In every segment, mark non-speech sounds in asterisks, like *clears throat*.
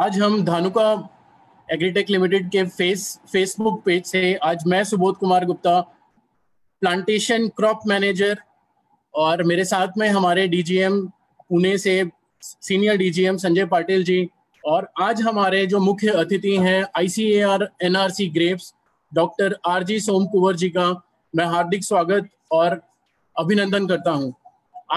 आज हम Dhanuka Agritech limited के फेस फेसबुक पेज से आज मैं Subodh Kumar Gupta plantation crop manager और मेरे साथ में हमारे डीजीएम पुणे से सीनियर डीजीएम संजय पाटिल जी और आज हमारे जो मुख्य अतिथि हैं ICAR NRC grapes doctor R G Somkuwar ji का मैं हार्दिक स्वागत और अभिनंदन करता हूं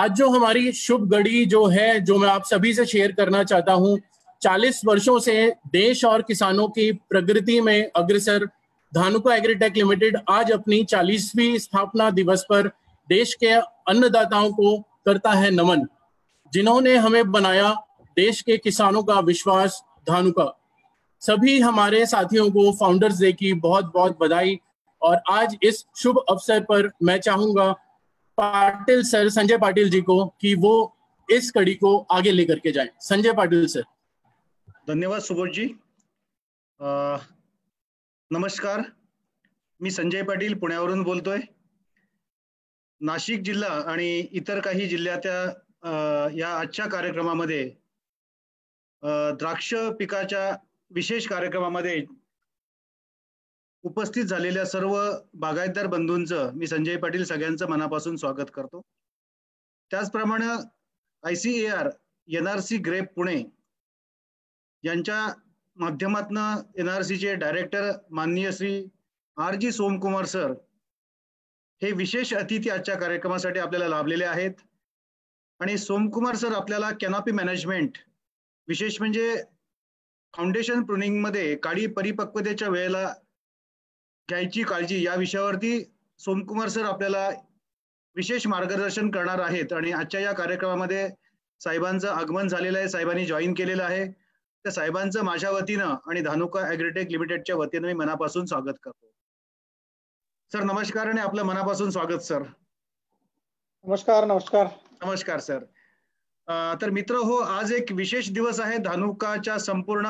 आज जो हमारी शुभ घड़ी जो है जो मैं आप सभी से शेयर करना चाहता हूं 40 वर्षों से देश और किसानों की प्रगति में अग्रसर धानुका एग्रीटेक लिमिटेड आज अपनी 40वीं स्थापना दिवस पर देश के अन्नदाताओं को करता है नमन जिन्होंने हमें बनाया देश के किसानों का विश्वास धानुका सभी हमारे साथियों को फाउंडर्स डे की बहुत बहुत बधाई और आज इस शुभ अवसर पर मैं चाहूंगा पाटिल सर संजय पाटिल जी को कि वो इस कड़ी को आगे लेकर के जाए संजय पाटिल सर धन्यवाद सुबोधजी नमस्कार मी संजय पाटील पुण्यावरून बोलतोय नाशिक जिल्हा आणि इतर काही जिल्ह्यातल्या या आजच्या कार्यक्रमामध्ये द्राक्ष पिकाच्या विशेष कार्यक्रमामध्ये उपस्थित झालेल्या सर्व बागायतदार बंधूंचं मी संजय पाटील सगळ्यांचं मनापासून स्वागत करतो त्याचप्रमाणे I C A R N R C grape Pune यांच्या माध्यमातनं एन आर सीचे डायरेक्टर माननीय Shri R G Somkuwar sir हे विशेष अतिथी आजच्या कार्यक्रमासाठी आपल्याला लाभलेले आहेत आणि सोमकुमार सर आपल्याला कॅनॉपी मॅनेजमेंट विशेष म्हणजे फाउंडेशन प्रुनिंगमध्ये काळी परिपक्वतेच्या वेळेला घ्यायची काळजी या विषयावरती सोमकुमार सर आपल्याला विशेष मार्गदर्शन करणार आहेत आणि आजच्या या कार्यक्रमामध्ये साहेबांचं आगमन झालेलं आहे साहेबांनी जॉईन केलेलं आहे त्या साहेबांचं माझ्या वतीनं आणि धानुका अॅग्रिटेक लिमिटेडच्या वतीनं मी मनापासून स्वागत करतो सर नमस्कार आणि आपलं मनापासून स्वागत सर नमस्कार नमस्कार नमस्कार सर तर मित्र हो आज एक विशेष दिवस आहे धानुकाच्या संपूर्ण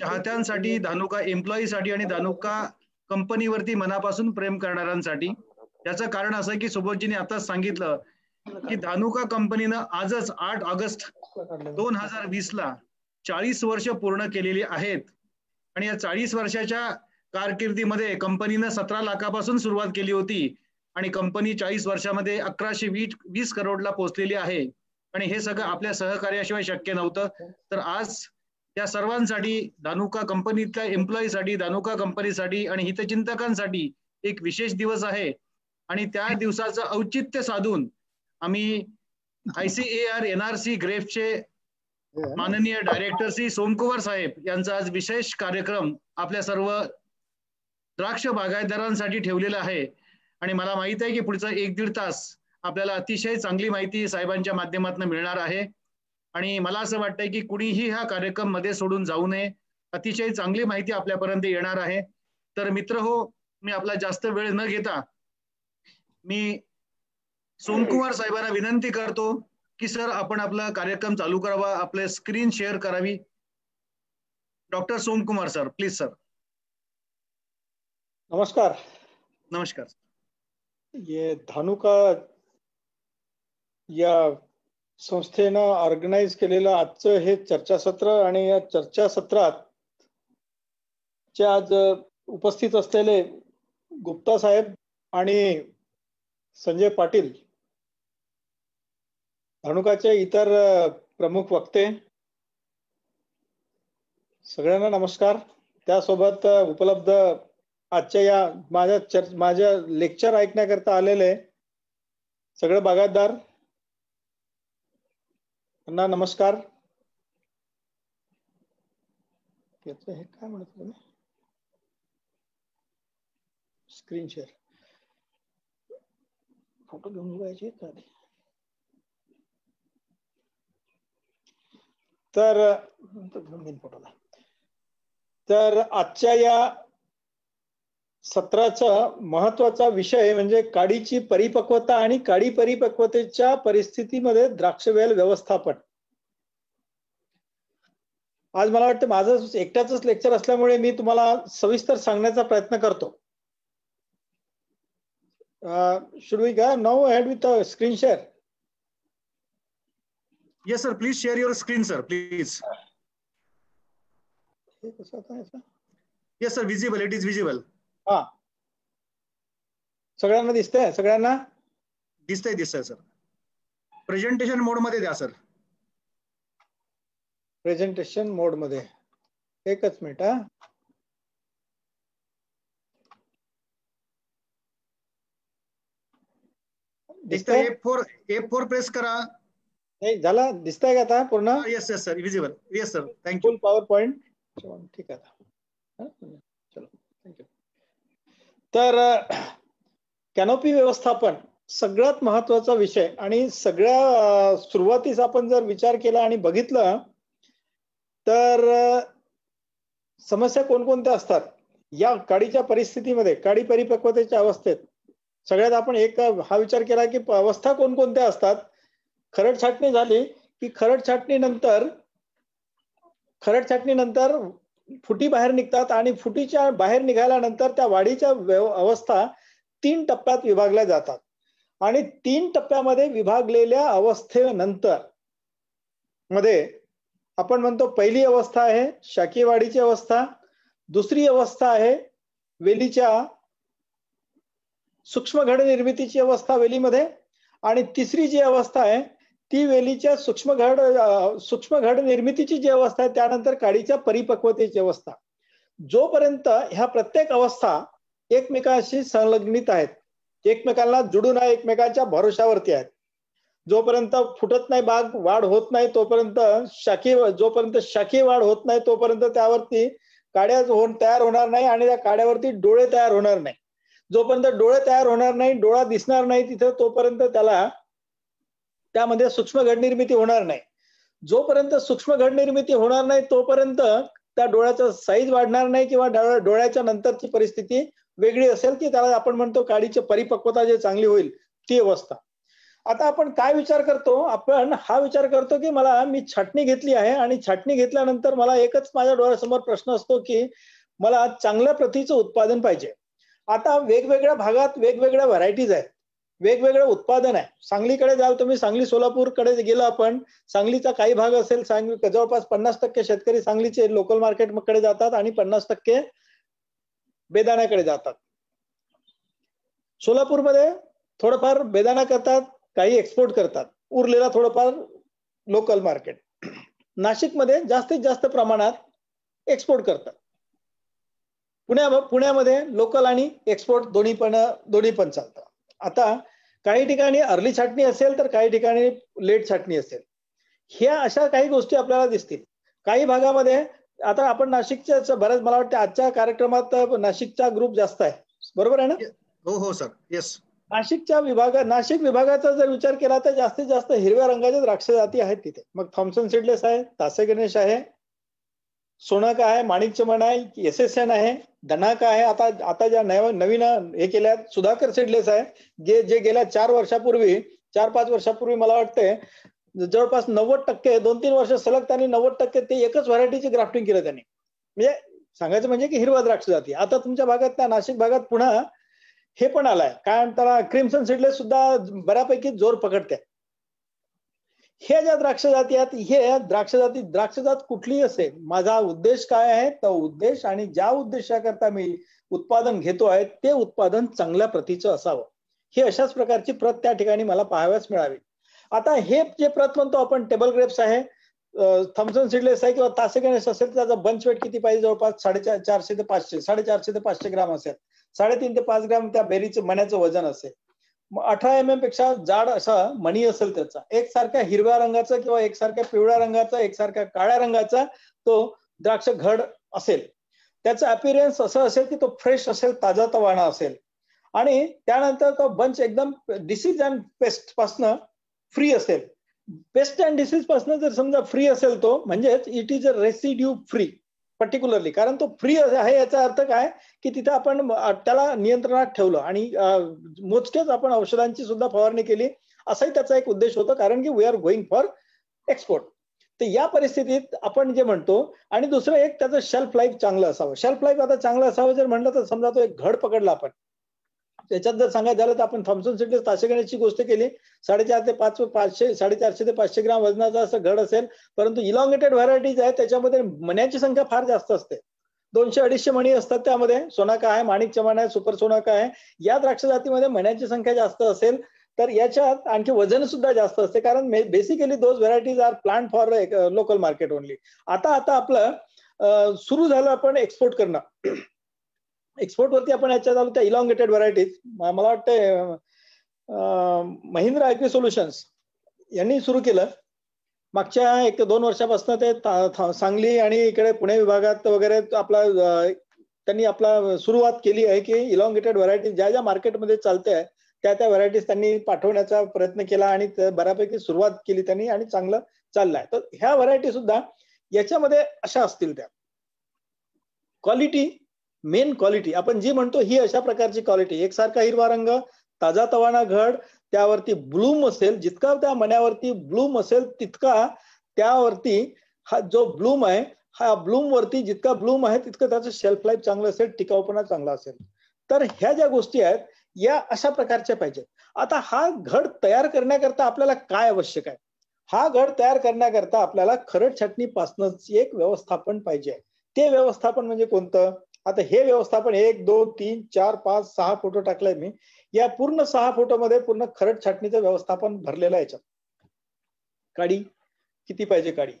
चाहत्यांसाठी धानुका एम्प्लॉईसाठी आणि धानुका कंपनीवरती मनापासून प्रेम करणाऱ्यांसाठी त्याचं कारण असं की सुबोधजींनी आताच सांगितलं की धानुका कंपनीनं आजच आठ ऑगस्ट दोन हजार वीस ला चाळीस वर्ष पूर्ण केलेली आहेत आणि या चाळीस वर्षाच्या कारकिर्दीमध्ये कंपनीनं सतरा लाखापासून सुरुवात केली होती आणि कंपनी चाळीस वर्षामध्ये अकराशे वीस वीस करोडला पोहोचलेली आहे आणि हे सगळं आपल्या सहकार्याशिवाय शक्य नव्हतं तर आज त्या सर्वांसाठी दानुका कंपनीतल्या एम्प्लॉईसाठी दानुका कंपनीसाठी आणि हितचिंतकांसाठी एक विशेष दिवस आहे आणि त्या दिवसाचं औचित्य साधून आम्ही I C A R N R C ग्रेफचे हो, हो. माननीय डायरेक्टर श्री सोमकुमार साहेब यांचा आज विशेष कार्यक्रम आपल्या सर्व द्राक्ष बागायतदारांसाठी ठेवलेला आहे आणि मला माहित आहे की पुढचा एक दीड तास आपल्याला अतिशय चांगली माहिती साहेबांच्या माध्यमातून मिळणार आहे आणि मला असं वाटतंय की कुणीही हा कार्यक्रम मध्ये सोडून जाऊ नये अतिशय चांगली माहिती आपल्यापर्यंत येणार आहे तर मित्र हो मी आपला जास्त वेळ न घेता मी सोमकुमार साहेबांना विनंती करतो की सर आपण आपला कार्यक्रम चालू करावा आपले स्क्रीन शेअर करावी doctor Somkuwar sir please sir नमस्कार नमस्कार ये धानुका या संस्थेनं ऑर्गनाईज केलेलं आजचं हे चर्चासत्र आणि या चर्चासत्रात चे आज उपस्थित असलेले गुप्ता साहेब आणि संजय पाटील अनुकाचे इतर प्रमुख वक्ते सगळ्यांना नमस्कार त्यासोबत उपलब्ध आजच्या या माझ्या चर्च माझ्या लेक्चर ऐकण्याकरता आलेले सगळे बागायतदार त्यांना नमस्कार हे काय म्हणत स्क्रीन शेअर फोटो घेऊन जायचे तर तर आजच्या या सत्राचा महत्वाचा विषय म्हणजे काडीची परिपक्वता आणि काडी परिपक्वतेच्या परिस्थितीमध्ये द्राक्षवेल व्यवस्थापन आज मला वाटतं माझं एकट्याच लेक्चर असल्यामुळे मी तुम्हाला सविस्तर सांगण्याचा प्रयत्न करतो should we go now ahead with screen share yes sir please share your screen sir please yes sir visible it is visible हा सगळ्यांना दिसतंय सगळ्यांना दिसतंय दिसतंय सर प्रेझेंटेशन मोड मध्ये द्या सर प्रेझेंटेशन मोड मध्ये एकच मिनिट हा दिसतंय A four A four press करा नाही झाला दिसतंय का आता पूर्ण yes yes sir visible yes sir thank you PowerPoint ठीक आहे तर कॅनोपी व्यवस्थापन सगळ्यात महत्वाचा विषय आणि सगळ्या सुरुवातीस आपण जर विचार केला आणि बघितलं तर समस्या कोणकोणत्या असतात या काडीच्या परिस्थितीमध्ये काडी परिपक्वतेच्या अवस्थेत सगळ्यात आपण एक हा विचार केला की अवस्था कोणकोणत्या असतात खरड छाटणी झाली की खरड छाटणी नंतर खरड छाटणी नंतर फुटी बाहेर निघतात आणि फुटीच्या बाहेर निघाल्यानंतर त्या वाढीच्या अवस्था तीन टप्प्यात विभागल्या जातात आणि तीन टप्प्यामध्ये विभागलेल्या अवस्थेनंतर मध्ये आपण म्हणतो पहिली अवस्था आहे शाकी वाढीची अवस्था दुसरी अवस्था आहे वेलीच्या सूक्ष्म घड निर्मितीची अवस्था वेलीमध्ये आणि तिसरी जी अवस्था आहे ती वेलीच्या सूक्ष्म घड सूक्ष्म घड निर्मितीची जी अवस्था आहे त्यानंतर काडीच्या परिपक्वतेची अवस्था जोपर्यंत ह्या प्रत्येक अवस्था एकमेकांशी संलग्नित आहेत एकमेकांना जुडून आहे एकमेकांच्या भरोशावरती आहेत जोपर्यंत फुटत नाही बाग वाढ होत नाही तोपर्यंत शाखी जोपर्यंत शाखी वाढ होत नाही तोपर्यंत त्यावरती काड्या होऊन तयार होणार नाही आणि त्या काड्यावरती डोळे तयार होणार नाही जोपर्यंत डोळे तयार होणार नाही डोळा दिसणार नाही तिथं तोपर्यंत त्याला त्यामध्ये सूक्ष्म घडनिर्मिती होणार नाही जोपर्यंत सूक्ष्म घडनिर्मिती होणार नाही तोपर्यंत त्या डोळ्याचा साईज वाढणार नाही किंवा डोळ्याच्या नंतरची परिस्थिती वेगळी असेल की त्याला आपण म्हणतो काडीची परिपक्वता जे चांगली होईल ती अवस्था आता आपण काय विचार करतो आपण हा विचार करतो की मला मी छाटणी घेतली आहे आणि छाटणी घेतल्यानंतर मला एकच माझ्या डोळ्यासमोर प्रश्न असतो की मला चांगल्या प्रतीचं उत्पादन पाहिजे आता वेगवेगळ्या भागात वेगवेगळ्या व्हरायटीज आहेत वेगवेगळं उत्पादन आहे सांगलीकडे जाल तुम्ही सांगली सोलापूरकडे गेलो आपण सांगलीचा काही भाग असेल सांगली जवळपास पन्नास टक्के शेतकरी सांगलीचे लोकल मार्केटकडे जातात आणि पन्नास टक्के बेदाण्याकडे जातात सोलापूरमध्ये थोडंफार बेदाणा करतात काही एक्सपोर्ट करतात उरलेला थोडंफार लोकल मार्केट नाशिकमध्ये जास्तीत जास्त प्रमाणात एक्सपोर्ट करतात पुण्या पुण्यामध्ये लोकल आणि एक्सपोर्ट दोन्ही पण दोन्ही पण चालतात आता काही ठिकाणी अर्ली छाटणी असेल तर काही ठिकाणी लेट छाटणी असेल ह्या अशा काही गोष्टी आपल्याला दिसतील काही भागामध्ये आता आपण नाशिकच्या बऱ्याच मला वाटतं आजच्या कार्यक्रमात नाशिकचा ग्रुप जास्त आहे बरोबर आहे ना हो हो सर येस नाशिकच्या विभागात नाशिक विभागाचा जर विचार केला तर जास्तीत जास्त हिरव्या रंगाच्या द्राक्ष जाती आहेत तिथे मग थॉम्सन सिडलेस आहे तासे गणेश आहे सोनं काय आहे माणिक चमन आहे एस एस एन आहे धना का आहे आता आता ज्या नवीन हे केल्या सुधाकर सिडलेस आहे जे जे गेल्या चार वर्षापूर्वी चार पाच वर्षापूर्वी मला वाटतंय जवळपास नव्वद टक्के दोन तीन वर्ष सलग त्यांनी नव्वद टक्के ते एकच व्हरायटीची ग्राफ्टिंग केलं त्यांनी म्हणजे सांगायचं म्हणजे की हिरवा द्राक्ष जाती आता तुमच्या भागात त्या नाशिक भागात पुन्हा हे पण आलंय कारण त्याला क्रिमसन सिडलेस सुद्धा बऱ्यापैकी जोर पकडते हे ज्या द्राक्ष जाती आहेत हे द्राक्ष जाती द्राक्ष जात कुठली असेल माझा उद्देश काय आहे तो उद्देश आणि ज्या उद्देशाकरता मी उत्पादन घेतो आहे ते उत्पादन चांगल्या प्रतीचं असावं हे अशाच प्रकारची प्रत त्या ठिकाणी मला पाहाव्याच मिळावी आता हे जे प्रत म्हणतो आपण टेबल ग्रेप्स आहे थम्सन सिडलेस आहे किंवा तासे गणेश असेल त्याचा बंच वेट किती पाहिजे जवळपास साडेचार चारशे ते पाचशे साडेचारशे ते पाचशे ग्राम असेल साडेतीन ते पाच ग्राम त्या बेरीचं मण्याचं वजन असेल अठरा एम एम पेक्षा जाड असा मणी असेल त्याचा एकसारख्या हिरव्या रंगाचा किंवा एकसारख्या पिवळ्या रंगाचा एकसारख्या काळ्या रंगाचा तो द्राक्ष घड असेल त्याचा अपिरियन्स असं असेल की तो फ्रेश असेल ताजा तवाणा असेल आणि त्यानंतर तो बंच एकदम डिसीज अँड पेस्ट पासन फ्री असेल पेस्ट अँड डिसीज पासन जर समजा फ्री असेल तो म्हणजेच it is a residue free particularly कारण तो फ्री आहे याचा अर्थ काय की तिथं आपण त्याला नियंत्रणात ठेवलं आणि मोजकेच आपण औषधांची सुद्धा फवारणी केली असाही त्याचा एक उद्देश होता कारण की we are going for export तर या परिस्थितीत आपण जे म्हणतो आणि दुसरं एक त्याचं शेल्फ लाईफ चांगलं असावं शेल्फ लाईफ आता चांगलं असावं जर म्हणलं तर समजा तो एक घड पकडला आपण त्याच्यात जर सांगायचं झालं तर आपण थॉम्सन सिटी ताशे घेण्याची गोष्ट केली साडेचार ते पाच पाचशे साडेचारशे ते पाचशे ग्राम वजनाचा असं घड असेल परंतु इलॉंगेटेड व्हरायटीज आहे त्याच्यामध्ये मण्याची संख्या फार जास्त असते दोनशे अडीचशे मणी असतात त्यामध्ये सोनाका आहे माणिक चमन आहे सुपर सोनाका आहे या द्राक्ष जातीमध्ये मण्याची संख्या जास्त असेल तर याच्यात आणखी वजन सुद्धा जास्त असते कारण basically those varieties are plant for local market only आता आता आपलं uh, सुरू झालं आपण एक्सपोर्ट करणं एक्सपोर्ट वरती आपण याच्या चालू त्या इलॉंगेटेड व्हरायटीज मला वाटतं महिंद्रा आयपी सोल्युशन्स यांनी सुरू केलं मागच्या एक दोन वर्षापासून ते सांगली आणि इकडे पुणे विभागात वगैरे आपला त्यांनी आपला सुरुवात केली आहे की इलॉंगेटेड व्हरायटीज ज्या ज्या मार्केटमध्ये चालते आहे त्या त्या व्हरायटीज त्यांनी पाठवण्याचा प्रयत्न केला आणि बऱ्यापैकी सुरुवात केली त्यांनी आणि चांगलं चाललं आहे तर ह्या व्हरायटी सुद्धा याच्यामध्ये अशा असतील त्या क्वालिटी मेन क्वालिटी आपण जी म्हणतो ही अशा प्रकारची क्वालिटी एकसारखा हिरवा रंग ताजा तवाना घड त्यावरती ब्लूम असेल जितका त्या मण्यावरती ब्लूम असेल तितका त्यावरती हा जो ब्लूम आहे हा ब्लूम वरती जितका ब्लूम आहे तितकं त्याचं शेल्फ लाईफ चांगलं असेल टिकाऊपणा चांगला असेल तर ह्या ज्या गोष्टी आहेत या अशा प्रकारच्या पाहिजेत आता हा घड तयार करण्याकरता आपल्याला काय आवश्यक आहे हा घड तयार करण्याकरता आपल्याला खरड छाटणी एक व्यवस्थापन पाहिजे ते व्यवस्थापन म्हणजे कोणतं आता हे व्यवस्थापन एक दोन तीन चार पाच सहा फोटो टाकलाय मी या पूर्ण सहा फोटो मध्ये पूर्ण खरड छाटणीचं व्यवस्थापन भरलेलं आहे याच्यात काडी किती पाहिजे काडी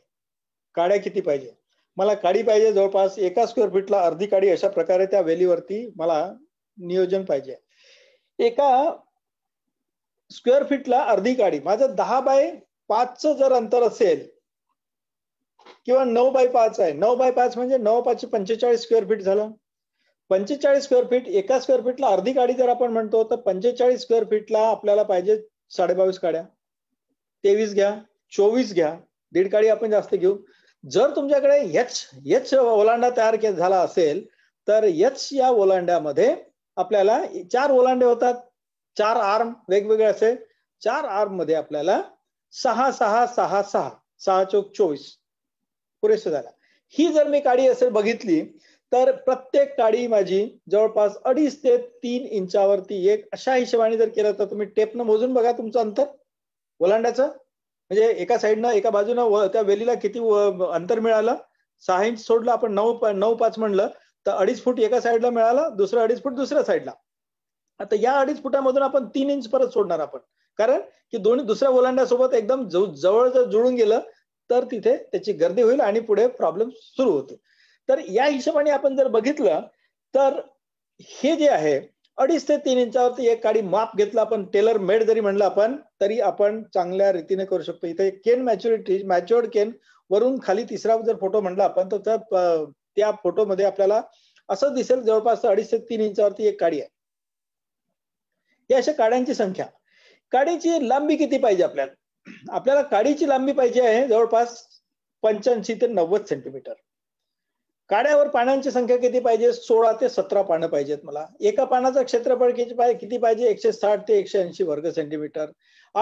काड्या किती पाहिजे मला काडी पाहिजे जवळपास एका स्क्वेअर फीटला अर्धी काडी अशा प्रकारे त्या वेलीवरती मला नियोजन पाहिजे एका स्क्वेअर फीटला अर्धी काडी माझं दहा बाय पाचचं जर अंतर असेल किंवा नऊ बाय पाच आहे नऊ बाय पाच म्हणजे नऊ पाचशे पंचेचाळीस स्क्वेअर फीट झालं पंचेचाळीस स्क्वेअर फीट एका स्क्वेअर फीटला अर्धी गाडी जर आपण म्हणतो तर पंचेचाळीस स्क्वेअर फीटला आपल्याला पाहिजे साडेबावीस काड्या तेवीस घ्या चोवीस घ्या दीड काडी आपण जास्त घेऊ जर तुमच्याकडे यच यच ओलांडा तयार झाला असेल तर यच या ओलांड्यामध्ये आपल्याला चार ओलांडे होतात चार आर्म वेगवेगळे असे चार आर्म मध्ये आपल्याला सहा सहा सहा सहा सहा चौक चोवीस पुरेसा झाला ही जर मी काडी असेल बघितली तर प्रत्येक काडी माझी जवळपास अडीच ते तीन इंचावरती एक अशा हिशोबाने जर केलं तर तुम्ही टेपनं मोजून बघा तुमचं अंतर ओलांड्याचं म्हणजे एका साईडनं एका बाजूनं त्या वेलीला किती अंतर मिळालं सहा इंच सोडलं आपण नऊ नऊ पाच म्हणलं तर अडीच फूट एका साईडला मिळाला दुसरा अडीच फूट दुसऱ्या साईडला आता या अडीच फुटामधून आपण तीन इंच परत सोडणार आपण कारण की दोन्ही दुसऱ्या ओलांड्यासोबत एकदम जवळ जर जुळून गेलं तर तिथे त्याची गर्दी होईल आणि पुढे प्रॉब्लेम सुरू होतील तर या हिशोबाने आपण जर बघितलं तर हे जे आहे अडीच ते तीन इंचावरती एक काडी माप घेतला आपण टेलर मेड जरी म्हणलं आपण तरी आपण चांगल्या रीतीने करू शकतो इथे केन मॅच्युरिटी मॅच्युअर्ड केन वरून खाली तिसरा जर फोटो म्हणला आपण तर त्या फोटोमध्ये आपल्याला असं दिसेल जवळपास अडीच ते तीन इंचावरती एक काडी आहे या अशा काड्यांची संख्या काडीची लांबी किती पाहिजे आपल्याला आपल्याला काडीची लांबी पाहिजे आहे जवळपास पंच्याऐंशी ते नव्वद सेंटीमीटर काड्यावर पानांची संख्या किती पाहिजे सोळा ते सतरा पानं पाहिजेत मला एका पानाचं क्षेत्रफळ किती किती पाहिजे एकशे साठ ते एकशे ऐंशी वर्ग सेंटीमीटर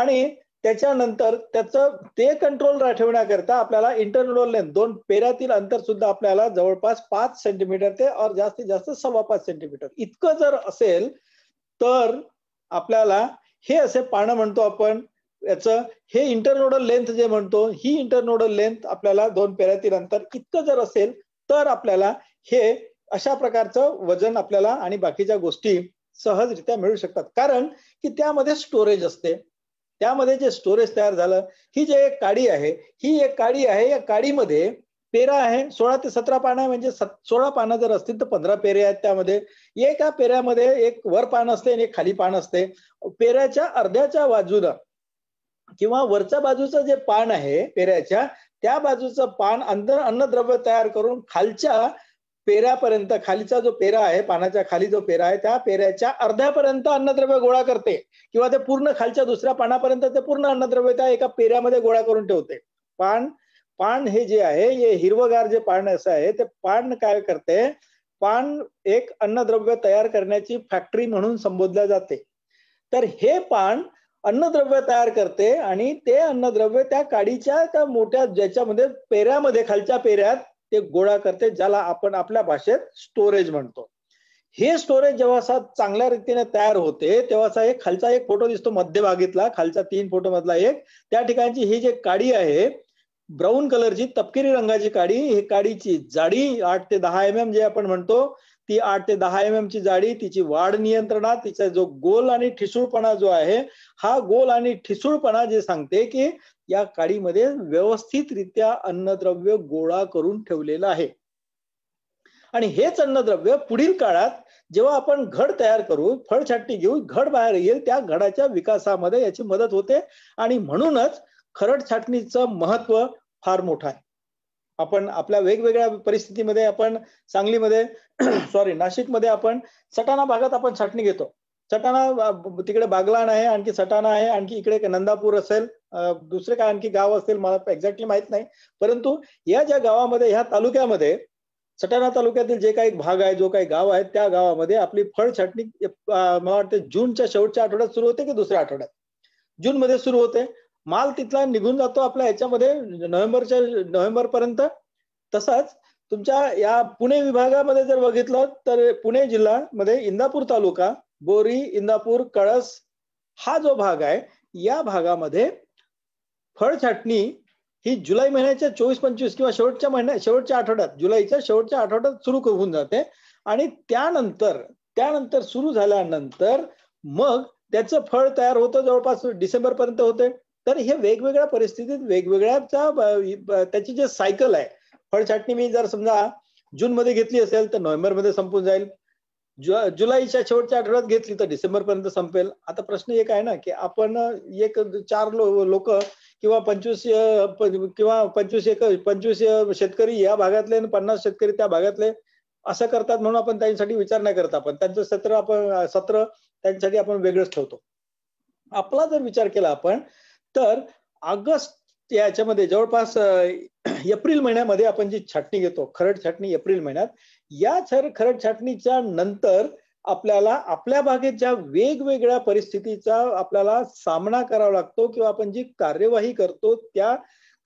आणि त्याच्यानंतर त्याचं ते कंट्रोल ठेवण्याकरता आपल्याला इंटरनल लेन दोन पेऱ्यातील अंतर सुद्धा आपल्याला जवळपास पाच सेंटीमीटर ते और जास्तीत जास्त सव्वा पाच सेंटीमीटर इतकं जर असेल तर आपल्याला हे असे पानं म्हणतो आपण याचं हे इंटरनोडल लेंथ जे म्हणतो ही इंटरनोडल लेंथ आपल्याला दोन पेऱ्यातील अंतर इतकं जर असेल तर आपल्याला हे अशा प्रकारचं वजन आपल्याला आणि बाकीच्या गोष्टी सहजरित्या मिळू शकतात कारण की त्यामध्ये स्टोरेज असते त्यामध्ये जे स्टोरेज तयार झालं ही जे एक काडी आहे ही एक काडी आहे या काडीमध्ये पेरा आहे सोळा ते सतरा पानं म्हणजे सोळा पानं जर असतील तर पंधरा पेरे आहेत त्यामध्ये एका पेऱ्यामध्ये एक वर पान असते आणि एक खाली पान असते पेऱ्याच्या अर्ध्याच्या बाजूनं किंवा वरच्या बाजूचं जे पान आहे पेऱ्याच्या त्या बाजूचं पान अंदर अन्नद्रव्य तयार करून खालच्या पेऱ्यापर्यंत खालीचा जो पेरा आहे पानाच्या खाली जो पेरा आहे त्या पेऱ्याच्या अर्ध्यापर्यंत अन्नद्रव्य गोळा करते किंवा ते पूर्ण खालच्या दुसऱ्या पानापर्यंत ते पूर्ण अन्नद्रव्य त्या एका पेऱ्यामध्ये गोळा करून ठेवते पान पान हे जे आहे हे हिरवगार जे पान असं आहे ते पान काय करते पान एक अन्नद्रव्य तयार करण्याची फॅक्टरी म्हणून संबोधल्या जाते तर हे पान अन्नद्रव्य तयार करते आणि ते अन्नद्रव्य त्या काडीच्या त्या मोठ्या ज्याच्यामध्ये पेऱ्यामध्ये खालच्या पेऱ्यात ते गोळा करते ज्याला आपण आपल्या भाषेत स्टोरेज म्हणतो हे स्टोरेज जेव्हा चांगल्या रीतीने तयार होते असा एक खालचा एक फोटो दिसतो मध्यभागीतला खालचा तीन फोटो मधला एक त्या ठिकाणची ही जे काडी आहे ब्राऊन कलरची तपकिरी रंगाची काडी ही काडीची जाडी आठ ते दहा एम mm एम जे आपण म्हणतो ती आठ ते दहा एम एमची जाडी तिची वाढ नियंत्रणा तिचा जो गोल आणि ठिसूळपणा जो आहे हा गोल आणि ठिसूळपणा जे सांगते की या काडीमध्ये व्यवस्थितरित्या अन्नद्रव्य गोळा करून ठेवलेलं आहे आणि हेच अन्नद्रव्य पुढील काळात जेव्हा आपण घड तयार करू फळछाटी घेऊ घड बाहेर येईल त्या घडाच्या विकासामध्ये याची मदत होते आणि म्हणूनच खरड छाटणीचं महत्व फार मोठं आहे आपण आपल्या वेगवेगळ्या परिस्थितीमध्ये आपण सांगलीमध्ये सॉरी *clears throat* नाशिकमध्ये आपण सटाणा भागात आपण छाटणी घेतो सटाणा तिकडे बागलाण आहे आणखी सटाणा आहे आणखी इकडे नंदापूर असेल दुसरे काय आणखी गाव असेल मला एक्झॅक्टली माहित नाही परंतु या ज्या गावामध्ये ह्या तालुक्यामध्ये सटाणा तालुक्यातील जे काही भाग आहे जो काही गाव आहे त्या गावामध्ये आपली फळ छाटणी मला वाटते जूनच्या शेवटच्या आठवड्यात सुरू होते की दुसऱ्या आठवड्यात जून मध्ये सुरू होते माल तिथला निघून जातो आपल्या याच्यामध्ये नोव्हेंबरच्या नोव्हेंबर पर्यंत तसाच तुमच्या या पुणे विभागामध्ये जर बघितलं तर पुणे जिल्हा मध्ये इंदापूर तालुका बोरी इंदापूर कळस हा जो भाग आहे या भागामध्ये फळ छाटणी ही जुलै महिन्याच्या चोवीस पंचवीस किंवा शेवटच्या महिन्या शेवटच्या आठवड्यात जुलैच्या शेवटच्या आठवड्यात सुरू होऊन जाते आणि त्यानंतर त्यानंतर सुरू झाल्यानंतर मग त्याचं फळ तयार होतं जवळपास डिसेंबर पर्यंत होते तर हे वेगवेगळ्या परिस्थितीत वेगवेगळ्याचा त्याची जे सायकल आहे फळ छाटणी मी जर समजा जून मध्ये घेतली असेल तर नोव्हेंबर मध्ये संपून जाईल जुलैच्या शेवटच्या आठवड्यात घेतली तर डिसेंबर पर्यंत संपेल आता प्रश्न एक आहे ना की आपण एक चार लो, लोक किंवा पंचवीस किंवा पंचवीस एक पंचवीस शेतकरी या भागातले आणि पन्नास शेतकरी त्या भागातले असं करतात म्हणून आपण त्यांच्यासाठी विचार नाही करत आपण त्यांचं सत्र आपण सत्र त्यांच्यासाठी आपण वेगळंच ठेवतो आपला जर विचार केला आपण तर ऑगस्ट याच्यामध्ये जवळपास एप्रिल महिन्यामध्ये आपण जी छाटणी घेतो खरड छाटणी एप्रिल महिन्यात या छर खरड छाटणीच्या नंतर आपल्याला आपल्या बागेत ज्या वेगवेगळ्या परिस्थितीचा आपल्याला सामना करावा लागतो किंवा आपण जी कार्यवाही करतो त्या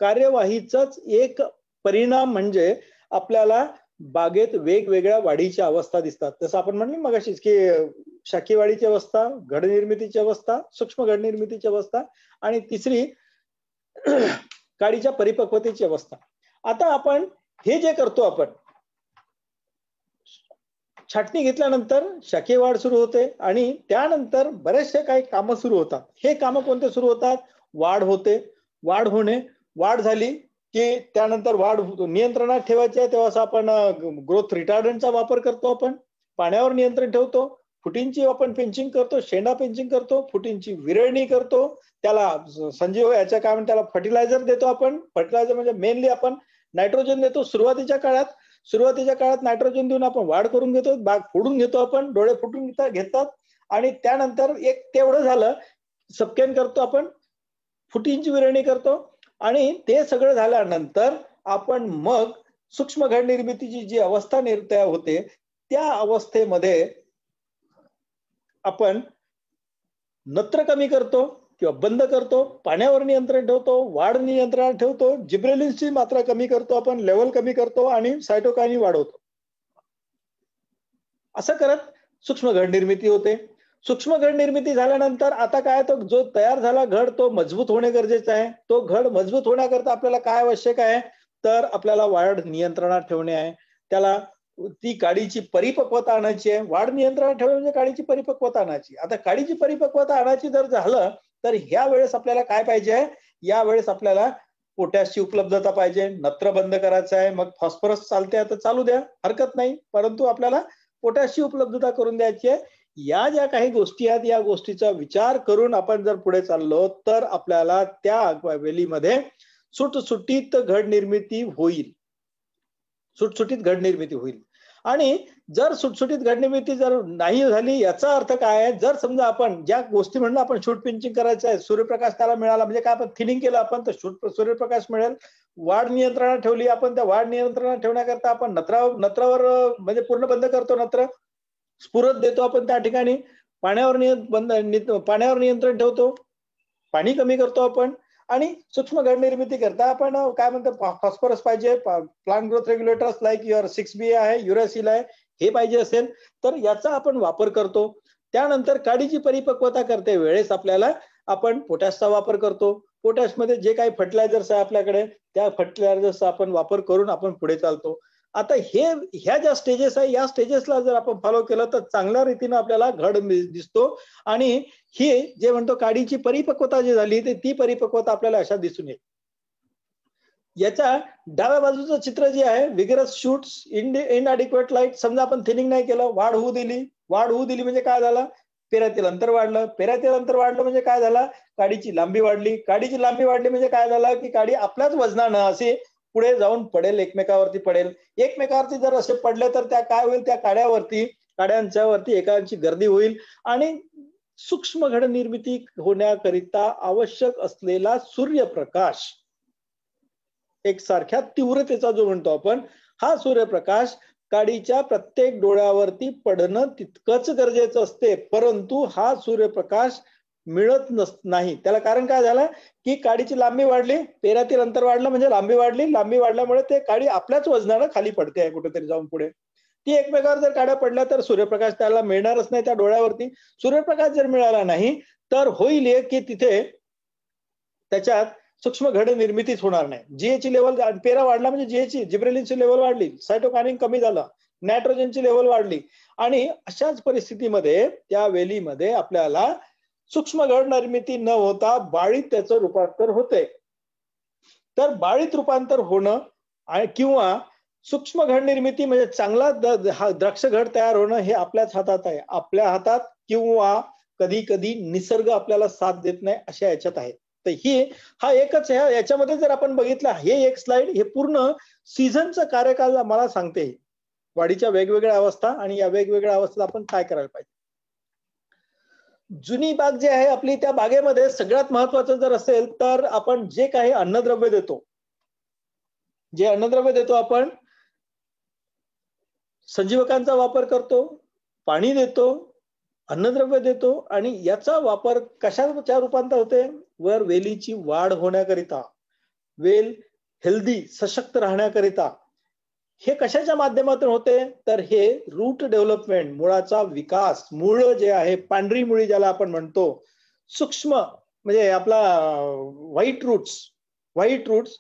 कार्यवाहीचाच एक परिणाम म्हणजे आपल्याला बागेत वेगवेगळ्या वाढीच्या अवस्था दिसतात तसं आपण म्हणलं मगाशीच की शाखीवाडीची अवस्था घडनिर्मितीची अवस्था सूक्ष्म घडनिर्मितीची अवस्था आणि तिसरी *clears throat* काडीच्या परिपक्वतेची अवस्था आता आपण हे जे करतो आपण छाटणी घेतल्यानंतर वाढ सुरू होते आणि त्यानंतर बरेचसे काही कामं सुरू होतात हे कामं कोणते सुरू होतात वाढ होते वाढ होणे वाढ झाली की त्यानंतर वाढ नियंत्रणात ठेवायची आहे तेव्हा आपण ग्रोथ रिटार्डंटचा वापर करतो आपण पाण्यावर नियंत्रण ठेवतो फुटींची आपण पिंचिंग करतो शेंडा पिंचिंग करतो फुटींची विरळणी करतो त्याला संजीव याच्या काय म्हणतात त्याला फर्टिलायझर देतो आपण फर्टिलायझर म्हणजे मेनली आपण नायट्रोजन देतो सुरुवातीच्या काळात सुरुवातीच्या काळात नायट्रोजन देऊन आपण वाढ करून घेतो बाग फोडून घेतो आपण डोळे फुटून घेतात आणि त्यानंतर एक तेवढं झालं सबकेन करतो आपण फुटींची विरणी करतो आणि ते सगळं झाल्यानंतर आपण मग सूक्ष्म घड निर्मितीची जी अवस्था निर्तया होते त्या अवस्थेमध्ये आपण नत्र कमी करतो किंवा बंद करतो पाण्यावर नियंत्रण ठेवतो वाढ नियंत्रणात ठेवतो जिब्रेलिन्सची मात्रा कमी करतो आपण लेवल कमी करतो आणि सायटोकायनी वाढवतो असं करत सूक्ष्म घड निर्मिती होते सूक्ष्म घड निर्मिती झाल्यानंतर आता काय तो जो तयार झाला घड तो मजबूत होणे गरजेचं आहे तो घड मजबूत होण्याकरता आपल्याला काय आवश्यक आहे तर आपल्याला वाढ नियंत्रणात ठेवणे आहे त्याला ती काडीची परिपक्वता आणायची आहे वाढ नियंत्रणात ठेवणे म्हणजे काडीची परिपक्वता आणायची आता काडीची परिपक्वता आणायची जर झालं तर ह्या वेळेस आपल्याला काय पाहिजे आहे या वेळेस आपल्याला पोटॅशची उपलब्धता पाहिजे नत्र बंद करायचं आहे मग फॉस्फरस चालते आता चालू द्या हरकत नाही परंतु आपल्याला पोटॅशची उपलब्धता करून द्यायची आहे या ज्या काही गोष्टी आहेत या गोष्टीचा विचार करून आपण जर पुढे चाललो तर आपल्याला त्या वेलीमध्ये सुटसुटीत घड निर्मिती होईल सुटसुटीत घड निर्मिती होईल आणि जर सुटसुटीत घडणीमिती जर नाही झाली याचा अर्थ काय आहे जर समजा आपण ज्या गोष्टी म्हणलं आपण शूट पिंचिंग करायचं आहे सूर्यप्रकाश त्याला मिळाला म्हणजे काय आपण थिनिंग केलं आपण तर शूट सूर्यप्रकाश मिळेल वाढ नियंत्रणात ठेवली आपण त्या वाढ नियंत्रणात ठेवण्याकरता आपण नत्रावर नत्रावर म्हणजे पूर्ण बंद करतो नत्र स्फुरत देतो आपण त्या ठिकाणी पाण्यावर नियंत्रण बंद पाण्यावर नियंत्रण ठेवतो पाणी कमी करतो आपण आणि सूक्ष्म घडनिर्मिती करता आपण काय म्हणतो फॉस्फरस पाहिजे plant growth regulators like your six B आहे युरेसिल आहे हे पाहिजे असेल तर याचा आपण वापर करतो त्यानंतर काडीची परिपक्वता करते वेळेस आपल्याला आपण पोटॅशचा वापर करतो पोटॅशमध्ये जे काही फर्टिलायझर्स आहे आपल्याकडे त्या फर्टिलायझर्सचा आपण वापर करून आपण पुढे चालतो आता हे ह्या ज्या स्टेजेस आहे या स्टेजेसला जर आपण फॉलो केलं तर चांगल्या रीतीनं आपल्याला घड दिसतो आणि ही जे म्हणतो काडीची परिपक्वता जी झाली ते ती परिपक्वता आपल्याला अशा दिसून येईल याच्या डाव्या बाजूचं चित्र जे आहे vigorous shoots in adequate light समजा आपण थिनिंग नाही केलं वाढ होऊ दिली वाढ होऊ दिली म्हणजे काय झालं पेऱ्यातील अंतर वाढलं पेऱ्यातील अंतर वाढलं म्हणजे काय झालं काडीची लांबी वाढली काडीची लांबी वाढली म्हणजे काय झालं की काडी आपल्याच वजनानं असे पुढे जाऊन पडेल एकमेकावरती पडेल एकमेकावरती जर असे पडले तर त्या काय होईल त्या काड्यावरती काड्यांच्यावरती एकांची गर्दी होईल आणि सूक्ष्म घडनिर्मिती होण्याकरिता आवश्यक असलेला सूर्यप्रकाश एकसारख्या तीव्रतेचा जो म्हणतो आपण हा सूर्यप्रकाश काडीच्या प्रत्येक डोळ्यावरती पडणं तितकंच गरजेचं असते परंतु हा सूर्यप्रकाश मिळत नस नाही त्याला कारण काय झालं की काडीची लांबी वाढली पेरातील अंतर वाढलं म्हणजे लांबी वाढली लांबी वाढल्यामुळे ते काडी आपल्याच वजनानं खाली पडते आहे कुठेतरी जाऊन पुढे ती एकमेकावर जर काड्या पडल्या तर सूर्यप्रकाश त्याला मिळणारच नाही त्या डोळ्यावरती सूर्यप्रकाश जर मिळाला नाही तर होईल की तिथे त्याच्यात सूक्ष्म घड निर्मितीच होणार नाही जीएची लेवल पेरा वाढला म्हणजे जीएची जिब्रेलिनची लेवल वाढली सायटोकानिन कमी झालं नायट्रोजनची लेवल वाढली आणि अशाच परिस्थितीमध्ये त्या वेलीमध्ये आपल्याला सूक्ष्म घड निर्मिती न होता बाळीत त्याचं रूपांतर होते तर बाळीत रूपांतर होणं किंवा सूक्ष्म घड निर्मिती म्हणजे चांगला द्राक्ष घड तयार होणं हे आपल्याच हातात आहे आपल्या हातात किंवा कधी कधी निसर्ग आपल्याला साथ देत नाही अशा याच्यात आहे तर ही हा एकच याच्यामध्ये जर आपण बघितलं हे एक स्लाइड हे पूर्ण सीझनचं कार्यकाल मला सांगते वाढीच्या वेगवेगळ्या अवस्था आणि या वेगवेगळ्या अवस्थेत आपण काय करायला पाहिजे जुनी बाग जी आहे आपली त्या बागेमध्ये सगळ्यात महत्वाचं जर असेल तर आपण जे काही अन्नद्रव्य देतो जे अन्नद्रव्य देतो आपण संजीवकांचा वापर करतो पाणी देतो अन्नद्रव्य देतो आणि याचा वापर कशाच्या रूपांतर होते वर वेलीची वाढ होण्याकरिता वेल हेल्दी सशक्त राहण्याकरिता हे कशाच्या माध्यमातून होते तर हे रूट डेव्हलपमेंट मुळाचा विकास मूळ जे आहे पांढरी मुळी ज्याला आपण म्हणतो सूक्ष्म म्हणजे आपला व्हाईट रूट्स व्हाईट रूट्स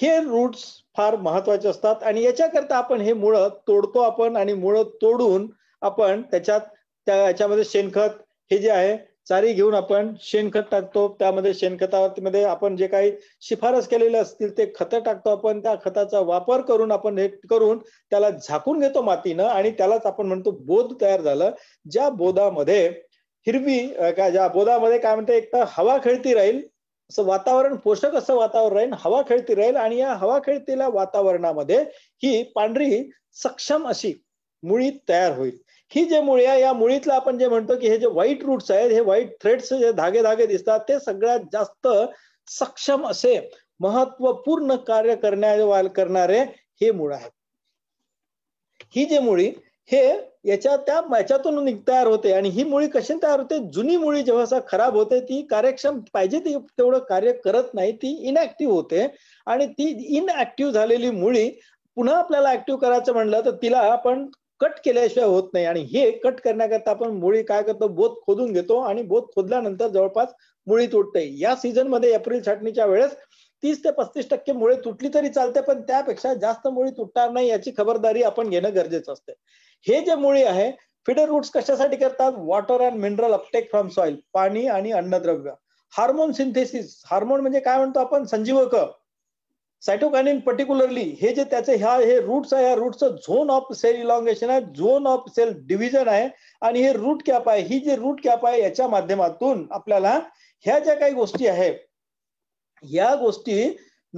हे रूट्स फार महत्वाचे असतात आणि याच्याकरता आपण हे मुळं तोडतो आपण आणि मुळं तोडून आपण त्याच्यात त्या याच्यामध्ये शेणखत हे जे आहे चारी घेऊन आपण शेणखत टाकतो त्यामध्ये शेणखतामध्ये आपण जे काही शिफारस केलेले असतील ते खतं टाकतो आपण त्या खताचा वापर करून आपण हे करून त्याला झाकून घेतो मातीनं आणि त्यालाच आपण म्हणतो बोध तयार झालं ज्या बोधामध्ये हिरवी काय ज्या बोधामध्ये काय म्हणते एक तर हवा खेळती राहील असं वातावरण पोषक असं वातावरण राहील हवा खेळती राहील आणि या हवा खेळतीला वातावरणामध्ये ही पांढरी सक्षम अशी मुळी तयार होईल ही जे मुळी आहे या मुळीतलं आपण जे म्हणतो की हे जे व्हाईट रूट्स आहेत हे व्हाईट थ्रेड्स जे धागे धागे दिसतात ते सगळ्यात जास्त सक्षम असे महत्वपूर्ण कार्य करण्या करणारे हे मूळ आहेत ही जे मुळी हे याच्या त्या याच्यातून तयार होते आणि ही मुळी कशी तयार होते जुनी मुळी जेव्हा खराब होते ती कार्यक्षम पाहिजे ती तेवढं कार्य करत नाही ती इनऍक्टिव्ह होते आणि ती इनॲक्टिव्ह झालेली मुळी पुन्हा आपल्याला ऍक्टिव्ह करायचं म्हणलं तर तिला आपण कट केल्याशिवाय होत नाही आणि हे कट करण्याकरता आपण मुळी काय करतो बोत खोदून घेतो आणि बोत खोदल्यानंतर जवळपास मुळी तुटते या सीझन मध्ये एप्रिल छाटणीच्या वेळेस तीस ते पस्तीस टक्के मुळे तुटली तरी चालते पण त्यापेक्षा जास्त मुळी तुटणार नाही याची खबरदारी आपण घेणं गरजेचं असते हे जे मुळी आहे फिडर रूट्स कशासाठी करतात water and mineral uptake from soil पाणी आणि अन्नद्रव्य हार्मोन सिंथेसिस हार्मोन म्हणजे काय म्हणतो आपण संजीवक सायटोकायनिन पर्टिक्युलरली हे जे त्याचे ह्या हे रूट्स आहे ह्या रूटचं झोन ऑफ सेल इलॉंगेशन आहे झोन ऑफ सेल डिव्हिजन आहे आणि हे रूट कॅप आहे ही जे रूट कॅप आहे याच्या माध्यमातून आपल्याला ह्या ज्या काही गोष्टी आहेत ह्या गोष्टी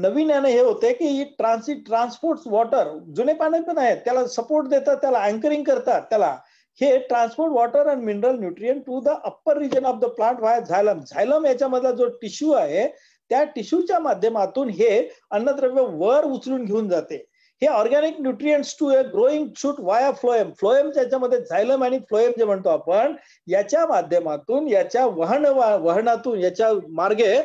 नवीन याने हे होते की ही ट्रान्सिट ट्रान्सपोर्ट वॉटर जुने पाणी पण आहेत त्याला सपोर्ट देतात त्याला अँकरिंग करतात त्याला हे transport water and mineral nutrient to the upper region of the plant via xylem xylem याच्यामधला जो टिश्यू आहे त्या टिश्यूच्या माध्यमातून हे अन्नद्रव्य वर उचलून घेऊन जाते हे organic nutrients to a growing shoot via phloem phloem त्याच्यामध्ये झायलम आणि फ्लोएम जे म्हणतो आपण याच्या माध्यमातून याच्या वहन वहनातून याच्या मार्गे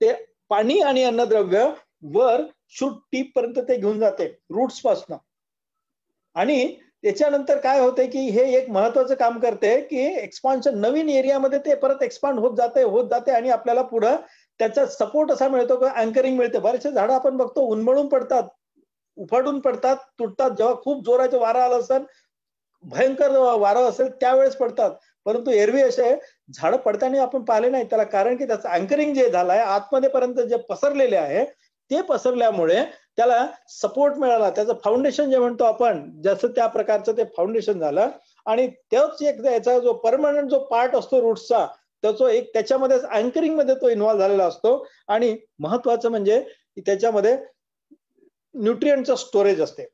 ते पाणी आणि अन्नद्रव्य वर शूट टीप पर्यंत ते घेऊन जाते रूट्स पासन आणि त्याच्यानंतर काय होते की हे एक महत्वाचं काम करते की एक्सपान्शन नवीन एरियामध्ये ते परत एक्सपांड होत जाते होत जाते आणि आपल्याला पुढं त्याचा सपोर्ट असा मिळतो किंवा अँकरिंग मिळते बरेचसे झाडं आपण बघतो उन्मळून पडतात उफाडून पडतात तुटतात जेव्हा खूप जोराचा वारा आला असेल भयंकर वारा असेल त्यावेळेस पडतात परंतु एरवी असे झाड पडताना आपण पाहिले नाही त्याला कारण की त्याचं अँकरिंग जे झालं आहे आतमध्ये पर्यंत जे पसरलेले आहे ते पसरल्यामुळे त्याला सपोर्ट मिळाला त्याचं फाउंडेशन जे म्हणतो आपण जसं त्या प्रकारचं ते फाउंडेशन झालं आणि त्याच एक याचा जो परमनंट जो पार्ट असतो रूट्सचा त्याचो एक त्याच्यामध्ये अँकरिंग मध्ये तो इन्व्हॉल्व्ह झालेला असतो आणि महत्वाचं म्हणजे त्याच्यामध्ये न्यूट्रियंटचं स्टोरेज असते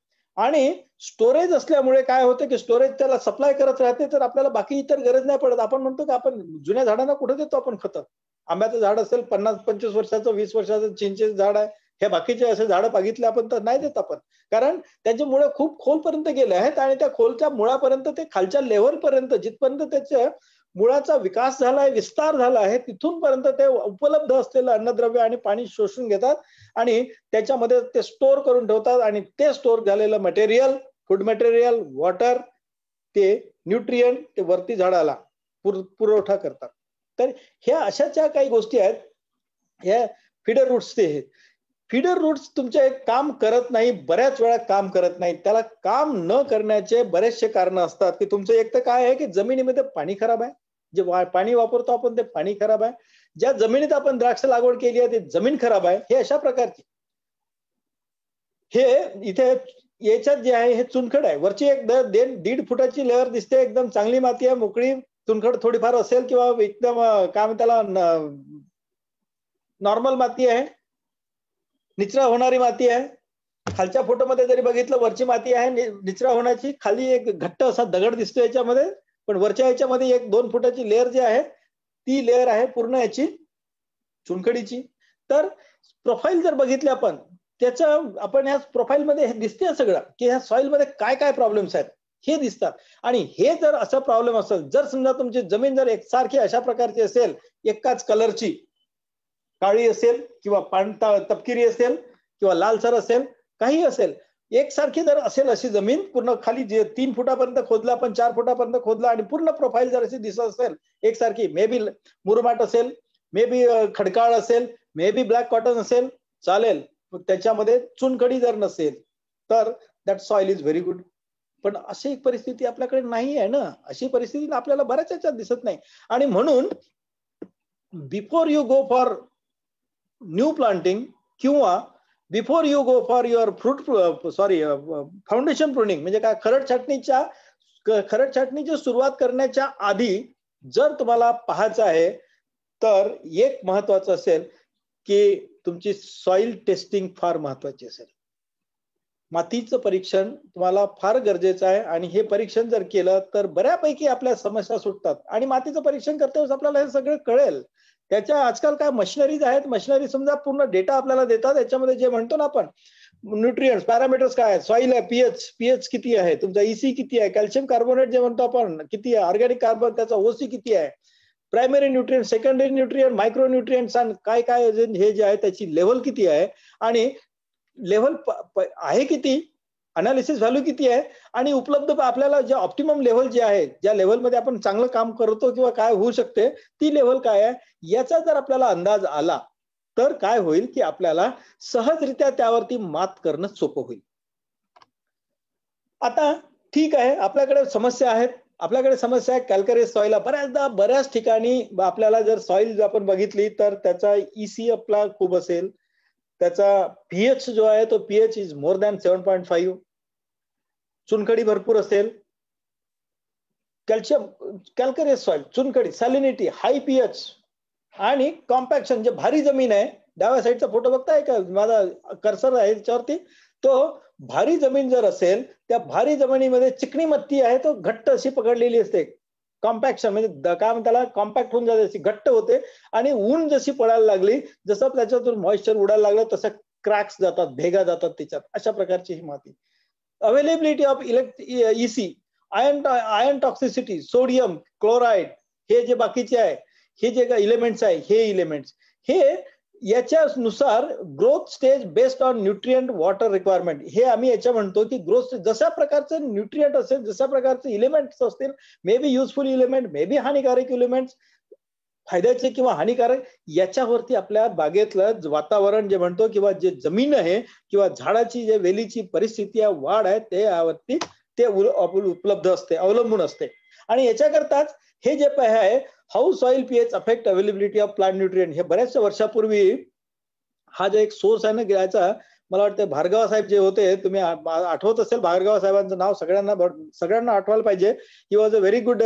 आणि स्टोरेज असल्यामुळे काय होतं की स्टोरेज त्याला सप्लाय करत राहते तर आपल्याला बाकी इतर गरज नाही पडत आपण म्हणतो की आपण जुन्या झाडांना कुठे देतो आपण खत आंब्याचं झाड असेल पन्नास पंचवीस वर्षाचं वीस वर्षाचं चिंचेचं झाड आहे हे बाकीचे असे झाडं बघितले आपण तर नाही देत आपण कारण त्यांची मुळं खूप खोलपर्यंत गेले आहेत आणि त्या खोलच्या मुळापर्यंत ते खालच्या लेवलपर्यंत जिथपर्यंत त्याचं मुळाचा विकास झाला आहे विस्तार झाला आहे तिथूनपर्यंत ते उपलब्ध असलेलं अन्नद्रव्य आणि पाणी शोषून घेतात आणि त्याच्यामध्ये ते स्टोअर करून ठेवतात आणि ते स्टोअर झालेलं मटेरियल फूड मटेरियल वॉटर ते न्यूट्रियन ते वरती झाडाला पुरवठा करतात तर ह्या अशा ज्या काही गोष्टी आहेत ह्या फिडर रूट्स ते आहेत फीडर रूट्स तुमचे काम करत नाही बऱ्याच वेळा काम करत नाही त्याला काम न करण्याचे बरेचसे कारण असतात की तुमचं एक तर काय आहे की जमिनीमध्ये पाणी खराब आहे जे पाणी वापरतो आपण ते पाणी खराब आहे ज्या जमिनीत आपण द्राक्ष लागवड केली आहे ती जमीन खराब आहे हे अशा प्रकारची हे इथे याच्यात जे आहे हे चुनखड आहे वरची एक दीड फुटाची लेअर दिसते एकदम चांगली माती आहे मोकळी चुनखड थोडीफार असेल किंवा एकदम काय त्याला नॉर्मल माती आहे निचरा होणारी माती आहे खालच्या फोटोमध्ये जरी बघितलं वरची माती आहे निचरा होण्याची खाली एक घट्ट असा दगड दिसतो याच्यामध्ये पण वरच्या याच्यामध्ये एक दोन फुटाची लेअर जी आहे ती लेअर आहे पूर्ण याची चुनखडीची तर प्रोफाईल जर बघितली आपण त्याचं आपण ह्या प्रोफाईलमध्ये हे दिसते सगळं की ह्या सॉईलमध्ये काय काय प्रॉब्लेम्स आहेत हे दिसतात आणि हे जर असं प्रॉब्लेम असेल जर समजा तुमची जमीन जर एक सारखी अशा प्रकारची असेल एकाच कलरची काळी असेल किंवा पांढ तपकिरी असेल किंवा लालसर असेल काही असेल एकसारखी जर असेल अशी जमीन पूर्ण खाली जे तीन फुटापर्यंत खोदला पण चार फुटापर्यंत खोदला आणि पूर्ण प्रोफाईल जर अशी दिसत असेल एकसारखी मे बी मुरमाट असेल मे बी खडकाळ असेल मे बी ब्लॅक कॉटन असेल चालेल त्याच्यामध्ये चुनखडी जर नसेल तर that soil is very good पण अशी एक परिस्थिती आपल्याकडे नाही आहे ना अशी परिस्थिती आपल्याला बऱ्याच याच्यात दिसत नाही आणि म्हणून before you go for new planting किंवा before you go for your fruit sorry foundation pruning म्हणजे काय खरड छाटणीच्या खरड छाटणीची सुरुवात करण्याच्या आधी जर तुम्हाला पाहायचं आहे तर एक महत्वाचं असेल की तुमची सॉइल टेस्टिंग फार महत्वाची असेल मातीचं परीक्षण तुम्हाला फार गरजेचं आहे आणि हे परीक्षण जर केलं तर बऱ्यापैकी आपल्या समस्या सुटतात आणि मातीचं परीक्षण करतेवेळेस आपल्याला हे सगळं कळेल त्याच्या आजकाल काय मशिनरीज आहेत मशिनरी समजा पूर्ण डेटा आपल्याला देतात याच्यामध्ये जे म्हणतो ना आपण न्यूट्रियंट्स पॅरामीटर्स काय आहेत सॉईल आहे पीएच पीएच किती आहे तुमचा ईसी e किती आहे कॅल्शियम कार्बोनेट जे म्हणतो आपण किती आहे ऑर्गॅनिक कार्बन त्याचा ओसी किती आहे primary nutrient secondary nutrient micro आणि काय काय हे जे आहे त्याची लेव्हल किती आहे आणि लेव्हल आहे किती अनालिसिस व्हॅल्यू किती आहे आणि उपलब्ध आपल्याला जे ऑप्टिमम लेव्हल जे आहे ज्या लेवलमध्ये आपण चांगलं काम करतो किंवा काय होऊ शकते ती लेवल काय आहे याचा जर आपल्याला अंदाज आला तर काय होईल की आपल्याला सहजरित्या त्यावरती मात करणं सोपं होईल आता ठीक आहे आपल्याकडे समस्या आहेत आपल्याकडे समस्या आहे कॅल्करेस सॉईलला बऱ्याचदा बऱ्याच ठिकाणी आपल्याला जर सॉईल आपण बघितली तर त्याचा ईसी e अपला खूप असेल त्याचा पीएच जो आहे तो pH is more than seven point five चुनखडी भरपूर असेल कॅल्शियम कॅल्करियस सॉइल चुनखडी सॅलिनिटी हाय पीएच आणि कॉम्पॅक्शन जे भारी जमीन आहे डाव्या साईडचा फोटो बघताय का माझा कर्सर आहे त्याच्यावरती तो भारी जमीन जर असेल त्या भारी जमिनीमध्ये चिकणी मत्ती आहे तो घट्ट अशी पकडलेली असते कॉम्पॅक्शन म्हणजे काय म्हणताला कॉम्पॅक्ट होऊन जाते अशी घट्ट होते आणि ऊन जशी पडायला लागली जसं त्याच्यातून मॉइश्चर उडायला लागलं तसं क्रॅक्स जातात भेगा जातात त्याच्यात अशा प्रकारची ही माती availability of elect EC ion ion toxicity sodium chloride हे जे बाकीचे आहे हे जे काय इलेमेंट्स आहे हे इलेमेंट्स हे याच्यानुसार growth stage based on nutrient water requirement हे आम्ही याच्या म्हणतो की ग्रोथ जशा प्रकारचं न्यूट्रिएंट असेल जशा प्रकारचे इलिमेंट्स असतील may be useful element may be हानिकारक इलिमेंट्स फायद्याचे किंवा हानिकारक याच्यावरती आपल्या बागेतलं वातावरण जे म्हणतो किंवा जे जमीन आहे किंवा झाडाची जे वेलीची परिस्थिती वाढ आहे ते यावरती ते उपलब्ध असते अवलंबून असते आणि याच्याकरताच हे जे आहे how soil pH affect availability of plant nutrient हे बऱ्याचशा वर्षापूर्वी हा जो एक सोर्स आहे ना याचा मला वाटतं भार्गवा साहेब जे होते तुम्ही आठवत असेल भार्गवा साहेबांचं नाव सगळ्यांना सगळ्यांना आठवायला पाहिजे he was a very good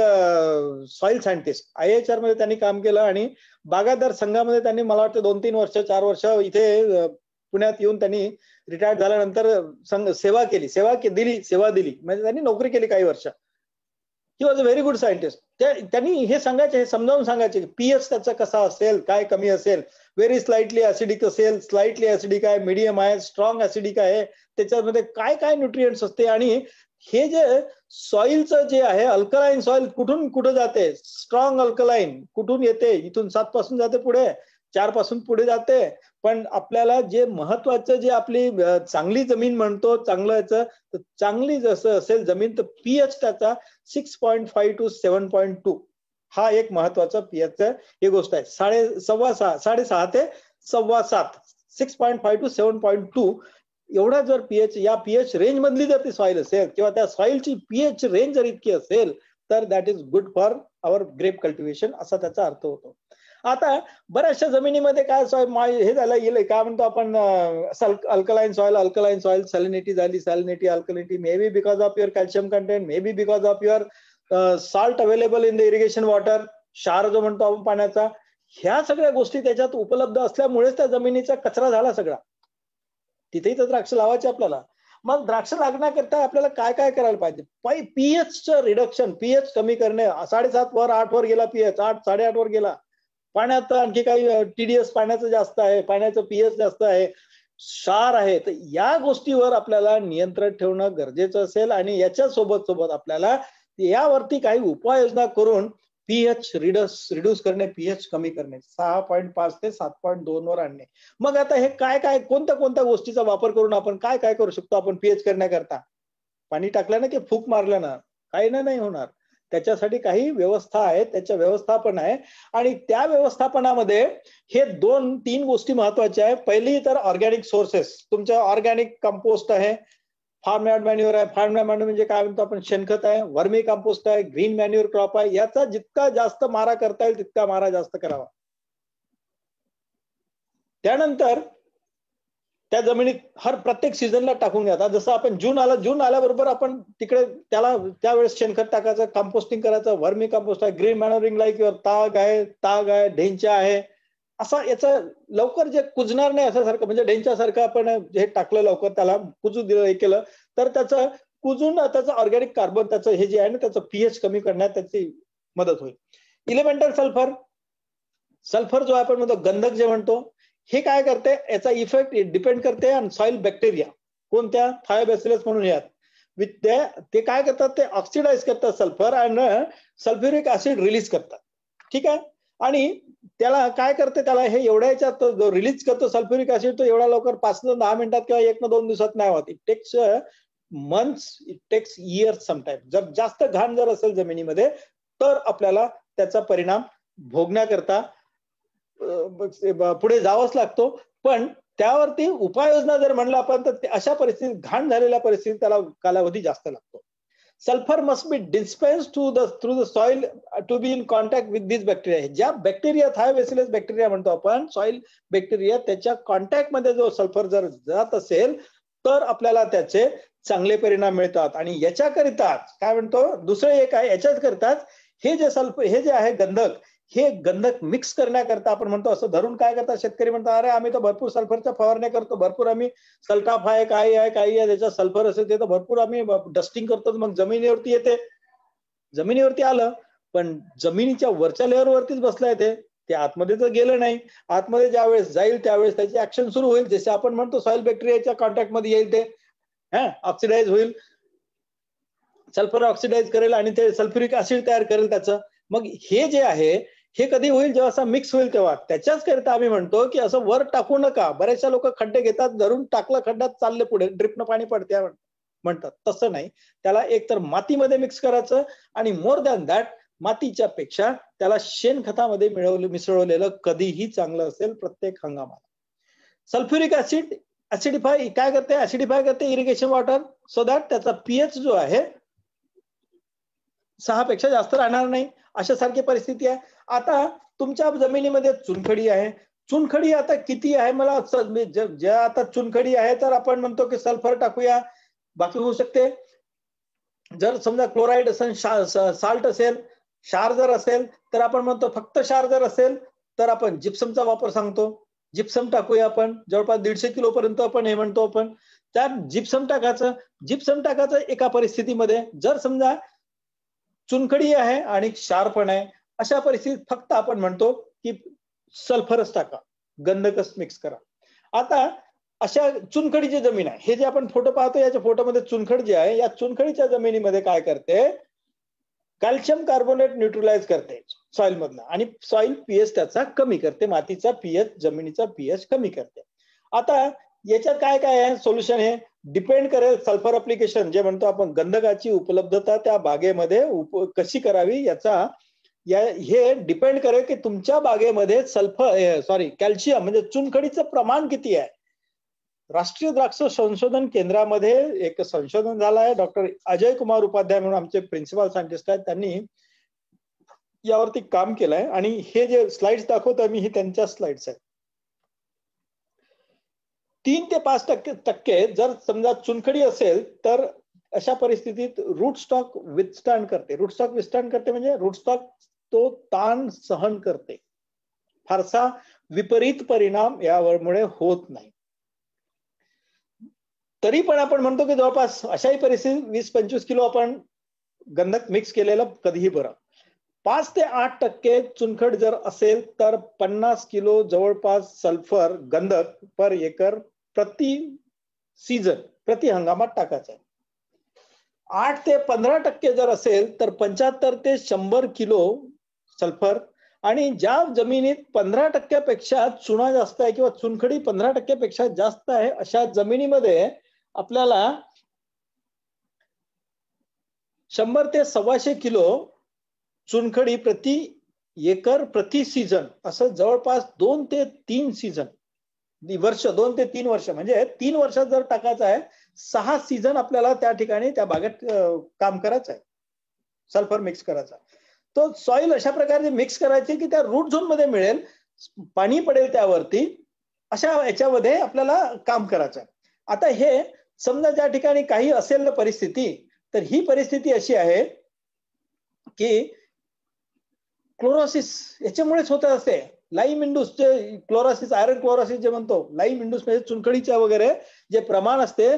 soil scientist I H R मध्ये त्यांनी काम केलं आणि बागायतदार संघामध्ये त्यांनी मला वाटतं दोन तीन वर्ष चार वर्ष इथे पुण्यात येऊन त्यांनी रिटायर्ड झाल्यानंतर संघ सेवा केली सेवा के दिली सेवा दिली म्हणजे त्यांनी नोकरी केली काही वर्ष he was a very good scientist त्यांनी हे सांगायचे हे समजावून सांगायचे पी एस त्याचा कसा असेल काय कमी असेल व्हेरी स्लाइटली ऍसिडिक असेल स्लाइटली ऍसिडिक आहे मिडियम आहे स्ट्रॉंग ऍसिडिक आहे त्याच्यामध्ये काय काय न्यूट्रिएंट्स असते आणि हे जे सॉइलचं जे आहे अल्कलाईन सॉइल कुठून कुठं जाते स्ट्रॉंग अल्कलाईन कुठून येते इथून सात पासून जाते पुढे चार पासून पुढे जाते पण आपल्याला जे महत्वाचं जे आपली चांगली जमीन म्हणतो चांगलं याचं चांगली जसं असेल जमीन तर पीएच त्याचा six point five to seven point two हा एक महत्वाचा पीएच ही गोष्ट आहे साडे सव्वा सहा साडेसहा ते सव्वा सात six point five to seven point two एवढा जर पीएच या पीएच रेंज मधली जर ती सॉइल असेल किंवा त्या सॉइलची पीएच रेंज जर इतकी असेल तर that is good for our grape cultivation असा त्याचा अर्थ होतो आता बऱ्याचशा जमिनीमध्ये काय सॉय हे झालं येईल काय म्हणतो आपण alkaline soil alkaline soil salinity झाली salinity alkalinity may be because of your calcium content may be because of your salt available in the irrigation water क्षार जो म्हणतो आपण पाण्याचा ह्या सगळ्या गोष्टी त्याच्यात उपलब्ध असल्यामुळेच त्या जमिनीचा कचरा झाला सगळा तिथेही तर द्राक्ष लावायचे आपल्याला मग द्राक्ष लागण्याकरता आपल्याला काय काय करायला पाहिजे पीएचचं रिडक्शन पीएच कमी करणे साडेसात वर आठ वर गेला पीएच आठ साडेआठ वर गेला पाण्यात आणखी काही टीडीएस पाण्याचं जास्त आहे पाण्याचं पीएच जास्त आहे क्षार आहे तर या गोष्टीवर आपल्याला नियंत्रण ठेवणं गरजेचं असेल आणि याच्या सोबत सोबत आपल्याला यावरती काही उपाययोजना करून पीएच रिडस रिड्यूस करणे पीएच कमी करणे सहा पॉईंट पाच ते सात पॉईंट दोन वर आणणे मग आता हे काय काय कोणत्या कोणत्या गोष्टीचा वापर करून आपण काय काय करू शकतो आपण पीएच करण्याकरता पाणी ना की फूक मारलं ना काही ना नाही होणार त्याच्यासाठी काही व्यवस्था आहे त्याच्या व्यवस्थापन आहे आणि त्या व्यवस्थापनामध्ये हे दोन तीन गोष्टी महत्वाच्या आहेत पहिली तर ऑर्गॅनिक सोर्सेस तुमच्या ऑर्गॅनिक कंपोस्ट आहे फार्म मॅन्युअर आहे फार्म मॅन्युअर म्हणजे काय म्हणतो आपण शेणखत आहे वर्मी कंपोस्ट आहे ग्रीन मॅन्युअर क्रॉप आहे याचा जितका जास्त मारा करता येईल तितका मारा जास्त करावा त्यानंतर त्या जमिनीत हर प्रत्येक सीझनला टाकून घ्या जसं आपण जून आला जून आल्याबरोबर आपण तिकडे त्याला त्यावेळेस शेणखत टाकायचं कंपोस्टिंग करायचं वर्मी कंपोस्ट आहे ग्रीन मॅन्युरिंग लाईक ताग आहे ताग आहे ढेंचा आहे असा याचा लवकर जे कुजणार नाही सारखं म्हणजे डेंच्यासारखं आपण हे टाकलं लवकर त्याला कुजू दिलं हे केलं तर त्याचं कुजून त्याचं ऑर्गॅनिक कार्बन त्याचं हे जे आहे ना त्याचं पीएच कमी करण्यात त्याची मदत होईल इलेमेंटल सल्फर सल्फर जो आपण म्हणतो गंधक जे म्हणतो हे काय करते याचा इफेक्ट डिपेंड करते ऑन सॉइल बॅक्टेरिया कोणत्या थायोबॅसिलस म्हणून यात विथ ते काय करतात ते ऑक्सिडाइज करतात सल्फर आणि सल्फ्युरिक ऍसिड रिलीज करतात ठीक आहे आणि त्याला काय करते त्याला हे एवढ्या जो रिलीज करतो सल्फ्युरिक ऍसिड तो एवढ्या लवकर पाच न दहा मिनिटात किंवा एक ना दोन दिवसात नाही होत it takes months it takes years sometime जर जास्त घाण जर असेल जमिनीमध्ये तर आपल्याला त्याचा परिणाम भोगण्याकरता पुढे जावंच लागतो पण त्यावरती उपाययोजना जर म्हणलं आपण तर अशा परिस्थितीत घाण झालेल्या परिस्थितीत त्याला कालावधी जास्त लागतो sulphur must be dispense to the through the soil to be in contact with this bacteria ज्या बॅक्टेरिया थायवेसिलस बॅक्टेरिया म्हणतो आपण सॉइल बॅक्टेरिया त्याच्या कॉन्टॅक्टमध्ये जो सल्फर जर जात असेल तर आपल्याला त्याचे चांगले परिणाम मिळतात आणि याच्याकरिताच काय म्हणतो दुसरं एक आहे याच्याच करताच हे जे सल्फर हे जे आहे गंधक हे गंधक मिक्स करण्याकरता आपण म्हणतो असं धरून काय करतात शेतकरी म्हणतात अरे आम्ही तर भरपूर सल्फरच्या फवारण्या करतो भरपूर आम्ही सल्टाफ आहे काय आहे काही आहे त्याचा सल्फर असेल ते तर भरपूर आम्ही डस्टिंग करतो मग जमिनीवरती येते जमिनीवरती आलं पण जमिनीच्या वरच्या लेअरवरतीच बसलाय ते ते आतमध्ये तर गेलं नाही आतमध्ये ज्या वेळेस जाईल त्यावेळेस त्याची ऍक्शन सुरू होईल जसे आपण म्हणतो सॉइल बॅक्टेरियाच्या कॉन्टॅक्टमध्ये येईल ते हा ऑक्सिडाईज होईल सल्फर ऑक्सिडाईज करेल आणि ते सल्फ्युरिक ऍसिड तयार करेल त्याचं मग हे जे आहे हे कधी होईल जेव्हा असा मिक्स होईल तेव्हा त्याच्याच करिता आम्ही म्हणतो की असं वर टाकू नका बऱ्याचशा लोक खड्डे घेतात धरून टाकलं खड्ड्यात चालले पुढे ड्रिपनं पाणी पडते म्हणतात तसं नाही त्याला एक तर मातीमध्ये मिक्स करायचं आणि मोर दॅन दॅट मातीच्या पेक्षा त्याला शेणखतामध्ये मिळवले मिसळवलेलं कधीही चांगलं असेल प्रत्येक हंगामाला सल्फ्युरिक ऍसिड ऍसिडिफाय काय करते ऍसिडिफाय करते इरिगेशन वॉटर सो दॅट त्याचा पीएच जो आहे सहा पेक्षा जास्त राहणार नाही अशा सारखी परिस्थिती आहे आता तुमच्या जमिनीमध्ये चुनखडी आहे चुनखडी आता किती आहे मला ज्या आता चुनखडी आहे तर आपण म्हणतो की सल्फर टाकूया बाकी होऊ शकते जर समजा क्लोराईड असेल साल्ट असेल क्षार जर असेल तर आपण म्हणतो फक्त क्षार जर असेल तर आपण जिप्समचा वापर सांगतो जिप्सम टाकूया आपण जवळपास दीडशे किलो पर्यंत आपण हे म्हणतो आपण त्यात जिप्सम टाकायचं जिप्सम टाकायचं एका परिस्थितीमध्ये जर समजा चुनखडी आहे आणि क्षार पण आहे अशा परिस्थितीत फक्त आपण म्हणतो की सल्फरस टाका गंधकच मिक्स करा आता अशा चुनखडीची जमीन आहे हे जे आपण फोटो पाहतो याच्या फोटोमध्ये चुनखड जे आहे या चुनखडीच्या जमिनीमध्ये काय करते कॅल्शियम कार्बोनेट न्यूट्रलाइज करते सॉइल मधला आणि सॉइल पीएच त्याचा कमी करते मातीचा पीएच जमिनीचा पीएच कमी करते आता याच्यात काय काय आहे सोल्युशन हे डिपेंड करेल सल्फर अप्लिकेशन जे म्हणतो आपण गंधकाची उपलब्धता त्या बागेमध्ये उप कशी करावी याचा या हे डिपेंड करेल की तुमच्या बागेमध्ये सल्फर सॉरी कॅल्शियम म्हणजे चुनखडीचं प्रमाण किती आहे राष्ट्रीय द्राक्ष संशोधन केंद्रामध्ये एक संशोधन झालं आहे डॉक्टर अजय कुमार उपाध्याय म्हणून आमचे प्रिन्सिपल सायंटिस्ट आहेत त्यांनी यावरती काम केलंय आणि हे जे स्लाइड्स दाखवतो मी हे त्यांच्या स्लाइड्स आहेत तीन ते पाच टक्के टक्के जर समजा चुनखडी असेल तर अशा परिस्थितीत रूट स्टॉक विथस्टँड करते रूट स्टॉक विथस्टँड करते म्हणजे रूट स्टॉक तो ताण सहन करते फारसा विपरीत परिणाम यामुळे होत नाही तरी पण आपण म्हणतो की जवळपास अशाही परिस्थितीत वीस पंचवीस किलो आपण गंधक मिक्स केलेलं कधीही बरं पाच ते आठ टक्के चुनखड जर असेल तर पन्नास किलो जवळपास सल्फर गंधक पर एकर प्रति सीझन प्रति हंगामात टाकायचा आठ ते पंधरा टक्के जर असेल तर पंच्याहत्तर ते शंभर किलो सल्फर आणि ज्या जमिनीत पंधरा टक्क्यापेक्षा चुना जास्त आहे किंवा चुनखडी पंधरा टक्क्यापेक्षा जास्त आहे अशा जमिनीमध्ये आपल्याला शंभर ते सव्वाशे किलो चुनखडी प्रति एकर प्रति सीझन असं जवळपास दोन ते तीन सीझन वर्ष दोन ते तीन वर्ष म्हणजे तीन वर्षात जर टाकायचं आहे सहा सीझन आपल्याला त्या ठिकाणी त्या बागेत काम करायचं आहे सल्फर मिक्स करायचा तो सॉइल अशा प्रकारे मिक्स करायची की त्या रूट झोन मध्ये मिळेल पाणी पडेल त्यावरती अशा याच्यामध्ये आपल्याला काम करायचं आता हे समजा ज्या ठिकाणी काही असेल ना परिस्थिती तर ही परिस्थिती अशी आहे की क्लोरोसिस याच्यामुळेच होत असते लाईम इंडूस जे क्लोरोसिस आयरन क्लोरोसिस जे म्हणतो लाईम इंडूस म्हणजे चुनखडीच्या वगैरे जे प्रमाण असते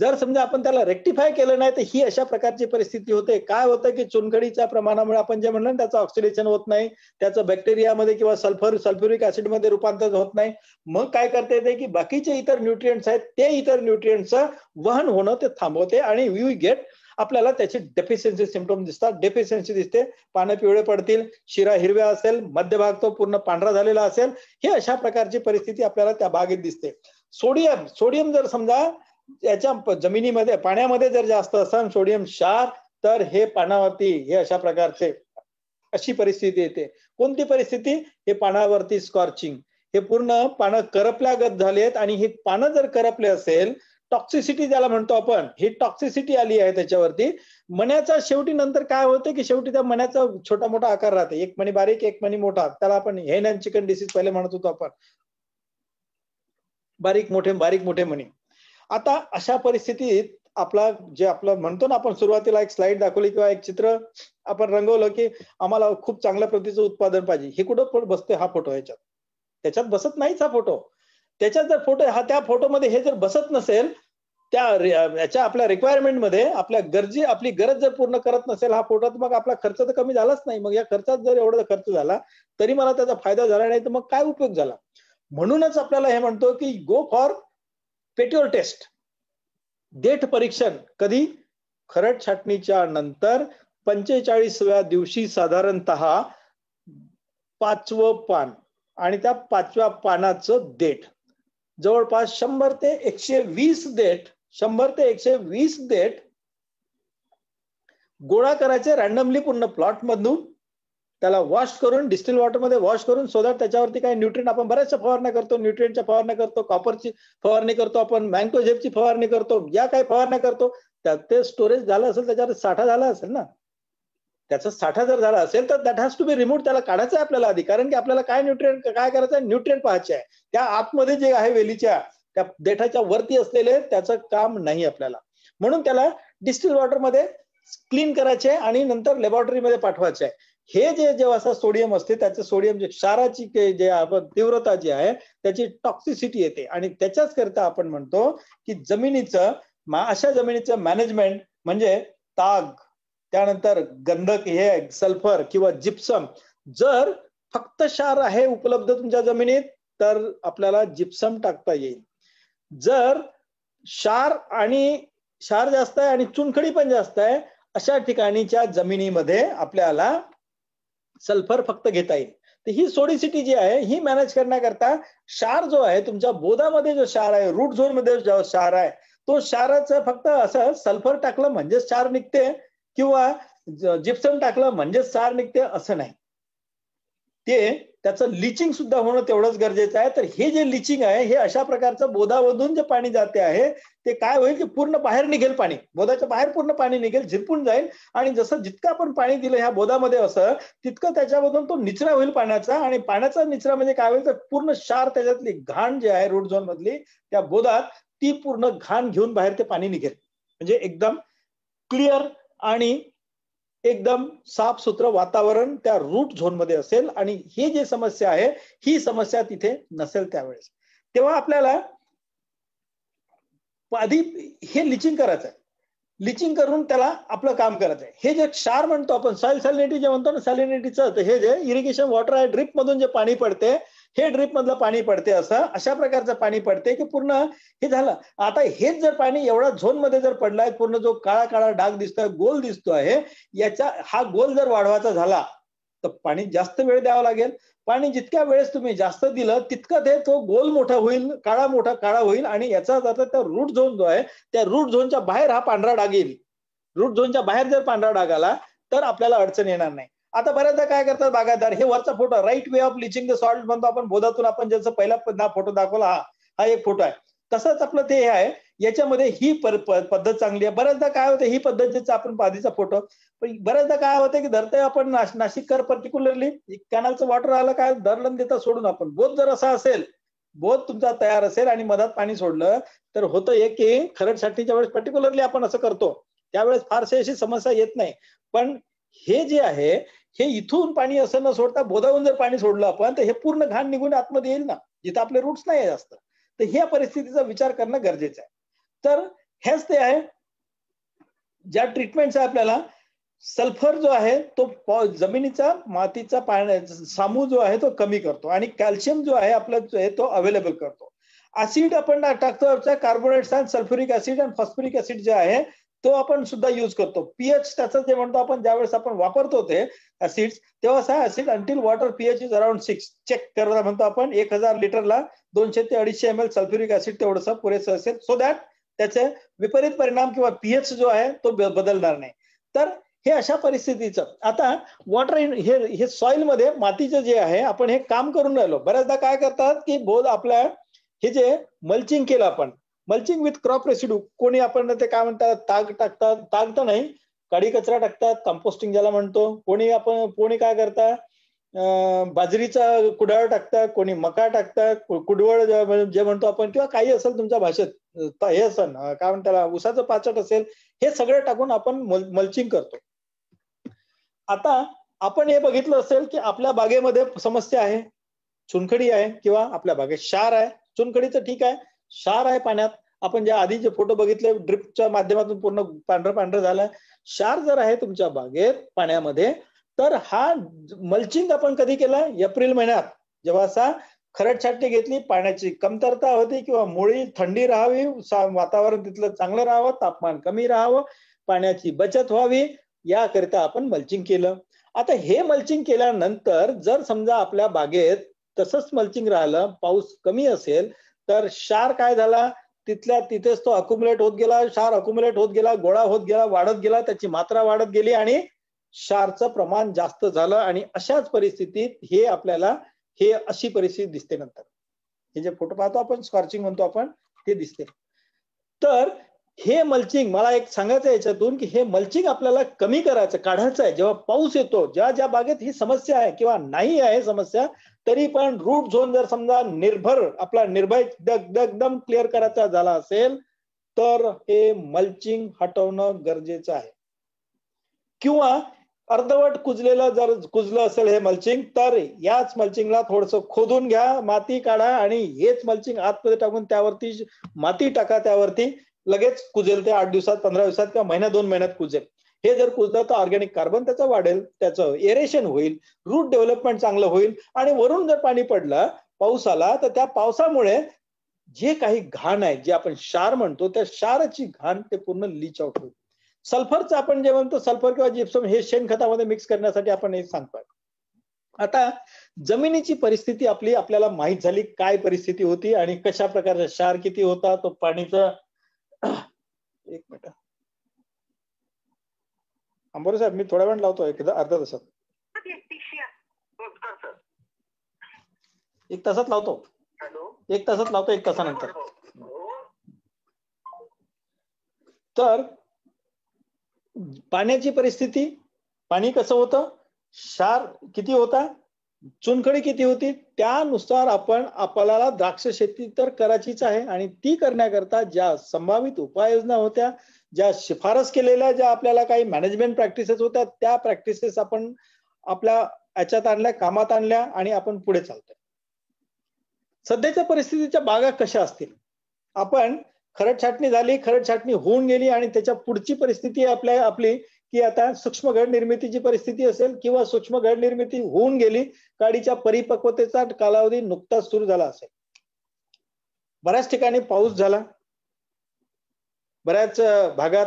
जर समजा आपण त्याला रेक्टिफाय केलं नाही तर ही अशा प्रकारची परिस्थिती होते काय होतं की चुनखडीच्या प्रमाणामुळे आपण जे म्हणलं त्याचं ऑक्सिडेशन होत नाही त्याचं बॅक्टेरियामध्ये किंवा सल्फर सल्फ्युरिक ऍसिडमध्ये रूपांतर होत नाही मग काय करता येते की बाकीचे इतर न्यूट्रिएंट्स आहेत ते इतर न्यूट्रियंटचं वहन होणं ते थांबवते आणि वी गेट आपल्याला त्याची डेफिशियन्सी सिमटोम दिसतात डेफिशियन्सी दिसते पानं पिवळे पडतील शिरा हिरव्या असेल मध्यभाग तो पूर्ण पांढरा झालेला असेल हे अशा प्रकारची परिस्थिती आपल्याला त्या बागेत दिसते सोडियम सोडियम जर समजा याच्या जमिनीमध्ये पाण्यामध्ये जर जास्त असेल सोडियम क्षार तर हे पानावरती हे अशा प्रकारचे अशी परिस्थिती येते कोणती परिस्थिती हे पानावरती स्कॉर्चिंग हे पूर्ण पानं करपल्यागत झालेत आणि हे पानं जर करपले असेल टॉक्सिसिटी ज्याला म्हणतो आपण ही टॉक्सिसिटी आली आहे त्याच्यावरती मण्याचा शेवटी नंतर काय होतं की शेवटी त्या मण्याचा छोटा मोठा आकार राहते एक मणी बारीक एक मणी मोठा त्याला आपण हे अँड चिकन डिसीज पहिले म्हणत होतो आपण बारीक मोठे बारीक मोठे मणी आता अशा परिस्थितीत आपला जे आपलं म्हणतो ना आपण सुरुवातीला एक स्लाइड दाखवली किंवा एक चित्र आपण रंगवलं की आम्हाला खूप चांगल्या प्रतीचं उत्पादन पाहिजे हे कुठं बसते हा फोटो ह्याच्यात त्याच्यात बसत नाहीच हा फोटो त्याच्यात जर फोटो हा त्या फोटोमध्ये हे जर बसत नसेल त्या याच्या आपल्या रिक्वायरमेंटमध्ये आपल्या गरजे आपली गरज जर पूर्ण करत नसेल हा फोटो तर मग आपला खर्च तर कमी झालाच नाही मग या खर्चात जर एवढा खर्च झाला तरी मला त्याचा फायदा झाला नाही तर मग काय उपयोग झाला म्हणूनच आपल्याला हे म्हणतो की गो फॉर पेट्युअर टेस्ट देठ परीक्षण कधी खरट छाटणीच्या नंतर पंचेचाळीसव्या दिवशी साधारणत पाचवं पान आणि त्या पाचव्या पानाचं देठ जवळपास शंभर ते एकशे वीस देठ शंभर ते एकशे वीस देठ गोळा करायचे रॅन्डमली पूर्ण प्लॉट मधून त्याला वॉश करून डिस्टिल वॉटरमध्ये वॉश करून सो दॅट त्याच्यावरती काही न्यूट्रिएंट आपण बऱ्याचशा फवारण्या करतो न्यूट्रिएंटच्या फवारण्या करतो कॉपरची फवारणी करतो आपण मँगोझेपची फवारणी करतो या काही फवारण्या करतो त्यात ते स्टोरेज झालं असेल त्याच्यावर साठा झाला असेल ना त्याचा साठा जर झाला असेल तर that has to be remove त्याला काढायचं आहे आपल्याला आधी कारण की आपल्याला काय न्यूट्रिएंट काय करायचं आहे न्यूट्रिएंट पाहायचे आहे त्या आतमध्ये जे आहे वेलीच्या त्या देठाच्या वरती असलेले त्याचं काम नाही आपल्याला म्हणून त्याला डिस्टिल वॉटरमध्ये क्लीन करायचे आणि नंतर लॅबॉरेटरीमध्ये पाठवायचे आहे हे जे जेव्हा असं सोडियम असते त्याचं सोडियम जे क्षाराची जे आपण तीव्रता जी आहे त्याची टॉक्सिसिटी येते आणि त्याच्याच करता आपण म्हणतो की जमिनीचं अशा जमिनीचं मॅनेजमेंट म्हणजे ताग त्यानंतर गंधक हे सल्फर किंवा जिप्सम जर फक्त क्षार आहे उपलब्ध तुमच्या जमिनीत तर आपल्याला जिप्सम टाकता येईल जर क्षार आणि क्षार जास्त आहे आणि चुनखडी पण जास्त आहे अशा ठिकाणीच्या जमिनीमध्ये आपल्याला सल्फर फक्त घेता येईल तर ही सोडिसिटी जी आहे ही मॅनेज करण्याकरता क्षार जो आहे तुमच्या बोधामध्ये जो क्षार आहे रूट झोन मध्ये जो क्षार आहे तो क्षाराचं फक्त असं सल्फर टाकलं म्हणजे क्षार निघते किंवा जिप्सम टाकलं म्हणजे सार निघते असं नाही ते त्याचं लिचिंग सुद्धा होणं तेवढंच गरजेचं आहे तर हे जे लिचिंग आहे हे अशा प्रकारचं बोदामधून जे पाणी जाते आहे ते काय होईल की पूर्ण बाहेर निघेल पाणी बोधाच्या बाहेर पूर्ण पाणी निघेल झिरपून जाईल आणि जसं जितकं आपण पाणी दिलं ह्या बोधामध्ये असं तितकं त्याच्यामधून तो निचरा होईल पाण्याचा आणि पाण्याचा निचरा म्हणजे काय होईल तर पूर्ण शार त्याच्यातली घाण जे आहे रोड झोन मधली त्या बोधात ती पूर्ण घाण घेऊन बाहेर ते पाणी निघेल म्हणजे एकदम क्लिअर आणि एकदम साफसुत्र वातावरण त्या रूट झोन मध्ये असेल आणि ही जी समस्या आहे ही समस्या तिथे नसेल त्यावेळेस तेव्हा आपल्याला आधी हे लिचिंग करायचं आहे लिचिंग करून त्याला आपलं काम करायचं आहे हे जे क्षार म्हणतो आपण सॉइल सॅलिनिटी जे म्हणतो ना सॅलिनिटीचं हे जे इरिगेशन वॉटर आहे ड्रिप मधून जे पाणी पडते हे ड्रीप मधलं पाणी पडते असं अशा प्रकारचं पाणी पडते की पूर्ण हे झालं आता हेच जर पाणी एवढा झोन मध्ये जर पडलाय पूर्ण जो काळा काळा डाग दिसतोय गोल दिसतो आहे याचा हा गोल जर वाढवायचा झाला तर पाणी जास्त वेळ द्यावा लागेल पाणी जितक्या वेळेस तुम्ही जास्त दिलं तितकं ते तो गोल मोठा होईल काळा मोठा काळा होईल आणि याचा जातो त्या रूट झोन जो आहे त्या रूट झोनच्या बाहेर हा पांढरा डाग येईल रूट झोनच्या बाहेर जर पांढरा डाग आला तर आपल्याला अडचण येणार नाही आता बऱ्याचदा काय करतात बागायतदार हे वरचा photo right way of leaching the salt म्हणतो आपण बोधातून आपण ज्याचा पहिला फोटो दाखवला हा हा एक फोटो आहे तसंच आपलं ते आहे याच्यामध्ये ही पद्धत चांगली आहे बऱ्याचदा काय होतं ही पद्धत ज्याचा आपण आधीचा फोटो पण बऱ्याचदा काय होतं की धरतोय आपण कर पर्टिक्युलरली कॅनलचं वॉटर आलं काय धरलं देता सोडून आपण बोध जर असा असेल बोध तुमचा तयार असेल आणि मधात पाणी सोडलं तर होतं एक की खरडसाठीच्या वेळेस पर्टिक्युलरली आपण असं करतो त्यावेळेस फारसे अशी समस्या येत नाही पण हे जे आहे हे इथून पाणी असं न सोडता बोदावून जर पाणी सोडलं आपण तर हे पूर्ण घाण निघून आतमध्ये येईल ना जिथे आपले रूट्स नाही आहे जास्त तर ह्या परिस्थितीचा विचार करणं गरजेचं आहे तर हेच ते आहे ज्या ट्रीटमेंटचा आपल्याला सल्फर जो आहे तो जमिनीचा मातीचा पाण्या सामू जो आहे तो कमी करतो आणि कॅल्शियम जो आहे आपला जो आहे तो अवेलेबल करतो ऍसिड आपण टाकतो कार्बोनेट्स आणि सल्फ्युरिक ऍसिड आणि फॉस्फरिक ऍसिड जे आहे तो आपण सुद्धा युज करतो पीएच त्याचं जे म्हणतो आपण ज्यावेळेस आपण वापरतो ते ऍसिड तेव्हा हा acid until water pH is around six check करायला म्हणतो आपण एक हजार लिटरला दोनशे ते अडीचशे एम एल सल्फ्युरिक ऍसिड तेवढंसं पुरेसं असेल सो दॅट त्याचे विपरीत परिणाम किंवा पीएच जो आहे तो बदलणार नाही तर हे अशा परिस्थितीचं आता वॉटर हे हे सॉइलमध्ये मातीचं जे आहे आपण हे काम करून राहिलो बऱ्याचदा काय करतात की बोध आपल्या हे जे मल्चिंग केलं आपण मल्चिंग विथ क्रॉप रेसिड्यू कोणी आपण ते काय म्हणतात ताग टाकतात ताग तर नाही काडी कचरा टाकतात कंपोस्टिंग ज्याला म्हणतो कोणी आपण कोणी काय करतात बाजरीचा कुडाळ टाकतात कोणी मका टाकतात कुडवळ जे म्हणतो आपण किंवा काही असेल तुमच्या भाषेत हे असेल काय म्हणतात उसाचं पाचट असेल हे सगळं टाकून आपण मल्चिंग करतो आता आपण हे बघितलं असेल की आपल्या बागेमध्ये समस्या आहे चुनखडी आहे किंवा आपल्या बागेत क्षार आहे चुनखडीचं ठीक आहे क्षार आहे पाण्यात आपण ज्या आधी जे फोटो बघितले ड्रिपच्या माध्यमातून पूर्ण पांढरं पांढरं झालं क्षार जर आहे तुमच्या बागेत पाण्यामध्ये तर हा मल्चिंग आपण कधी केला एप्रिल महिन्यात जेव्हा असा खरटछाटणी घेतली पाण्याची कमतरता होती किंवा मुळी थंडी राहावी वातावरण तिथलं चांगलं राहावं तापमान कमी राहावं पाण्याची बचत व्हावी याकरिता आपण मल्चिंग केलं आता हे मल्चिंग केल्यानंतर जर समजा आपल्या बागेत तसंच मल्चिंग राहिलं पाऊस कमी असेल तर क्षार काय झाला तिथल्या तिथेच तो अक्युमुलेट होत गेला क्षार अकुम्युलेट होत गेला गोळा होत गेला वाढत गेला त्याची मात्रा वाढत गेली आणि क्षारचं प्रमाण जास्त झालं आणि अशाच परिस्थितीत हे आपल्याला हे अशी परिस्थिती दिसते नंतर हे जे फोटो पाहतो आपण स्कॉर्चिंग म्हणतो आपण ते दिसते तर हे मल्चिंग मला एक सांगायचं याच्यातून की हे मल्चिंग आपल्याला कमी करायचं काढायचं आहे जेव्हा पाऊस येतो ज्या ज्या बागेत ही समस्या आहे किंवा नाही आहे समस्या तरी पण रूट झोन जर समजा निर्भर आपला निर्भय एकदम क्लिअर करायचा झाला असेल तर हे मल्चिंग हटवणं गरजेचं आहे किंवा अर्धवट कुजलेलं जर कुजलं असेल हे मल्चिंग तर याच मल्चिंगला थोडस खोदून घ्या माती काढा आणि हेच मल्चिंग आतमध्ये टाकून त्यावरती माती टाका त्यावरती लगेच कुजेल ते आठ दिवसात पंधरा दिवसात किंवा महिन्या दोन महिन्यात कुजेल हे जर कुजलं तर ऑर्गॅनिक कार्बन त्याचं वाढेल त्याचं एरेशन होईल रूट डेव्हलपमेंट चांगलं होईल आणि वरून जर पाणी पडलं पाऊस आला तर त्या पावसामुळे जे काही घाण आहे जे आपण क्षार म्हणतो त्या क्षाराची घाण ते पूर्ण लीच आउट होईल सल्फरचं आपण जे म्हणतो सल्फर किंवा जिप्सम हे शेणखतामध्ये मिक्स करण्यासाठी आपण हे सांगतोय आता जमिनीची परिस्थिती आपली आपल्याला माहीत झाली काय परिस्थिती होती आणि कशा प्रकारचा क्षार किती होता तो पाणीचा एक मिनिट अंबोरे साहेब मी थोड्या वेळ लावतो एक अर्धा तासात एक तासात लावतो एक तासात लावतो एक तासानंतर हो, हो. तर पाण्याची परिस्थिती पाणी कसं होतं क्षार किती होता चुनखडी किती होती त्यानुसार आपण आपल्याला द्राक्ष शेती तर करायचीच आहे आणि ती करण्याकरता ज्या संभावित उपाययोजना होत्या ज्या शिफारस केलेल्या ज्या आपल्याला काही मॅनेजमेंट प्रॅक्टिसेस होत्या त्या प्रॅक्टिसेस आपण आपल्या याच्यात आणल्या कामात आणल्या आणि आपण पुढे चालतोय सध्याच्या परिस्थितीच्या बागा कशा असतील आपण खरड छाटणी झाली खरड छाटणी होऊन गेली आणि त्याच्या पुढची परिस्थिती आपल्या आपली की आता सूक्ष्म घड निर्मितीची परिस्थिती असेल किंवा सूक्ष्म घड निर्मिती होऊन गेली काडीच्या परिपक्वतेचा कालावधी नुकताच सुरू झाला असेल बऱ्याच ठिकाणी पाऊस झाला बऱ्याच भागात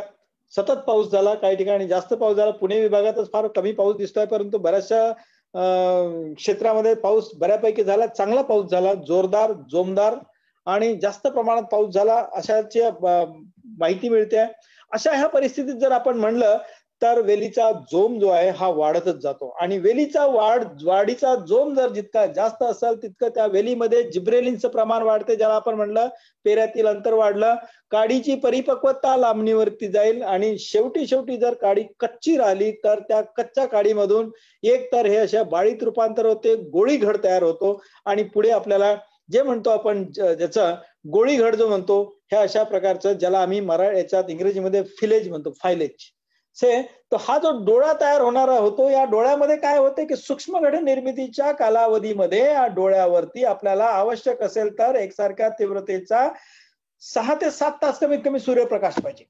सतत पाऊस झाला काही ठिकाणी जास्त पाऊस झाला पुणे विभागातच फार कमी पाऊस दिसतोय परंतु बऱ्याचशा क्षेत्रामध्ये पाऊस बऱ्यापैकी झाला चांगला पाऊस झाला जोरदार जोमदार आणि जास्त प्रमाणात पाऊस झाला अशाची माहिती मिळते अशा ह्या परिस्थितीत जर आपण म्हणलं तर वेलीचा जोम जो आहे हा वाढतच जातो आणि वेलीचा वाढ वाढीचा जोम जर जितका जास्त असेल तितकं त्या वेलीमध्ये जिब्रेलिनचं प्रमाण वाढते ज्याला आपण म्हणलं पेऱ्यातील अंतर वाढलं काडीची परिपक्वता लांबणीवरती जाईल आणि शेवटी शेवटी जर काडी कच्ची राहिली तर त्या कच्च्या काडीमधून एक तर हे अशा बाळीत रूपांतर होते गोळी घड तयार होतो आणि पुढे आपल्याला जे म्हणतो आपण ज्याचं गोळी घड जो म्हणतो ह्या अशा प्रकारचं ज्याला आम्ही मरा याच्यात इंग्रजीमध्ये फिलेज म्हणतो फायलेज से तो हा जो डोळा तयार होणारा होतो या डोळ्यामध्ये काय होते की सूक्ष्म घड निर्मितीच्या कालावधीमध्ये या डोळ्यावरती आपल्याला आवश्यक असेल तर एकसारख्या तीव्रतेचा सहा ते सात तास कमीत कमी सूर्यप्रकाश पाहिजे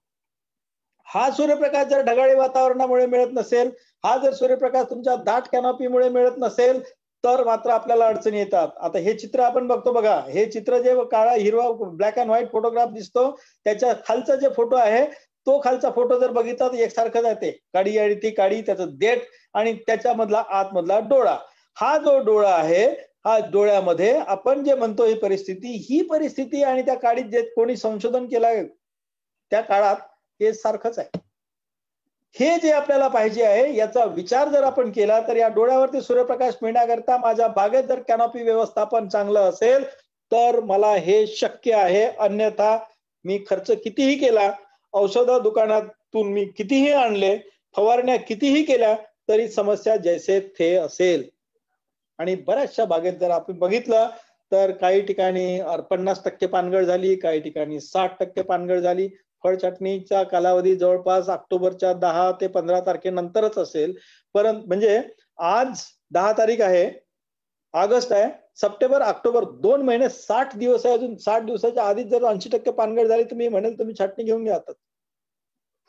हा सूर्यप्रकाश जर ढगाळी वातावरणामुळे मिळत नसेल हा जर सूर्यप्रकाश तुमच्या दाट कॅनॉपीमुळे मिळत नसेल तर मात्र आपल्याला अडचणी येतात आता हे चित्र आपण बघतो बघा हे चित्र जे काळा हिरवा ब्लॅक अँड व्हाईट फोटोग्राफ दिसतो त्याच्या खालचा जे फोटो आहे तो खालचा फोटो जर बघितला तर एकसारखं जाते काडी आणि ती काडी त्याचं देठ आणि त्याच्यामधला आतमधला डोळा हा जो डोळा आहे हा डोळ्यामध्ये आपण जे म्हणतो ही परिस्थिती ही परिस्थिती आणि त्या काळीत जे कोणी संशोधन केलं त्या काळात हे सारखंच आहे हे जे आपल्याला पाहिजे आहे याचा विचार जर आपण केला तर या डोळ्यावरती सूर्यप्रकाश मिळण्याकरता माझ्या बागेत जर कॅनॉपी व्यवस्थापन चांगलं असेल तर मला हे शक्य आहे अन्यथा मी खर्च कितीही केला औषध दुकानातून मी कितीही आणले फवारण्या कितीही केल्या तरी समस्या जैसे थे असेल आणि बऱ्याचशा बागेत जर आपण बघितलं तर काही ठिकाणी पन्नास टक्के पानगळ झाली काही ठिकाणी साठ टक्के पानगळ झाली फळ छाटणीचा कालावधी जवळपास ऑक्टोबरच्या दहा ते पंधरा तारखेनंतरच असेल परंतु म्हणजे आज दहा तारीख आहे ऑगस्ट आहे सप्टेंबर ऑक्टोबर दोन महिने साठ दिवस आहे अजून साठ दिवसाच्या आधीच जर ऐंशी टक्के पानगड झाली तुम्ही म्हणेल तुम्ही छाटणी घेऊन घ्या आता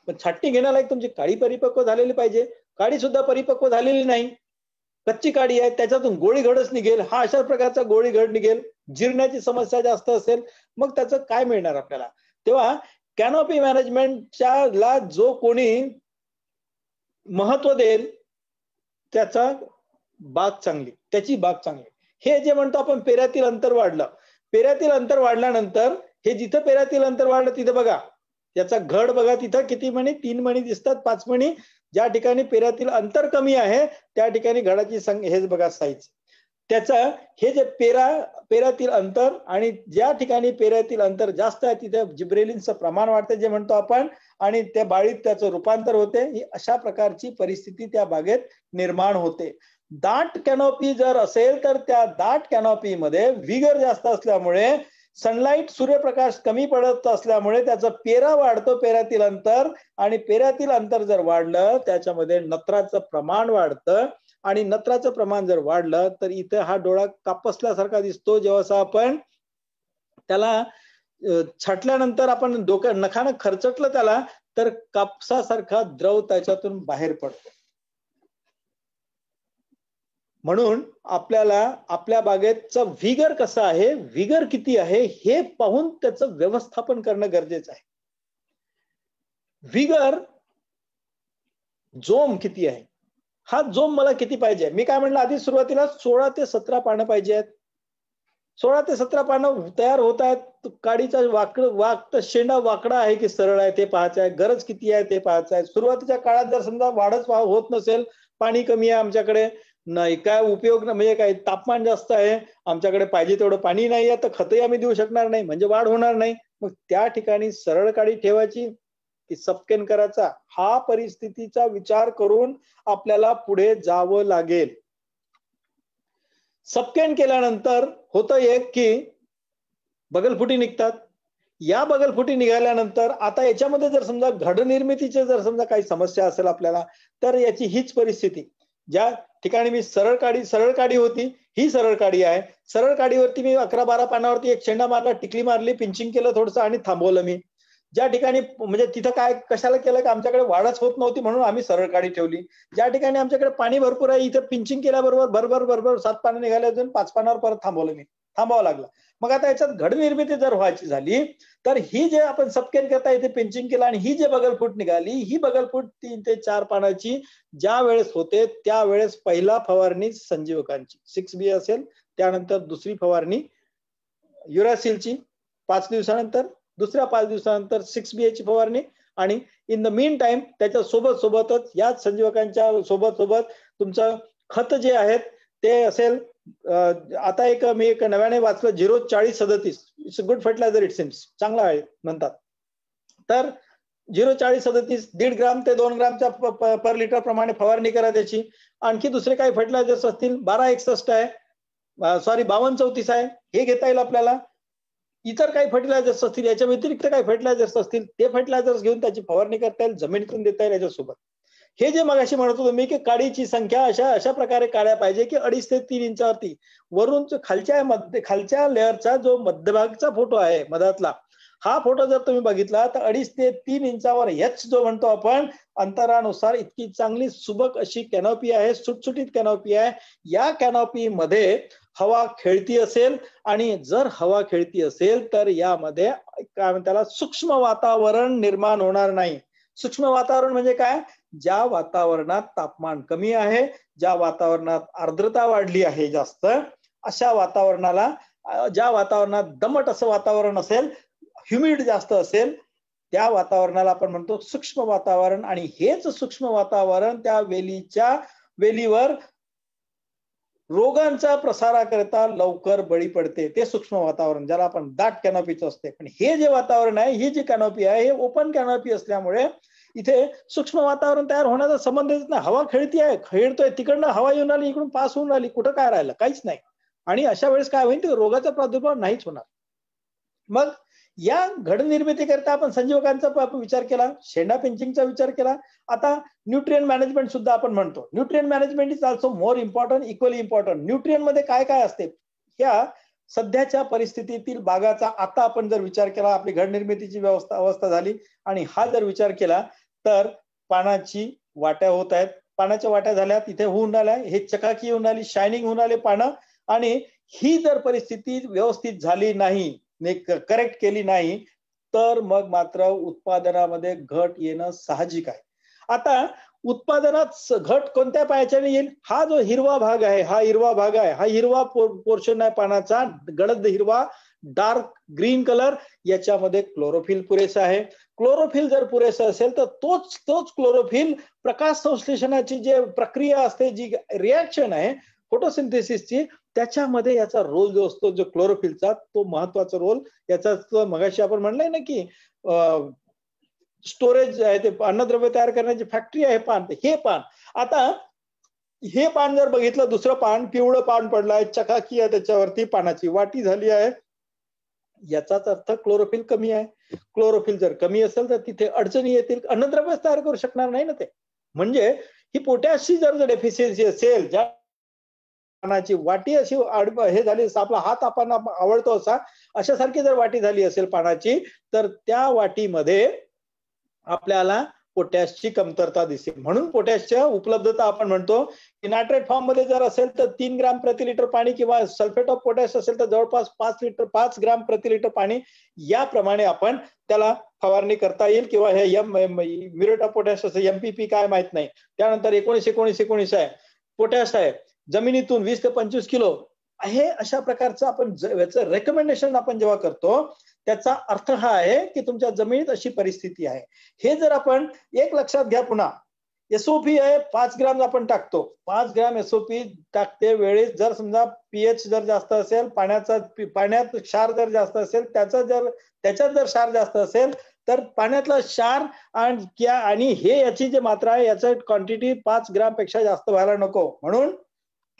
पण छाटणी एक तुमची काळी परिपक्व झालेली पाहिजे काळी सुद्धा परिपक्व झालेली नाही कच्ची काडी आहे त्याच्यातून गोळी घडच निघेल हा अशा प्रकारचा गोळी घड निघेल जिरण्याची समस्या जास्त असेल मग त्याचं काय मिळणार आपल्याला तेव्हा कॅनोपी मॅनेजमेंटच्या ला जो कोणी महत्व देईल त्याचा बाग चांगली त्याची बाग चांगली हे जे म्हणतो आपण पेऱ्यातील अंतर वाढलं पेऱ्यातील अंतर वाढल्यानंतर हे जिथं पेऱ्यातील अंतर वाढलं तिथं बघा याचा घड बघा तिथं किती म्हणी तीन मणी दिसतात पाच मणी ज्या ठिकाणी पेऱ्यातील अंतर कमी आहे त्या ठिकाणी घडाची संख्या हेच बघा साईज त्याचं हे जे पेरा पेऱ्यातील अंतर आणि ज्या ठिकाणी पेऱ्यातील अंतर जास्त आहे तिथे जिब्रेलिनचं प्रमाण वाढते जे म्हणतो आपण आणि त्या बाळीत त्याचं रूपांतर होते ही अशा प्रकारची परिस्थिती त्या बागेत निर्माण होते दाट कॅनॉपी जर असेल तर त्या दाट कॅनॉपीमध्ये विगर जास्त असल्यामुळे सनलाईट सूर्यप्रकाश कमी पडत असल्यामुळे त्याचा पेरा वाढतो पेऱ्यातील अंतर आणि पेऱ्यातील अंतर जर वाढलं त्याच्यामध्ये नत्राचं प्रमाण वाढतं आणि नत्राचं प्रमाण जर वाढलं तर इथं हा डोळा कापसल्यासारखा दिसतो जेव्हा आपण त्याला छाटल्यानंतर आपण डोक्या नखानं खरचटलं त्याला तर कापसासारखा द्रव त्याच्यातून बाहेर पडतो म्हणून आपल्याला आपल्या बागेतचा व्हिगर कसा आहे व्हिगर किती आहे हे पाहून त्याचं व्यवस्थापन करणं गरजेचं आहे व्हिगर जोम किती आहे हा जोम मला किती पाहिजे मी काय म्हणलं आधी सुरुवातीला सोळा ते सतरा पानं पाहिजे आहेत सोळा ते सतरा पानं तयार होत आहेत काडीचा वाकड वाक शेंडा वाकडा आहे की सरळ आहे ते पाहायचं आहे गरज किती आहे ते पाहायचं आहे सुरुवातीच्या काळात जर समजा वाढच होत नसेल पाणी कमी आहे आमच्याकडे नाही काय उपयोग ना म्हणजे काय तापमान जास्त आहे आमच्याकडे पाहिजे तेवढं पाणी नाही आहे तर खतही आम्ही देऊ शकणार नाही म्हणजे वाढ होणार नाही मग त्या ठिकाणी सरळ काळी ठेवायची की सपकेन करायचा हा परिस्थितीचा विचार करून आपल्याला पुढे जावं लागेल सपकेन केल्यानंतर होतं एक की बगलफुटी निघतात या बगलफुटी निघाल्यानंतर आता याच्यामध्ये जर समजा घडनिर्मितीचे जर समजा काही समस्या असेल आपल्याला तर याची हीच परिस्थिती ज्या ठिकाणी मी सरळ काडी सरळ काडी होती ही सरळ काडी आहे सरळ काडीवरती मी अकरा बारा पानावरती एक शेंडा मारला टिकली मारली पिंचिंग केलं थोडंसं आणि थांबवलं मी ज्या ठिकाणी म्हणजे तिथं काय कशाला केलं की आमच्याकडे वाढच होत नव्हती म्हणून आम्ही सरळ काडी ठेवली ज्या ठिकाणी आमच्याकडे पाणी भरपूर आहे इथं पिंचिंग केल्याबरोबर भरभर भरभर सात पानं निघाले अजून पाच पानावर परत थांबवलं मी थांबावा लागला मग आता याच्यात घडनिर्मिती जर व्हायची झाली तर ही जे आपण सबकेन करता इथे पेंचिंग केलं आणि ही जे बगलफूट निघाली ही बगलफूट तीन ते चार पानाची ज्या वेळेस होते त्यावेळेस पहिला फवारणी संजीवकांची सिक्स बी असेल त्यानंतर दुसरी फवारणी युरासिलची पाच दिवसानंतर दुसऱ्या पाच दिवसानंतर सिक्स बी एची फवारणी आणि इन द मीन टाइम त्याच्या सोबत सोबतच याच संजीवकांच्या सोबत सोबत तुमचं खत जे आहेत ते असेल आता एक मी एक नव्याने वाचलं झिरो चाळीस सदतीस it's good fertiliser it seems चांगला आहे म्हणतात तर झिरो चाळीस सदतीस दीड ग्राम ते दोन ग्रामच्या पर लिटर प्रमाणे फवारणी करा त्याची आणखी दुसरे काही फर्टिलायझर्स असतील बारा एकसष्ट आहे सॉरी बावन्न चौतीस आहे हे घेता येईल आपल्याला इतर काही फर्टिलायझर्स असतील याच्या व्यतिरिक्त काही फर्टिलायझर्स असतील ते फर्टिलायझर्स घेऊन त्याची फवारणी करता येईल जमिनीतून देता येईल याच्यासोबत हे जे मगाशी म्हणत होतो मी की काडीची संख्या अशा अशा प्रकारे काढ्या पाहिजे की अडीच ते तीन इंचावरती वरून खालच्या मध्य खालच्या लेअरचा जो मध्यभागचा फोटो आहे मधातला हा फोटो जर तुम्ही बघितला तर अडीच ते तीन इंचावर हेच जो म्हणतो आपण अंतरानुसार इतकी चांगली सुबक अशी कॅनॉपी आहे सुटसुटीत कॅनॉपी आहे या कॅनॉपी मध्ये हवा खेळती असेल आणि जर हवा खेळती असेल तर यामध्ये काय म्हणतात सूक्ष्म वातावरण निर्माण होणार नाही सूक्ष्म वातावरण म्हणजे काय ज्या वातावरणात तापमान कमी आहे ज्या वातावरणात आर्द्रता वाढली आहे जास्त अशा वातावरणाला ज्या वातावरणात दमट असं वातावरण असेल ह्युमिड जास्त असेल त्या वातावरणाला आपण म्हणतो सूक्ष्म वातावरण आणि हेच सूक्ष्म वातावरण त्या वेलीच्या वेलीवर रोगांचा करता लवकर बळी पडते ते सूक्ष्म वातावरण ज्याला आपण दाट कॅनॉपीच असते पण हे जे वातावरण आहे ही जी कॅनॉपी आहे हे ओपन कॅनॉपी असल्यामुळे इथे सूक्ष्म वातावरण तयार होण्याचा येत नाही हवा खेळती आहे खेळतोय तिकडनं हवा येऊन आली इकडून पास होऊन आली कुठं काय राहिलं काहीच नाही आणि अशा वेळेस काय होईल रोगाचा प्रादुर्भाव नाहीच होणार मग या घडनिर्मितीकरता आपण संजीवकांचा विचार केला शेंडा पिंचिंगचा विचार केला आता न्यूट्रियन मॅनेजमेंट सुद्धा आपण म्हणतो nutrient management is also more important equally important nutrient मध्ये काय काय असते ह्या सध्याच्या परिस्थितीतील बागाचा आता आपण जर विचार केला आपली घडनिर्मितीची व्यवस्था अवस्था झाली आणि हा जर विचार केला तर पानाची वाट्या होत आहेत पानाच्या वाट्या झाल्या तिथे होऊन आल्या हे चकाकी होऊन आली शायनिंग होऊन आले पानं आणि ही जर परिस्थिती व्यवस्थित झाली नाही करेक्ट केली नाही तर मग मात्र उत्पादनामध्ये घट येणं साहजिक आहे आता उत्पादनात घट कोणत्या पायाच्याने येईल हा जो हिरवा भाग आहे हा हिरवा भाग आहे हा हिरवा पोर्शन आहे पानाचा गडद हिरवा डार्क ग्रीन कलर याच्यामध्ये क्लोरोफिल पुरेसा आहे क्लोरोफिल जर पुरेसा असेल तर तोच तोच क्लोरोफिल प्रकाश संश्लेषणाची जे प्रक्रिया असते जी रिॲक्शन आहे फोटोसिंथेसिसची त्याच्यामध्ये याचा रोल जो असतो जो क्लोरोफिलचा तो महत्वाचा रोल याचा मगाशी आपण म्हणलंय ना की स्टोरेज आहे ते अन्नद्रव्य तयार करण्याची फॅक्टरी आहे पान हे पान आता हे पान जर बघितलं दुसरं पान पिवळं पान पडलं आहे चकाकी आहे त्याच्यावरती पानाची वाटी झाली आहे याचाच अर्थ क्लोरोफिल कमी आहे क्लोरोफिल जर कमी असेल तर तिथे अडचणी येतील अन्नद्रव्य तयार करू शकणार नाही ना ते म्हणजे ही पोटॅशची जर डेफिशियन्सी असेल ज्या पानाची वाटी अशी हे झाली आपला हात आपण आवडतो असा अशा सारखी जर वाटी झाली असेल पानाची तर त्या वाटीमध्ये आपल्याला पोटॅशची कमतरता दिसते म्हणून पोटॅशच्या उपलब्धता आपण म्हणतो की नायट्रेट फॉर्म मध्ये जर असेल तर तीन ग्राम प्रति लिटर पाणी किंवा सल्फेट ऑफ पोटॅश असेल तर जवळपास पाच लिटर पाच ग्राम प्रति लिटर पाणी याप्रमाणे आपण त्याला फवारणी करता येईल किंवा हे एम म्युरेट ऑफ पोटॅश असं एमपीपी काय माहित नाही त्यानंतर एकोणीस एकोणीस एकोणीस आहे पोटॅश आहे जमिनीतून वीस ते पंचवीस किलो हे अशा प्रकारचं आपण रेकमेंडेशन आपण जेव्हा करतो त्याचा अर्थ हा आहे की तुमच्या जमिनीत अशी परिस्थिती आहे हे जर आपण एक लक्षात घ्या पुन्हा एसओपी आहे पाच ग्राम आपण टाकतो पाच ग्राम एसओपी टाकते वेळेस जर समजा पीएच जर जास्त असेल पाण्याचा पाण्यात क्षार जर जास्त असेल त्याचा जर त्याच्यात जर क्षार जास्त असेल तर पाण्यातला क्षार आणि आणि हे याची जे मात्रा आहे याचं क्वांटिटी पाच ग्रॅम पेक्षा जास्त व्हायला नको म्हणून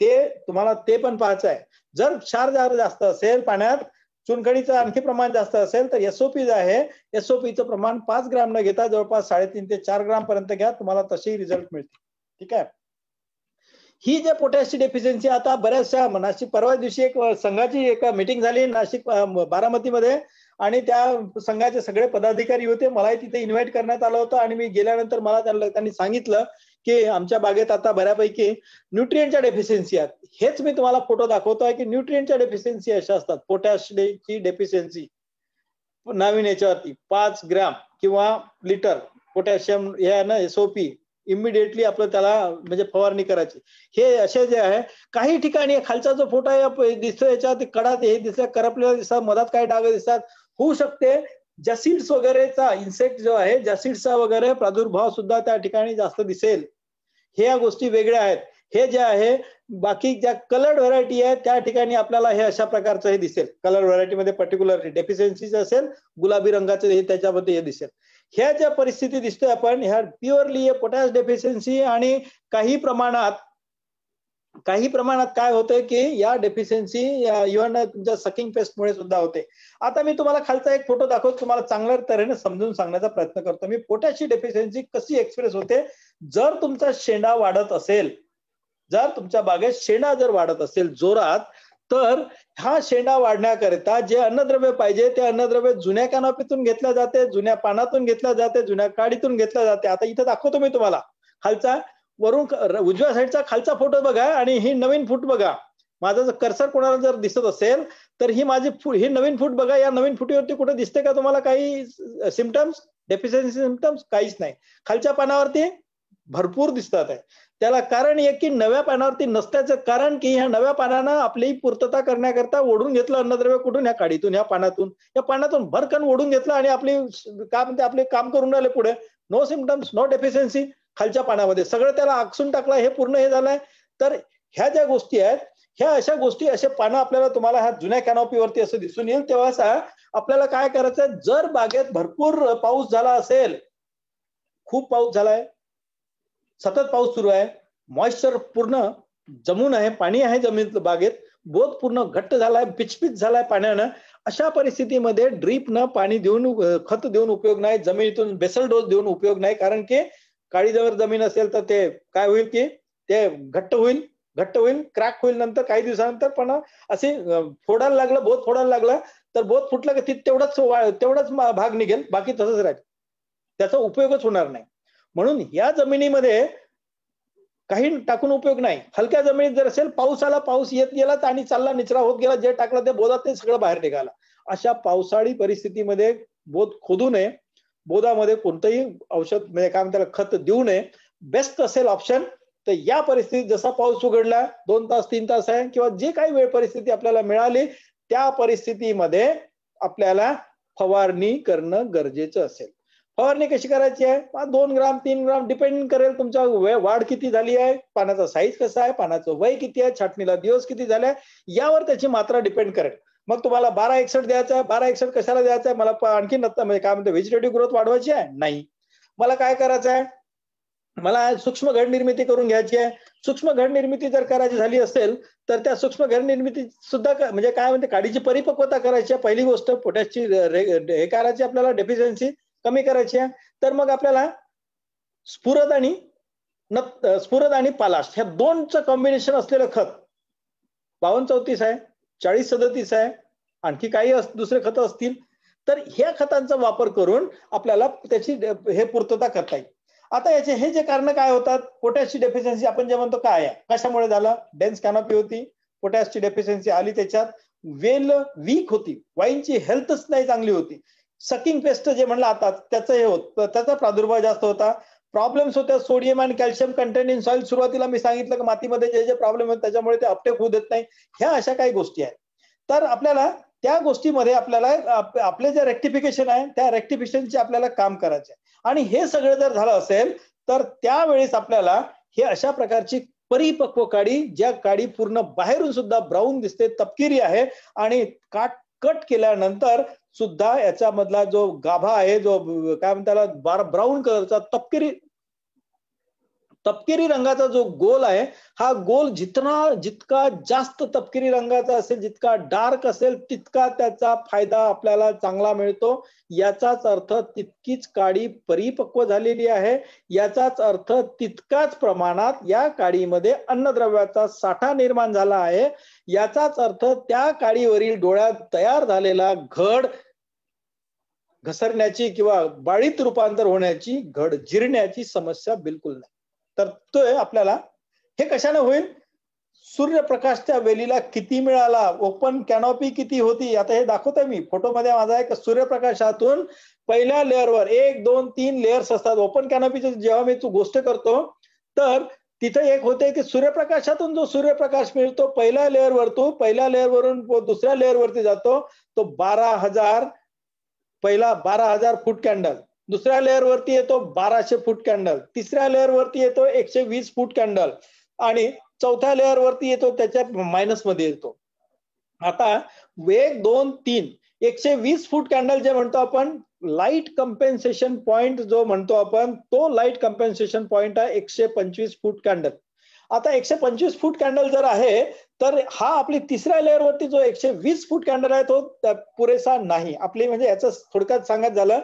ते तुम्हाला ते पण पाहायचं आहे जर क्षार जर जास्त असेल पाण्यात चुनखडीचं आणखी प्रमाण जास्त असेल तर एसओपी जे आहे एसओपीचं प्रमाण पाच ग्राम न घेता जवळपास साडेतीन ते चार ग्राम पर्यंत घ्या तुम्हाला तशी रिझल्ट मिळते ठीक आहे ही जे पोटॅशची डेफिशियन्सी आता बऱ्याचशा नाशिक परवा दिवशी एक संघाची एक मिटिंग झाली नाशिक बारामतीमध्ये आणि त्या संघाचे सगळे पदाधिकारी होते मलाही तिथे इन्व्हाइट करण्यात आलं होतं आणि मी गेल्यानंतर मला त्यांना त्यांनी सांगितलं की आमच्या बागेत आता बऱ्यापैकी न्यूट्रियनच्या डेफिशियन्सी आहेत हेच मी तुम्हाला फोटो दाखवतो आहे की न्यूट्रियनच्या डेफिशियन्सी अशा असतात पोटॅशची डेफिशियन्सी नवीन याच्यावरती पाच ग्रॅम किंवा लिटर पोटॅशियम हे ना एसओपी इमिडिएटली आपलं त्याला म्हणजे फवारणी करायची हे असे जे आहे काही ठिकाणी खालचा जो फोटो आहे दिसतो याच्यात कडात हे दिसत करपलेला दिसतात मधात काही डाग दिसतात होऊ शकते जसिड्स वगैरेचा इन्सेक्ट जो आहे जसिड्सचा वगैरे प्रादुर्भाव सुद्धा त्या ठिकाणी जास्त दिसेल हे या गोष्टी वेगळ्या आहेत हे जे आहे बाकी ज्या कलर्ड व्हरायटी आहे त्या ठिकाणी आपल्याला हे अशा प्रकारचं हे दिसेल व्हरायटी व्हरायटीमध्ये पर्टिक्युलर डेफिशियन्सी असेल गुलाबी रंगाचं हे त्याच्यामध्ये हे दिसेल ह्या ज्या परिस्थिती दिसतोय आपण ह्या प्युअरली पोटॅश डेफिशियन्सी आणि काही प्रमाणात काही प्रमाणात काय होतंय की या डेफिशियन्सी इव्हन तुमच्या सकिंग पेस्टमुळे सुद्धा होते आता मी तुम्हाला खालचा एक फोटो दाखवतो तुम्हाला चांगल्या तऱ्हेने समजून सांगण्याचा प्रयत्न करतो मी पोटॅशी डेफिशियन्सी कशी एक्सप्रेस होते जर तुमचा शेंडा वाढत असेल जर तुमच्या बागेत शेंडा जर वाढत असेल जोरात तर हा शेंडा वाढण्याकरिता जे अन्नद्रव्य पाहिजे ते अन्नद्रव्य जुन्या कॅनॉपीतून घेतल्या जाते जुन्या पानातून घेतल्या जाते जुन्या काडीतून घेतल्या जाते आता इथं दाखवतो मी तुम्हाला खालचा वरून उजव्या साईडचा खालचा फोटो बघा आणि ही नवीन फूट बघा माझा जर कर्सर कोणाला जर दिसत असेल तर ही माझी ही नवीन फूट बघा या नवीन फुटीवरती कुठे दिसते का तुम्हाला काही सिमटम्स डेफिशियन्सी सिमटम्स काहीच नाही खालच्या पानावरती भरपूर दिसतात आहे त्याला कारण एक की नव्या पानावरती नसल्याचं कारण की ह्या नव्या पानानं आपली पूर्तता करण्याकरता ओढून घेतलं अन्नद्रव्य कुठून ह्या काडीतून ह्या पानातून या पानातून भरकन ओढून घेतलं आणि आपली काय म्हणते आपले काम करून राहिले पुढे नो सिमटम्स नो डेफिशियन्सी खालच्या पाण्यामध्ये सगळं त्याला आकसून टाकलं हे पूर्ण हे झालंय तर ह्या ज्या गोष्टी आहेत ह्या अशा गोष्टी असे पानं आपल्याला तुम्हाला ह्या जुन्या कॅनॉपीवरती असं दिसून येईल तेव्हा आपल्याला काय करायचं जर बागेत भरपूर पाऊस झाला असेल खूप पाऊस झालाय सतत पाऊस सुरू आहे मॉइश्चर पूर्ण जमून आहे पाणी आहे जमीन बागेत बोध पूर्ण घट्ट झालाय पिचपिच झालाय पाण्यानं अशा परिस्थितीमध्ये ड्रीपनं पाणी देऊन खत देऊन उपयोग नाही जमिनीतून बेसल डोस देऊन उपयोग नाही कारण की काळी जमीन असेल तर ते काय होईल की ते घट्ट होईल घट्ट होईल क्रॅक होईल नंतर काही दिवसानंतर पण असे फोडायला लागलं बोध फोडायला लागलं तर बोध फुटलं की तेवढाच तेवढाच भाग निघेल बाकी तसंच राहील त्याचा उपयोगच होणार नाही म्हणून या जमिनीमध्ये काही टाकून उपयोग नाही हलक्या जमिनीत जर असेल पाऊस आला पाऊस येत गेला आणि चालला निचरा होत गेला जे टाकलं ते बोधात ते सगळं बाहेर निघाला अशा पावसाळी परिस्थितीमध्ये बोध खोदू नये बोधामध्ये कोणतंही औषध म्हणजे काय म्हणतात खत देऊ नये बेस्ट असेल ऑप्शन तर या परिस्थितीत जसा पाऊस उघडला दोन तास तीन तास आहे किंवा जे काही वेळ परिस्थिती आपल्याला मिळाली त्या परिस्थितीमध्ये आपल्याला फवारणी करणं गरजेचं असेल फवारणी कशी करायची आहे दोन ग्राम तीन ग्राम डिपेंड करेल तुमचा वाढ किती झाली आहे पाण्याचा साईज कसा आहे पाण्याचं वय किती आहे छाटणीला दिवस किती झाले यावर त्याची मात्रा डिपेंड करेल मग तुम्हाला बारा एकसठ द्यायचा आहे बारा एकसठ कशाला द्यायचा आहे मला आणखी नत्ता म्हणजे काय म्हणतो व्हेजिटेटिव्ह ग्रोथ वाढवायची आहे नाही मला काय करायचं आहे मला सूक्ष्म घड निर्मिती करून घ्यायची आहे सूक्ष्म घड निर्मिती जर करायची झाली असेल तर त्या सूक्ष्म घड निर्मिती सुद्धा म्हणजे काय म्हणते काडीची परिपक्वता करायची आहे पहिली गोष्ट पोटॅशची हे करायची आपल्याला डेफिशियन्सी कमी करायची आहे तर मग आपल्याला स्फुरद आणि स्फुरद आणि पालाश ह्या दोनचं कॉम्बिनेशन असलेलं खत बावन्न चौतीस आहे चाळीस सदतीस आहे आणखी काही दुसरे खत असतील तर ह्या खतांचा वापर करून आपल्याला त्याची हे पूर्तता करता येईल आता याचे हे जे कारण काय होतात पोटॅशची डेफिशियन्सी आपण जे म्हणतो काय आहे कशामुळे झालं डेन्स कॅनॉपी होती पोटॅशची डेफिशियन्सी आली त्याच्यात वेल वीक होती वाईनची हेल्थच नाही चांगली होती सकिंग पेस्ट जे म्हणलं आता त्याचं हे होत त्याचा प्रादुर्भाव जास्त होता प्रॉब्लेम्स होत्या सोडियम आणि कॅल्शियम कंटेंट इन सॉइल सुरुवातीला मी सांगितलं की मातीमध्ये जे जे प्रॉब्लेम आहेत त्याच्यामुळे ते अपटेक होऊ देत नाही ह्या अशा काही गोष्टी आहेत तर आपल्याला त्या गोष्टीमध्ये आपल्याला आपले जे रेक्टिफिकेशन आहे त्या रेक्टिफिकेशनचे आपल्याला काम करायचे आणि हे सगळं जर झालं असेल तर त्यावेळेस आपल्याला हे अशा प्रकारची परिपक्व काडी ज्या काडी पूर्ण बाहेरून सुद्धा ब्राऊन दिसते तपकिरी आहे आणि काट कट केल्यानंतर सुद्धा याच्यामधला जो गाभा आहे जो काय म्हणतात ब्राऊन कलरचा तपकिरी तपकिरी रंगाचा जो गोल आहे हा गोल जितना जितका जास्त तपकिरी रंगाचा असेल जितका डार्क असेल तितका त्याचा फायदा आपल्याला चांगला मिळतो याचाच अर्थ तितकीच काडी परिपक्व झालेली आहे याचाच अर्थ तितकाच प्रमाणात या काडीमध्ये अन्नद्रव्याचा साठा निर्माण झाला आहे याचाच अर्थ त्या काडीवरील डोळ्यात तयार झालेला घड घसरण्याची किंवा बाळीत रूपांतर होण्याची घड जिरण्याची समस्या बिलकुल नाही तर तो आहे आपल्याला हे कशाने होईल सूर्यप्रकाशच्या वेलीला किती मिळाला ओपन कॅनॉपी किती होती आता हे दाखवतोय मी फोटोमध्ये माझा आहे एक सूर्यप्रकाशातून पहिल्या लेअरवर एक दोन तीन लेअर्स असतात ओपन कॅनॉपीची जेव्हा मी तू गोष्ट करतो तर तिथे एक होते की सूर्यप्रकाशातून जो सूर्यप्रकाश मिळतो पहिल्या लेअरवर तू पहिल्या लेअरवरून दुसऱ्या लेअरवरती जातो तो बारा हजार पहिला बारा हजार फूट कॅन्डल दुसऱ्या लेअर वरती येतो बाराशे फूट कॅन्डल तिसऱ्या लेअर वरती येतो एकशे वीस फूट कॅन्डल आणि चौथ्या लेअर वरती येतो त्याच्यात मायनस मध्ये येतो आता वेग दोन तीन एकशे वीस फूट कॅन्डल जे म्हणतो आपण लाईट कम्पेन्सेशन पॉइंट जो म्हणतो आपण तो लाईट कम्पेन्सेशन पॉइंट आहे एकशे पंचवीस फूट कॅन्डल आता एकशे पंचवीस फूट कॅन्डल जर आहे तर हा आपली तिसऱ्या वरती जो एकशे वीस फूट कॅन्डल आहे तो पुरेसा नाही आपली म्हणजे याचं थोडक्यात सांगत झालं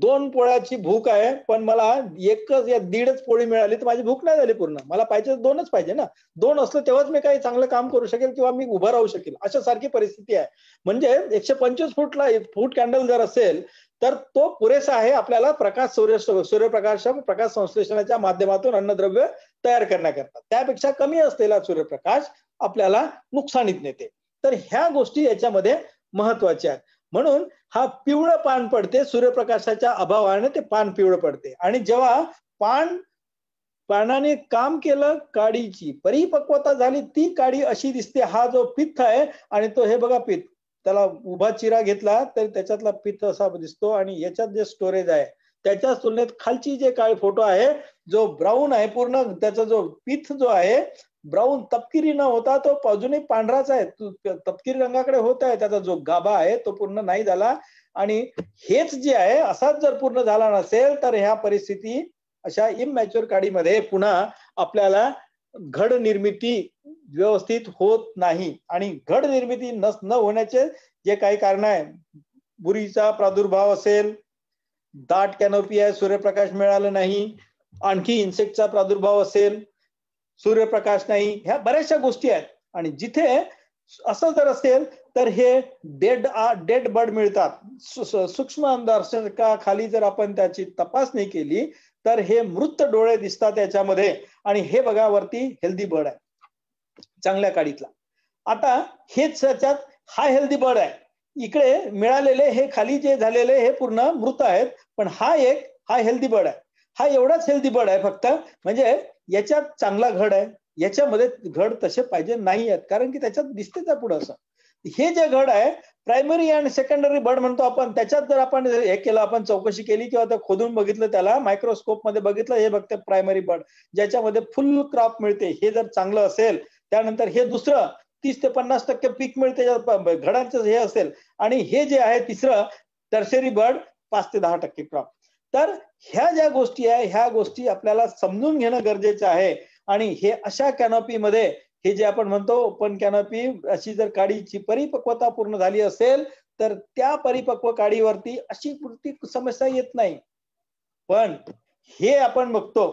दोन पोळ्याची भूक आहे पण मला एकच या दीडच पोळी मिळाली तर माझी भूक नाही झाली पूर्ण मला पाहिजे दोनच पाहिजे ना दोन असलं तेव्हाच मी काही चांगलं काम करू शकेल किंवा मी उभं राहू शकेल अशा सारखी परिस्थिती आहे म्हणजे एकशे पंचवीस फूटला फूट कॅन्डल जर असेल तर तो पुरेसा आहे आपल्याला प्रकाश सूर्य सूर्यप्रकाश प्रकाश संश्लेषणाच्या माध्यमातून अन्नद्रव्य तयार करण्याकरता त्यापेक्षा कमी असलेला सूर्यप्रकाश आपल्याला नुकसानीत नेते तर ह्या गोष्टी याच्यामध्ये महत्वाच्या आहेत म्हणून हा पिवळं पान पडते सूर्यप्रकाशाच्या अभावाने ते पान पिवळं पडते आणि जेव्हा पान पानाने काम केलं काडीची परिपक्वता झाली ती काडी अशी दिसते हा जो पित्त आहे आणि तो हे बघा पित्त त्याला उभा चिरा घेतला तर त्याच्यातला पित्त असा दिसतो आणि याच्यात जे स्टोरेज आहे त्याच्या तुलनेत खालची जे काळी फोटो आहे जो ब्राऊन आहे पूर्ण त्याचा जो पीथ जो आहे ब्राऊन तपकिरी न होता तो अजूनही पांढराच आहे तपकिरी रंगाकडे होत आहे त्याचा जो गाभा आहे तो पूर्ण नाही झाला आणि हेच जे आहे असाच जर पूर्ण झाला नसेल तर ह्या परिस्थिती अशा इमॅच्युअर काडीमध्ये पुन्हा आपल्याला घड निर्मिती व्यवस्थित होत नाही आणि घड निर्मिती नस न होण्याचे जे काही कारण आहे बुरीचा प्रादुर्भाव असेल दाट कॅनोपी आहे सूर्यप्रकाश मिळाला नाही आणखी इन्सेक्टचा प्रादुर्भाव असेल सूर्यप्रकाश नाही ह्या बऱ्याचशा गोष्टी आहेत आणि जिथे असं जर असेल तर हे डेड डेड बर्ड मिळतात सूक्ष्म खाली जर आपण त्याची तपासणी केली तर हे मृत डोळे दिसतात याच्यामध्ये आणि हे बघा वरती हेल्दी बर्ड आहे चांगल्या काळीतला आता हेच त्याच्यात हा हेल्दी बर्ड आहे इकडे मिळालेले हे खाली जे झालेले हे पूर्ण मृत आहेत पण हा एक हा हेल्दी बर्ड आहे हा एवढाच हेल्दी बर्ड आहे फक्त म्हणजे याच्यात चांगला घड आहे याच्यामध्ये घड तसे पाहिजे नाही आहेत कारण की त्याच्यात दिसतेच पुढं असं हे जे घड आहे प्रायमरी अँड सेकंडरी बर्ड म्हणतो आपण त्याच्यात जर आपण हे केलं आपण चौकशी केली किंवा ते खोदून बघितलं त्याला मायक्रोस्कोप मध्ये बघितलं हे बघते प्रायमरी बर्ड ज्याच्यामध्ये फुल क्रॉप मिळते हे जर चांगलं असेल त्यानंतर हे दुसरं तीस ते पन्नास टक्के पीक मिळते घडांचं हे असेल आणि हे जे आहे तिसरं टर्शरी बर्ड पाच ते दहा टक्के क्रॉप तर ह्या ज्या गोष्टी आहे ह्या गोष्टी आपल्याला समजून घेणं गरजेचं आहे आणि हे अशा कॅनॉपीमध्ये हे जे आपण म्हणतो ओपन कॅनॉपी अशी जर काडीची परिपक्वता पूर्ण झाली असेल तर त्या परिपक्व काडीवरती अशी कोणती समस्या येत नाही पण हे आपण बघतो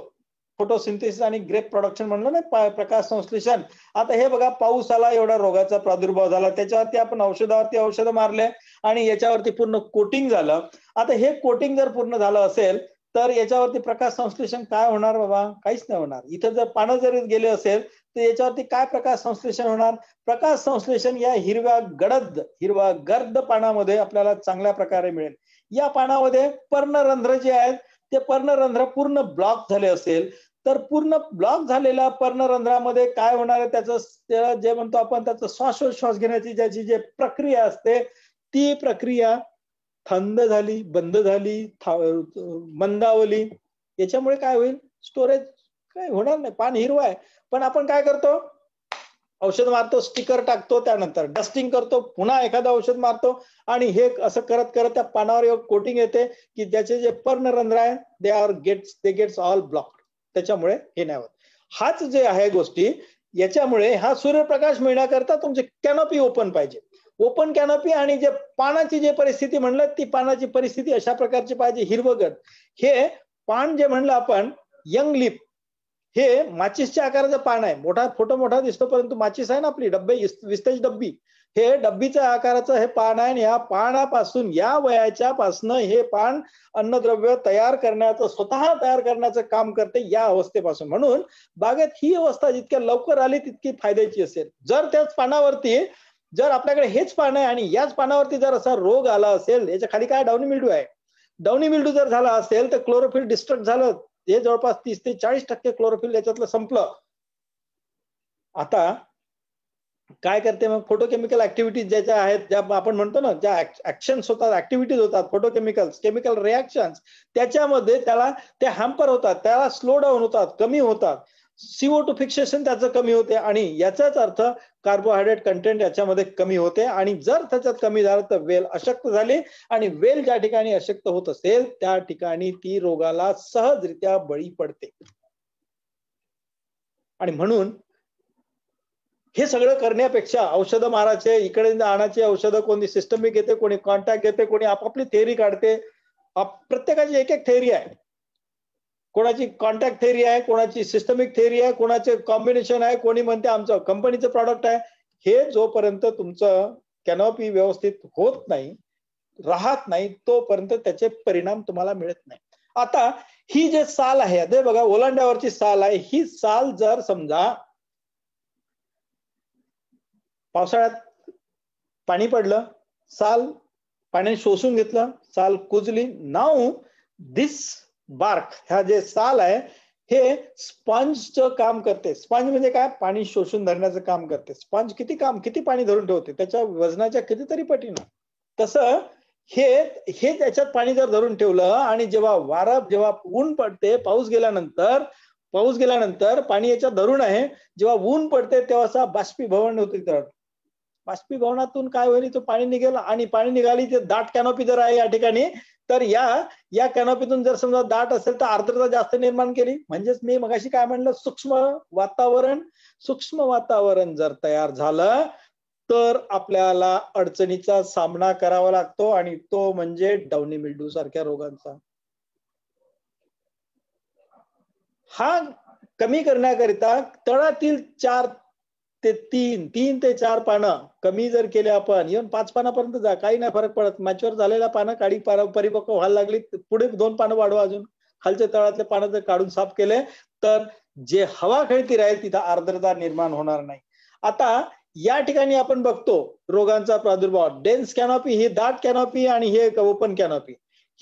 फोटोसिंथेसिस आणि ग्रेप प्रोडक्शन म्हणलं ना प्रकाश संश्लेषण आता हे बघा पाऊस आला एवढा रोगाचा प्रादुर्भाव झाला त्याच्यावरती आपण औषधावरती औषधं मारले आणि याच्यावरती पूर्ण कोटिंग झालं आता हे कोटिंग जर पूर्ण झालं असेल तर याच्यावरती प्रकाश संश्लेषण काय होणार बाबा काहीच नाही होणार इथं जर पानं जरी गेले असेल तर याच्यावरती काय प्रकाश संश्लेषण होणार प्रकाश संश्लेषण या हिरव्या गडद हिरव्या गर्द पानामध्ये आपल्याला चांगल्या प्रकारे मिळेल या पानामध्ये पर्णरंध्र जे आहेत ते पर्णरंध्र पूर्ण ब्लॉक झाले असेल तर पूर्ण ब्लॉक झालेल्या पर्णरंध्रामध्ये काय होणार आहे त्याचं जे म्हणतो आपण त्याचं श्वासोश्वास घेण्याची ज्याची जे प्रक्रिया असते ती प्रक्रिया थंड झाली बंद झाली मंदावली याच्यामुळे काय होईल स्टोरेज काय होणार नाही पान हिरवा आहे पण आपण काय करतो औषध मारतो स्टिकर टाकतो त्यानंतर डस्टिंग करतो पुन्हा एखादं औषध मारतो आणि हे असं करत करत त्या पानावर कोटिंग येते की त्याचे जे पर्णरंध्र आहे they are gates they gates all block त्याच्यामुळे हे नाही होत हाच जे आहे गोष्टी याच्यामुळे हा सूर्यप्रकाश मिळण्याकरता तुमचे कॅनॉपी ओपन पाहिजे ओपन कॅनॉपी आणि जे पानाची जे परिस्थिती म्हणलं ती पानाची परिस्थिती अशा प्रकारची पाहिजे हिरवगत हे पान जे म्हणलं आपण यंग लिप हे माचिसच्या आकाराचं पान आहे मोठा फोटो मोठा दिसतो परंतु माचीस आहे ना आपली डब्बे विस्तेज डब्बी हे डब्बीच्या आकाराचं हे पान आहे आणि या पानापासून या वयाच्या पासनं हे पान अन्नद्रव्य तयार करण्याचं स्वतः तयार करण्याचं काम करते या अवस्थेपासून म्हणून बागेत ही अवस्था जितक्या लवकर आली तितकी फायद्याची असेल जर त्याच पानावरती जर आपल्याकडे हेच पान आहे आणि याच पानावरती जर असा रोग आला असेल याच्या खाली काय डावणी मिल्डू आहे डावणी मिल्डू जर झाला असेल तर क्लोरोफिल डिस्ट्रक्ट झालं ते जवळपास तीस ते चाळीस टक्के क्लोरोफिल याच्यातलं संपलं आता काय करते मग फोटोकेमिकल ऍक्टिव्हिटीज ज्याच्या आहेत ज्या आपण म्हणतो ना ज्या ऍक्शन्स होतात ऍक्टिव्हिटीज होतात फोटोकेमिकल्स केमिकल रिॲक्शन त्याच्यामध्ये त्याला ते हॅम्पर होतात त्याला स्लो डाऊन होतात कमी होतात सीओ टू फिक्सेशन त्याचं कमी होते आणि याचाच अर्थ कार्बोहायड्रेट कंटेंट याच्यामध्ये कमी होते आणि जर त्याच्यात कमी झालं तर वेल अशक्त झाली आणि वेल ज्या ठिकाणी अशक्त होत असेल त्या ठिकाणी ती रोगाला सहजरित्या बळी पडते आणि म्हणून हे सगळं करण्यापेक्षा औषधं मारायचे इकडे आणायचे औषधं कोणी सिस्टमिक घेते कोणी कॉन्टॅक्ट घेते कोणी आपापली थेरी काढते प्रत्येकाची एक एक थेअरी आहे कोणाची कॉन्टॅक्ट थेरी आहे कोणाची सिस्टमिक थेरी आहे कोणाचे कॉम्बिनेशन आहे कोणी म्हणते आमचं कंपनीचं प्रॉडक्ट आहे हे जोपर्यंत तुमचं कॅनॉपी व्यवस्थित होत नाही राहत नाही तोपर्यंत त्याचे परिणाम तुम्हाला मिळत नाही आता ही जे साल आहे ते बघा ओलांड्यावरची साल आहे ही साल जर समजा पावसाळ्यात पाणी पडलं साल पाण्याने शोषून घेतलं साल कुजली नाऊ दिस बार्क ह्या जे साल आहे हे स्पंजचं काम करते स्पंज म्हणजे काय पाणी शोषून धरण्याचं काम करते स्पंज किती काम किती पाणी धरून ठेवते त्याच्या वजनाच्या कितीतरी पटीनं तसं हे हे त्याच्यात पाणी जर धरून ठेवलं आणि जेव्हा वारं जेव्हा ऊन पडते पाऊस गेल्यानंतर पाऊस गेल्यानंतर पाणी याच्यात धरून आहे जेव्हा ऊन पडते तेव्हा बाष्पीभवन होते बाष्पीभवनातून काय होईल तो पाणी निघेल आणि पाणी निघाली ते दाट कॅनॉपी जर आहे या ठिकाणी तर या या कॅनॉपीतून जर समजा दाट असेल तर आर्द्रता जास्त निर्माण केली म्हणजेच मी मगाशी काय म्हणलं सूक्ष्म वातावरण सूक्ष्म वातावरण जर तयार झालं तर आपल्याला अडचणीचा सामना करावा लागतो आणि तो म्हणजे डावणी मिल्डू सारख्या रोगांचा हा कमी करण्याकरिता तळातील चार ते तीन तीन ते चार पानं कमी जर केले आपण इव्हन पाच पानापर्यंत जा काही नाही फरक पडत मॅच्युअर झालेला पानं काळी परिपक्व व्हायला लागली पुढे दोन पानं वाढवा अजून खालच्या तळातले पानं जर काढून साफ केले तर जे हवा खेळती राहील तिथं आर्द्रता निर्माण होणार नाही आता या ठिकाणी आपण बघतो रोगांचा प्रादुर्भाव डेन्स कॅनॉपी ही दाट कॅनॉपी आणि हे ओपन कॅनॉपी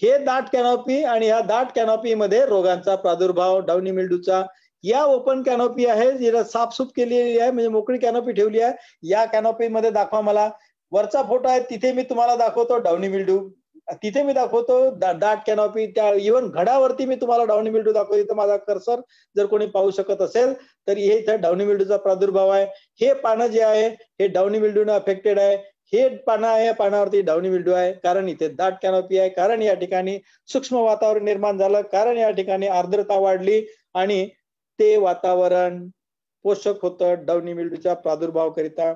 हे दाट कॅनॉपी आणि ह्या दाट कॅनॉपी मध्ये रोगांचा प्रादुर्भाव डावनी मिल्डूचा या ओपन कॅनोपी आहे जिला साफसूफ केलेली आहे म्हणजे मोकळी कॅनोपी ठेवली आहे या मध्ये दाखवा मला वरचा फोटो आहे तिथे मी तुम्हाला दाखवतो डावणी बिल्डू तिथे मी दाखवतो दाट कॅनॉपी त्या इव्हन घडावरती मी तुम्हाला डावणी बिल्डू दाखवतो इथं माझा कर्सर जर कोणी पाहू शकत असेल तर हे इथं डावणी मिल्डूचा प्रादुर्भाव आहे हे पानं जे आहे हे डावणी मिल्डूने अफेक्टेड आहे हे पानं आहे पानावरती डावणी मिल्डू आहे कारण इथे दाट कॅनॉपी आहे कारण या ठिकाणी सूक्ष्म वातावरण निर्माण झालं कारण या ठिकाणी आर्द्रता वाढली आणि ते वातावरण पोषक होतं डवनी प्रादुर्भाव करिता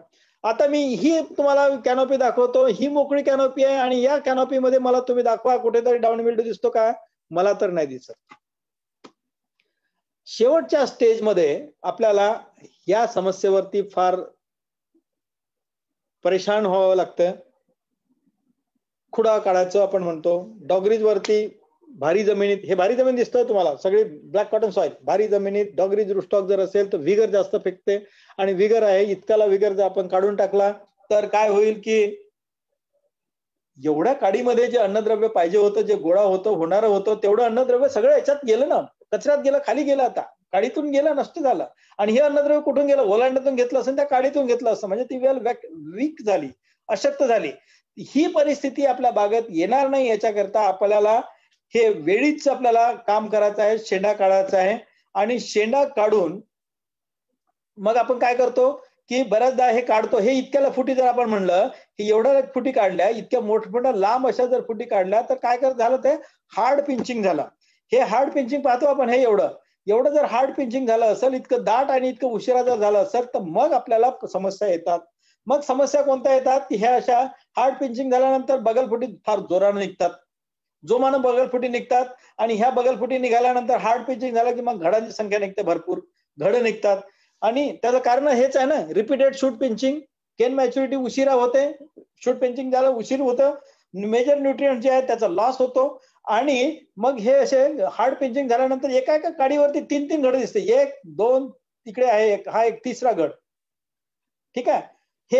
आता मी ही तुम्हाला कॅनोपी दाखवतो ही मोकळी कॅनोपी आहे आणि या कॅनोपी मध्ये मला तुम्ही दाखवा कुठेतरी डाऊन मिल्डू दिसतो का मला तर नाही दिसत शेवटच्या स्टेज मध्ये आपल्याला या समस्येवरती फार परेशान व्हावं लागतं खुडा काढायचं आपण म्हणतो डॉगरीज वरती भारी जमिनीत हे भारी जमीन दिसतं तुम्हाला सगळी ब्लॅक कॉटन सॉइल भारी जमिनीत डॉगरी रुस्टॉक जर असेल तर विगर जास्त फेकते आणि विगर आहे इतकाला विगर जर आपण काढून टाकला तर काय होईल की एवढ्या काडीमध्ये जे अन्नद्रव्य पाहिजे होतं जे गोळा होतं होणार होतं तेवढं अन्नद्रव्य सगळं याच्यात गेलं ना कचऱ्यात गेलं खाली गेलं आता काडीतून गेला नष्ट झालं आणि हे अन्नद्रव्य कुठून गेलं ओलांडातून घेतलं असेल त्या काडीतून घेतलं असतं म्हणजे ती वेल वीक झाली अशक्त झाली ही परिस्थिती आपल्या बागेत येणार नाही याच्याकरता आपल्याला हे वेळीच आपल्याला काम करायचं आहे शेंडा काढायचा आहे आणि शेंडा काढून मग आपण काय करतो की बऱ्याचदा हे काढतो हे इतक्याला फुटी जर आपण म्हणलं की एवढ्या फुटी काढल्या इतक्या मोठमोठ्या लांब अशा जर फुटी काढल्या तर काय करत झालं ते हार्ड पिंचिंग झालं हे हार्ड पिंचिंग पाहतो आपण हे एवढं एवढं जर हार्ड पिंचिंग झालं असेल इतकं दाट आणि इतकं उशिरा जर झालं असेल तर मग आपल्याला समस्या येतात मग समस्या कोणत्या येतात की ह्या अशा हार्ड पिंचिंग झाल्यानंतर बगल फुटी फार जोरानं निघतात जो जोमानं बगलफुटी निघतात आणि ह्या बगलफुटी निघाल्यानंतर हार्ड पिचिंग झालं की मग घडांची संख्या निघते भरपूर घड निघतात आणि त्याचं कारण हेच आहे ना repeated shoot pinching cane maturity उशिरा होते शूट पिंचिंग झालं उशीर होतं मेजर न्यूट्रियंट जे आहे त्याचा लॉस होतो आणि मग हे असे हार्ड पिंचिंग झाल्यानंतर एका एका काडीवरती तीन तीन घड दिसते एक दोन तिकडे आहे एक हा एक तिसरा घड ठीक आहे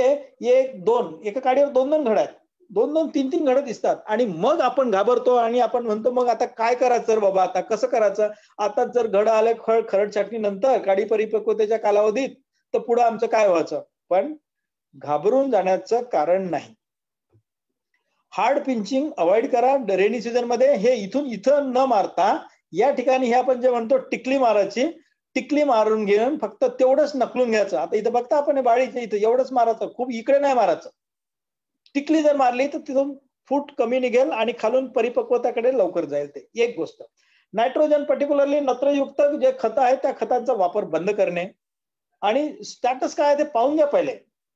हे एक दोन एका काडीवर दोन दोन घड आहेत दोन दोन तीन तीन घडत दिसतात आणि मग आपण घाबरतो आणि आपण म्हणतो मग आता काय करायचं बाबा आता कसं करायचं आता जर घड आलं खळ खरड छाटणी नंतर काडी परिपक्वतेच्या कालावधीत तर पुढं आमचं काय व्हायचं पण घाबरून जाण्याचं कारण नाही हार्ड पिंचिंग अवॉइड करा रेनी सीझन मध्ये हे इथून इथं न मारता या ठिकाणी हे आपण जे म्हणतो टिकली मारायची टिकली मारून घेऊन फक्त तेवढंच नकलून घ्यायचं आता इथं बघता आपण बाळीच्या इथं एवढंच मारायचं खूप इकडे नाही मारायचं टिकली जर मारली तर तिथून फूट कमी निघेल आणि खालून परिपक्वताकडे लवकर जाईल ते एक गोष्ट नायट्रोजन पर्टिक्युलरली नत्रयुक्त जे खत आहे त्या खतांचा वापर बंद करणे आणि स्टॅटस काय ते पाहून घ्या पहिले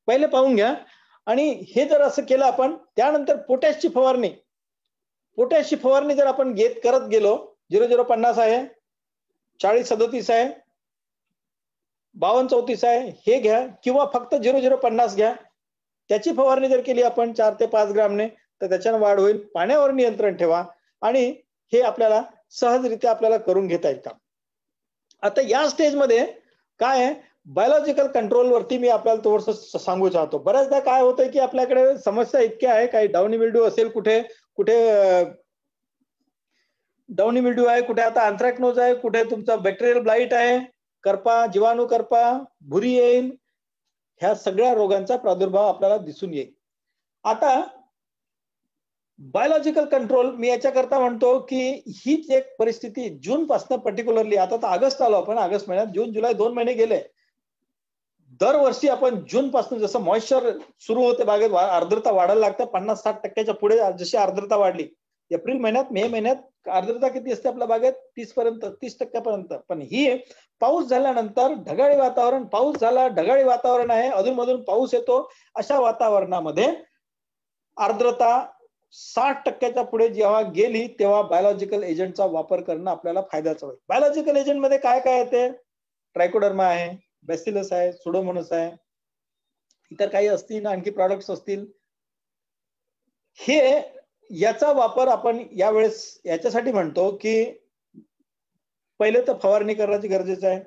पहिले पाहून घ्या आणि हे जर असं केलं आपण त्यानंतर पोटॅशची फवारणी पोटॅशची फवारणी जर आपण घेत करत गेलो झिरो झिरो पन्नास आहे चाळीस सदतीस आहे बावन्न चौतीस आहे हे घ्या किंवा फक्त झिरो झिरो पन्नास घ्या त्याची फवारणी जर केली आपण चार ते पाच ग्रामने तर त्याच्यानं वाढ होईल पाण्यावर नियंत्रण ठेवा आणि हे आपल्याला सहजरित्या आपल्याला करून घेता येईल का आता या स्टेजमध्ये काय आहे बायोलॉजिकल वरती मी आपल्याला थोडस सांगू चाहतो बऱ्याचदा काय होतं की आपल्याकडे समस्या इतक्या आहे काही डाऊनी मिल्ड्यू असेल कुठे कुठे डाऊनी मिल्ड्यू आहे कुठे आता अँथ्रॅक्नोज आहे कुठे तुमचा बॅक्टेरियल ब्लाइट आहे करपा जीवाणू करपा भुरी येईल ह्या सगळ्या रोगांचा प्रादुर्भाव आपल्याला दिसून येईल आता बायोलॉजिकल कंट्रोल मी याच्याकरता म्हणतो की हीच एक परिस्थिती जून पासून पर्टिक्युलरली आता तर ऑगस्ट आलो आपण ऑगस्ट महिन्यात जून जुलै दोन महिने गेले दरवर्षी आपण जून पासून जसं मॉइश्चर सुरू होते बागेत आर्द्रता वाढायला लागते पन्नास साठ टक्क्याच्या पुढे जशी आर्द्रता वाढली एप्रिल महिन्यात मे महिन्यात आर्द्रता किती असते आपल्या बागेत तीस पर्यंत तीस टक्क्यापर्यंत पण ही पाऊस झाल्यानंतर ढगाळी वातावरण पाऊस झाला ढगाळी वातावरण आहे अधूनमधून पाऊस येतो अशा वातावरणामध्ये आर्द्रता साठ टक्क्याच्या पुढे जेव्हा गेली तेव्हा बायोलॉजिकल एजंटचा वापर करणं आपल्याला फायद्याचं होईल बायोलॉजिकल एजंट मध्ये काय काय येते ट्रायकोडर्मा आहे बेसिलस आहे सुडोमोनस आहे इतर काही असतील आणखी प्रॉडक्ट असतील हे याचा वापर आपण यावेळेस याच्यासाठी म्हणतो की पहिले तर फवारणी करण्याची गरजेचं आहे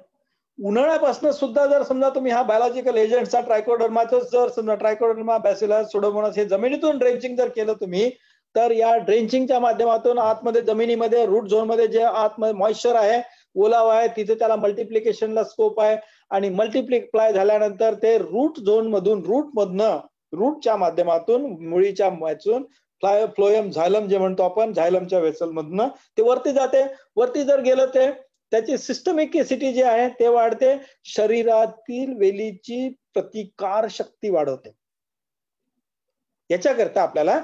उन्हाळ्यापासून सुद्धा जर समजा तुम्ही हा बायोलॉजिकल एजंटचा ट्रायकोडर्माचं जर समजा ट्रायकोडर्मा बॅसिलस सोडोमोनस हे जमिनीतून ड्रेंचिंग जर केलं तुम्ही तर या ड्रेंचिंगच्या माध्यमातून आतमध्ये जमिनीमध्ये रूट झोनमध्ये जे आतमध्ये मॉइश्चर आहे ओलावा आहे तिथे त्याला मल्टिप्लिकेशनला स्कोप आहे आणि मल्टिप्लिप्लाय झाल्यानंतर ते रूट झोन रूट रूटमधनं रूटच्या माध्यमातून मुळीच्या वाचून फ्लाय फ्लोएम झायलम जे म्हणतो आपण झायलमच्या वेसलमधनं ते वरती जाते वरती जर गेलं ते त्याची सिस्टमिक जे आहे ते वाढते शरीरातील वेलीची प्रतिकार शक्ती वाढवते याच्याकरता आपल्याला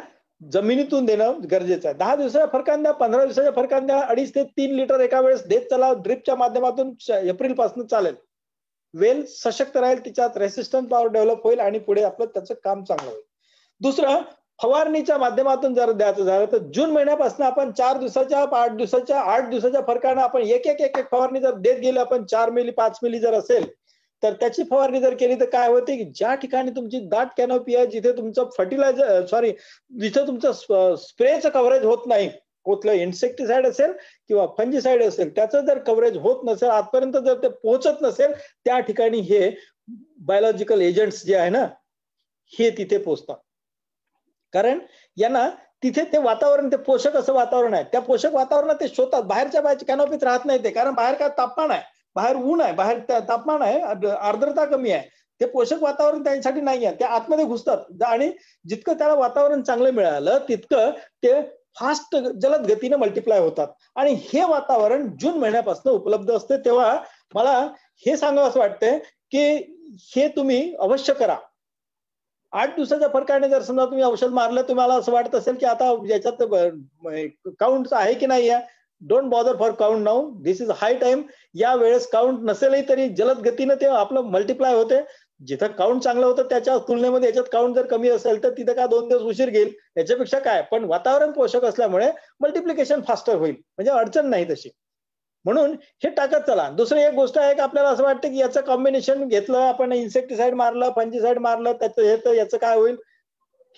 जमिनीतून देणं गरजेचं आहे दहा दिवसाच्या फरकांद्या पंधरा दिवसाच्या फरकांद्या अडीच ते तीन लिटर एका वेळेस देत चला ड्रिपच्या माध्यमातून एप्रिल पासून चालेल वेल सशक्त राहील तिच्यात रेसिस्टंट पॉवर डेव्हलप होईल आणि पुढे आपलं त्याचं काम चांगलं होईल दुसरं फवारणीच्या माध्यमातून जर द्यायचं झालं तर जून महिन्यापासून आपण चार दिवसाच्या आठ दिवसाच्या आठ दिवसाच्या फरकानं आपण एक एक एक एक फवारणी जर देत गेलो आपण चार मिली पाच मिली जर असेल तर त्याची फवारणी जर केली तर काय होते की ज्या ठिकाणी तुमची दाट कॅनोपी आहे जिथे तुमचं फर्टिलायझर सॉरी जिथे तुमचं स्प्रेचं कव्हरेज होत नाही कुठलं इन्सेक्टिसाइड असेल किंवा फंजीसाइड असेल त्याचं जर कव्हरेज होत नसेल आजपर्यंत जर ते पोहोचत नसेल त्या ठिकाणी हे बायोलॉजिकल एजंट्स जे आहे ना हे तिथे पोहोचतात कारण यांना तिथे ते वातावरण ते पोषक असं वातावरण आहे त्या पोषक वातावरणात ते शोधतात बाहेरच्या बाहेरच्या कॅनोपीत राहत नाही ते कारण बाहेर काय तापमान आहे बाहेर ऊन आहे बाहेर तापमान आहे आर्द्रता कमी आहे ते पोषक वातावरण त्यांच्यासाठी नाही आहे ते आतमध्ये घुसतात आणि जितकं त्याला वातावरण चांगलं मिळालं तितकं ते फास्ट जलद गतीने मल्टिप्लाय होतात आणि हे वातावरण जून महिन्यापासून उपलब्ध असते तेव्हा मला हे सांगावं असं वाटतंय की हे तुम्ही अवश्य करा आठ दिवसाच्या फरकाने जर समजा तुम्ही औषध मारलं तुम्हाला असं वाटत असेल की आता याच्यात काउंट आहे की नाही don't bother for count now this is high time या वेळेस काउंट नसेलही तरी जलद गतीनं ते आपलं मल्टिप्लाय होते जिथं काउंट चांगलं होतं त्याच्या तुलनेमध्ये याच्यात काउंट जर कमी असेल तर तिथं का दोन दिवस उशीर घेईल याच्यापेक्षा काय पण वातावरण पोषक असल्यामुळे मल्टिप्लिकेशन फास्टर होईल म्हणजे अडचण नाही तशी म्हणून हे टाकत चला दुसरी एक गोष्ट आहे की आपल्याला असं वाटतं की याचं कॉम्बिनेशन घेतलं आपण इन्सेक्टिसाइड मारलं फंजीसाइड मारलं त्याचं हे याचं काय होईल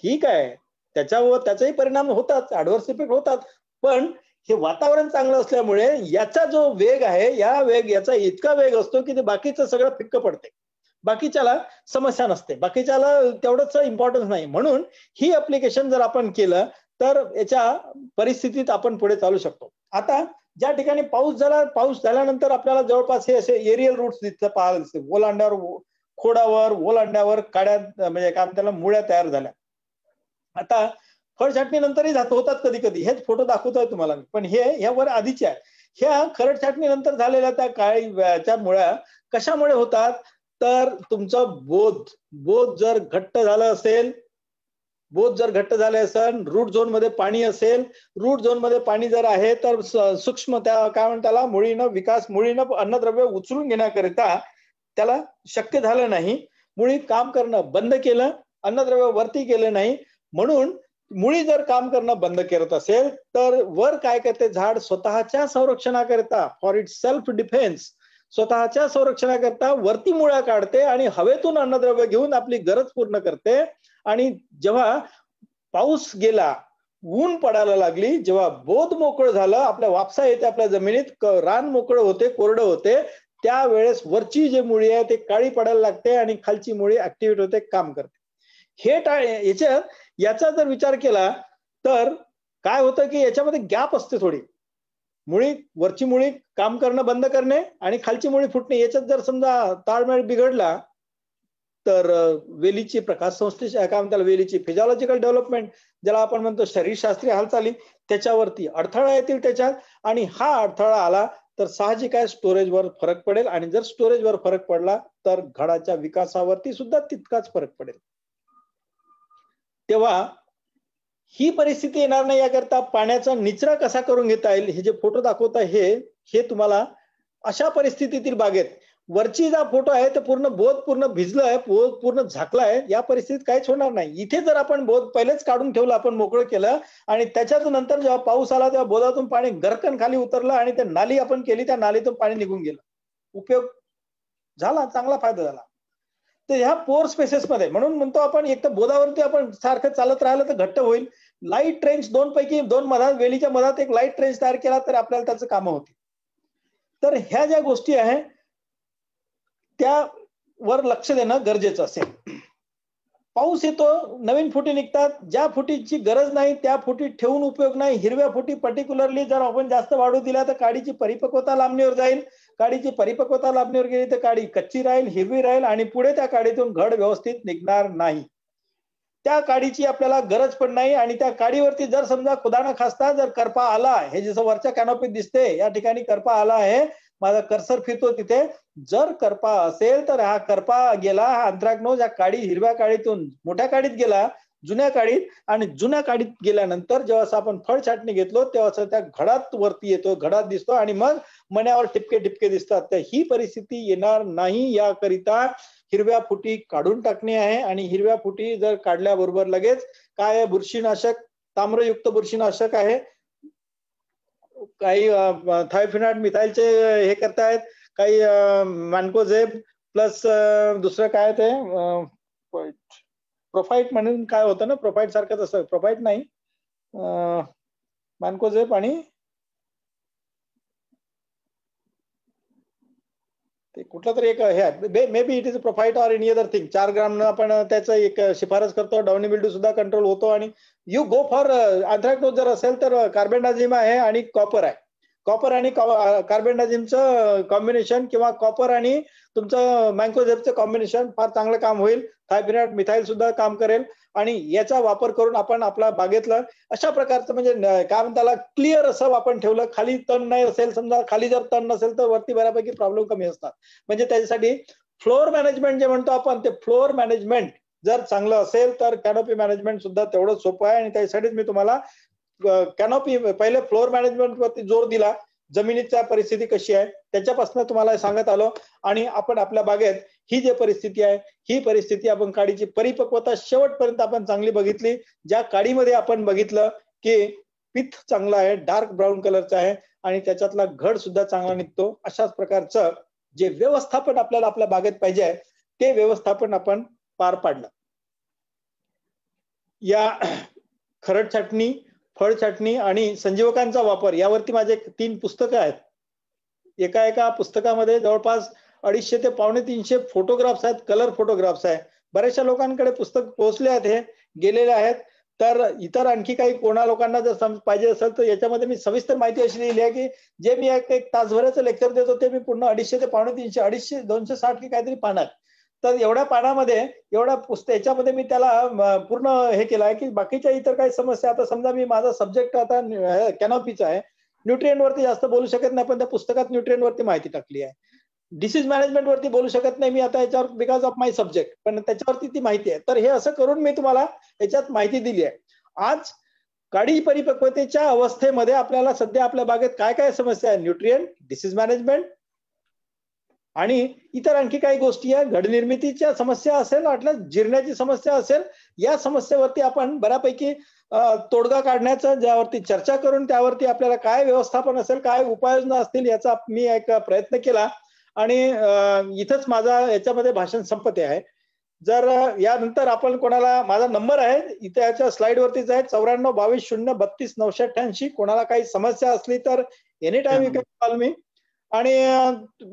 ठीक आहे त्याच्यावर त्याचाही परिणाम होतात ऍडव्हर्स इफेक्ट होतात पण हे वातावरण चांगलं असल्यामुळे याचा जो वेग आहे या वेग याचा इतका वेग असतो की ते बाकीचं सगळं फिक्क पडते बाकीच्याला समस्या नसते बाकीच्याला तेवढंच इम्पॉर्टन्स नाही म्हणून ही अप्लिकेशन जर आपण केलं तर याच्या परिस्थितीत आपण पुढे चालू शकतो आता ज्या ठिकाणी पाऊस झाला पाऊस झाल्यानंतर आपल्याला जवळपास हे असे एरियल रूट्स दिसतात पाहायला दिसते ओलांड्यावर खोडावर ओलांड्यावर काड्या म्हणजे काय त्याला मुळ्या तयार झाल्या आता फळ छाटणीनंतरही जात होतात कधी कधी हेच फोटो दाखवतोय तुम्हाला मी पण हे ह्यावर आधीचे आहे ह्या खरड नंतर झालेल्या त्या काळीच्या मुळ्या कशामुळे होतात तर तुमचा बोध बोध जर घट्ट झाला असेल बोध जर घट्ट झाले असेल रूट झोन मध्ये पाणी असेल रूट झोन मध्ये पाणी जर आहे तर सूक्ष्म त्या काय म्हणताला मुळीनं विकास मुळीनं अन्नद्रव्य उचलून घेण्याकरिता त्याला शक्य झालं नाही मुळी काम करणं बंद केलं अन्नद्रव्य वरती केलं नाही म्हणून मुळी जर काम करणं बंद करत असेल तर वर काय करते झाड स्वतःच्या संरक्षणाकरिता फॉर इट सेल्फ डिफेन्स स्वतःच्या संरक्षणाकरता वरती मुळा काढते आणि हवेतून अन्नद्रव्य घेऊन आपली गरज पूर्ण करते आणि जेव्हा पाऊस गेला ऊन पडायला लागली जेव्हा बोध मोकळं झालं आपल्या वापसा येते आपल्या जमिनीत रान मोकळं होते कोरडं होते त्यावेळेस वरची जे मुळी आहे ते काळी पडायला लागते आणि खालची मुळी ऍक्टिव्हेट होते काम करते हे टाळ याच्यात याचा जर विचार केला तर काय होतं की याच्यामध्ये गॅप असते थोडी मुळी वरची मुळी काम करणं बंद करणे आणि खालची मुळी फुटणे याच्यात जर समजा ताळमेळ बिघडला तर वेलीची प्रकाश संस्थेची काय म्हणतात वेलीची फिजॉलॉजिकल डेव्हलपमेंट ज्याला आपण म्हणतो शरीरशास्त्रीय हालचाली त्याच्यावरती अडथळा येतील त्याच्यात आणि हा अडथळा आला तर साहजिक आहे स्टोरेजवर फरक पडेल आणि जर स्टोरेजवर फरक पडला तर घडाच्या विकासावरती सुद्धा तितकाच फरक पडेल तेव्हा ही परिस्थिती येणार नाही याकरता पाण्याचा निचरा कसा करून घेता येईल हे जे फोटो दाखवत आहे हे तुम्हाला अशा परिस्थितीतील बागेत वरची जा फोटो आहे तर पूर्ण बोध पूर्ण भिजलं आहे बोध पूर्ण झाकलं आहे या परिस्थितीत काहीच होणार नाही इथे जर आपण बोध पहिलेच काढून ठेवलं आपण मोकळं केलं आणि त्याच्याच नंतर जेव्हा पाऊस आला तेव्हा बोधातून पाणी गरकन खाली उतरलं आणि त्या नाली आपण केली त्या नालीतून पाणी निघून गेलं उपयोग झाला चांगला फायदा झाला तर ह्या पोर स्पेसेसमध्ये म्हणून म्हणतो आपण एक तर बोधावरती आपण सारखं चालत राहिलं तर घट्ट होईल लाईट ट्रेन्स दोन पैकी दोन मधात वेलीच्या मधात एक लाईट ट्रेन्स तयार केला तर आपल्याला त्याचं कामं होतील तर ह्या ज्या गोष्टी आहेत त्यावर लक्ष देणं गरजेचं असेल पाऊस येतो नवीन फुटी निघतात ज्या फुटीची गरज नाही त्या फुटी ठेवून उपयोग नाही हिरव्या फुटी पर्टिक्युलरली जर आपण जास्त वाढू दिला तर काडीची परिपक्वता लांबणीवर जाईल काडीची परिपक्वता लांबणीवर गेली तर काडी कच्ची राहील हिरवी राहील आणि पुढे त्या काडीतून घड व्यवस्थित निघणार नाही त्या काडीची आपल्याला गरज पण नाही आणि त्या काडीवरती जर समजा खुदाना खासता जर करपा आला हे जसं वरच्या कॅनोपीत दिसते या ठिकाणी करपा आला आहे माझा कर्सर फिरतो तिथे जर करपा असेल तर हा करपा गेला हा अंतराग्नोज या काळी हिरव्या काळीतून मोठ्या काळीत गेला जुन्या काळीत आणि जुन्या काळीत गेल्यानंतर जेव्हा आपण फळ छाटणी घेतलो तेव्हा त्या घडात वरती येतो घडात दिसतो आणि मग मण्यावर ठिपके ठिपके दिसतात तर ही परिस्थिती येणार नाही याकरिता हिरव्या फुटी काढून टाकणे आहे आणि हिरव्या फुटी जर काढल्याबरोबर लगेच काय बुरशीनाशक ताम्रयुक्त बुरशीनाशक आहे काही थायफिनाट मिथाईलचे हे करतायत काही मॅनकोझेब प्लस दुसरं काय ते प्रोफाईट म्हणून काय होतं ना प्रोफाईट सारखंच असतं प्रोफाईट नाही मॅनकोझेब आणि कुठला तरी एक हे मे बी इट इज प्रोफाईट ऑर एनी अदर थिंग चार ग्राम आपण त्याचं एक शिफारस करतो डाऊनी बिल्डू सुद्धा कंट्रोल होतो आणि यू गो फॉर अँथ्रॅक्टोज जर असेल तर कार्बेंडाझिम uh, आहे आणि कॉपर आहे कॉपर आणि कार्बेंडाझिमचं uh, कॉम्बिनेशन किंवा कॉपर आणि तुमचं मँकोझेबचं uh, कॉम्बिनेशन फार चांगलं काम होईल थायपिनाट मिथाईल सुद्धा काम करेल आणि याचा वापर करून आपण आपला बागेतला अशा प्रकारचं म्हणजे काय म्हणताला क्लिअर असं आपण ठेवलं खाली तण नाही असेल समजा खाली जर तण नसेल तर वरती बऱ्यापैकी प्रॉब्लेम कमी असतात म्हणजे त्याच्यासाठी फ्लोअर मॅनेजमेंट जे म्हणतो आपण ते फ्लोअर मॅनेजमेंट जर चांगलं असेल तर कॅनोपी मॅनेजमेंट सुद्धा तेवढं सोपं आहे आणि त्याच्यासाठीच मी तुम्हाला कॅनोपी पहिले फ्लोअर मॅनेजमेंट वरती जोर दिला जमिनीच्या परिस्थिती कशी आहे त्याच्यापासून तुम्हाला सांगत आलो आणि आपण आपल्या बागेत ही जे परिस्थिती आहे ही परिस्थिती आपण काडीची परिपक्वता शेवटपर्यंत आपण चांगली बघितली ज्या काडीमध्ये आपण बघितलं की पिथ चांगला आहे डार्क ब्राऊन कलरचा आहे आणि त्याच्यातला घड सुद्धा चांगला निघतो अशाच प्रकारचं जे व्यवस्थापन आपल्याला आपल्या बागेत पाहिजे ते व्यवस्थापन आपण पार पाडलं या खरड छाटणी फळ छाटणी आणि संजीवकांचा वापर यावरती माझे तीन पुस्तकं आहेत एका एका पुस्तकामध्ये जवळपास अडीचशे ते पावणे तीनशे फोटोग्राफ्स आहेत कलर फोटोग्राफ्स आहे बऱ्याचशा लोकांकडे पुस्तक पोहोचले आहेत हे गेलेले आहेत तर इतर आणखी काही कोणा लोकांना जर पाहिजे असेल तर याच्यामध्ये मी सविस्तर माहिती अशी लिहिली आहे की जे मी एक तासभराचं लेक्चर देतो ते मी पूर्ण अडीचशे ते पावणे तीनशे अडीचशे दोनशे साठ की काहीतरी पानात तर एवढ्या पानामध्ये एवढ्या पुस्तक याच्यामध्ये मी त्याला पूर्ण हे केलं आहे की बाकीच्या इतर काही समस्या आता समजा मी माझा सब्जेक्ट आता कॅनॉपीचा आहे वरती जास्त बोलू शकत नाही पण त्या पुस्तकात वरती माहिती टाकली आहे डिसीज मॅनेजमेंट वरती बोलू शकत नाही मी आता याच्यावर बिकॉज ऑफ माय सब्जेक्ट पण त्याच्यावरती ती माहिती आहे तर हे असं करून मी तुम्हाला याच्यात माहिती दिली आहे आज काळी परिपक्वतेच्या अवस्थेमध्ये आपल्याला सध्या आपल्या बागेत काय काय समस्या आहे न्यूट्रियन डिसीज मॅनेजमेंट आणि इतर आणखी काही गोष्टी आहे घडनिर्मितीच्या समस्या असेल वाटल्यास जिरण्याची समस्या असेल या समस्येवरती आपण बऱ्यापैकी तोडगा काढण्याचा ज्यावरती चर्चा करून त्यावरती आपल्याला काय व्यवस्थापन असेल काय उपाययोजना असतील याचा मी एक प्रयत्न केला आणि इथंच माझा याच्यामध्ये भाषण संपत्ती आहे जर यानंतर आपण कोणाला माझा नंबर आहे इथे याच्या स्लाइडवरतीच आहे चौऱ्याण्णव बावीस शून्य बत्तीस नऊशे अठ्ठ्याऐंशी कोणाला काही समस्या असली तर any time you can call me आणि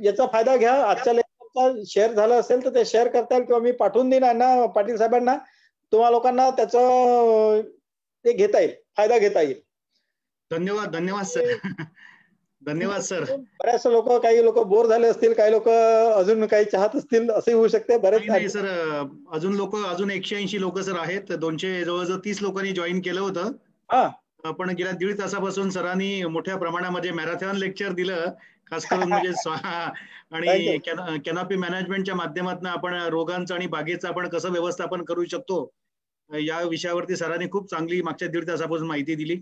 याचा फायदा घ्या आजच्या लेक्चरचा शेअर झाला असेल तर ते शेअर करता येईल किंवा मी पाठवून देईन यांना पाटील साहेबांना तुम्हा लोकांना त्याचं ते घेता येईल फायदा घेता येईल धन्यवाद धन्यवाद सर *laughs* धन्यवाद सर *laughs* बऱ्याच लोक काही लोक बोर झाले असतील काही लोक अजून काही चाहत असतील असे होऊ शकते बरेच नाही सर अजून लोक अजून एकशे ऐंशी लोक सर आहेत दोनशे जवळजवळ तीस लोकांनी जॉईन केलं होतं पण गेल्या दीड तासापासून सरांनी मोठ्या प्रमाणामध्ये मॅरेथॉन लेक्चर दिलं खास करून म्हणजे *laughs* आणि कॅनॉपी मॅनेजमेंटच्या माध्यमातून आपण रोगांचं आणि बागेचं आपण कसं व्यवस्थापन करू शकतो या विषयावरती सरांनी खूप चांगली मागच्या दीड तासापासून माहिती दिली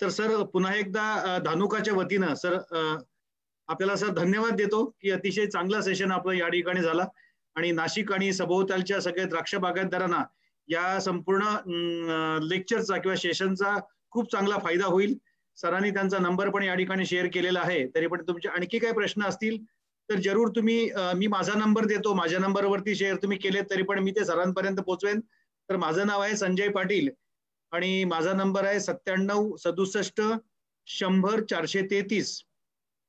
तर सर पुन्हा एकदा धानुकाच्या वतीनं सर आपल्याला सर धन्यवाद देतो की अतिशय चांगला सेशन आपलं या ठिकाणी झाला आणि नाशिक आणि सभोवतालच्या सगळ्या द्राक्ष बागायतदारांना या संपूर्ण लेक्चरचा किंवा सेशनचा खूप चांगला फायदा होईल सरांनी त्यांचा नंबर पण या ठिकाणी शेअर केलेला आहे तरी पण तुमचे आणखी काही प्रश्न असतील तर जरूर तुम्ही मी माझा नंबर देतो माझ्या नंबरवरती शेअर तुम्ही केले तरी पण मी ते सरांपर्यंत पोहोचवेन तर माझं नाव आहे संजय पाटील आणि माझा नंबर आहे सत्त्याण्णव सदुसष्ट शंभर चारशे तेहतीस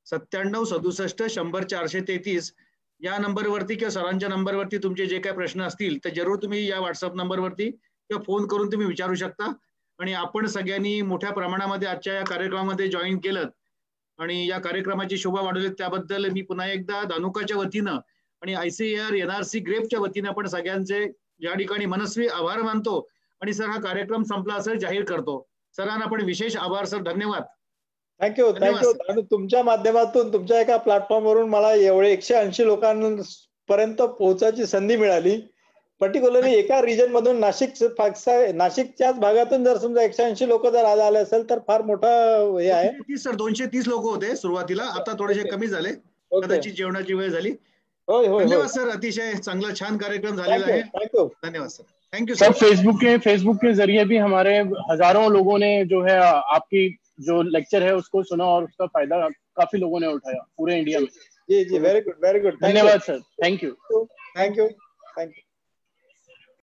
सत्त्याण्णव सदुसष्ट शंभर चारशे तेहतीस या नंबरवरती किंवा सरांच्या नंबरवरती तुमचे जे काही प्रश्न असतील तर जरूर तुम्ही या व्हॉट्सअप नंबरवरती किंवा फोन करून तुम्ही विचारू शकता आणि आपण सगळ्यांनी मोठ्या प्रमाणामध्ये आजच्या या कार्यक्रमामध्ये जॉईन केलं आणि या कार्यक्रमाची शोभा वाढवली त्याबद्दल मी पुन्हा एकदा दानुकाच्या वतीनं आणि I C R N R C ग्रेपच्या वतीनं आपण सगळ्यांचे या ठिकाणी मनस्वी आभार मानतो आणि सर हा कार्यक्रम संपला असं जाहीर करतो सरांना आपण विशेष आभार सर धन्यवाद थँक्यू थँक्यू आणि तुमच्या माध्यमातून तुमच्या एका प्लॅटफॉर्म वरून मला एवढे एकशे ऐंशी लोकांपर्यंत पोहोचायची संधी मिळाली पर्टिक्युलरली *laughs* एका रिजन मधून नाशिक नाशिकच्याच भागातून जर समजा एकशे ऐंशी लोक जर आज आले असेल तर फार मोठा हे आहे सर दोनशे तीस लोक होते सुरुवातीला आता थोडेसे कमी झाले कदाचित जेवणाची वेळ झाली धन्यवाद सर अतिशय चांगला छान कार्यक्रम झालेला आहे धन्यवाद sir thank you sir Facebook के फेसबुक के जरिए भी हमारे हजारों लोगों ने जो है आपकी जो लेक्चर है उसको सुना और उसका फायदा काफी लोगों ने उठाया पूरे इंडिया में जी जी वेरी गुड वेरी गुड धन्यवाद sir thank you thank you thank you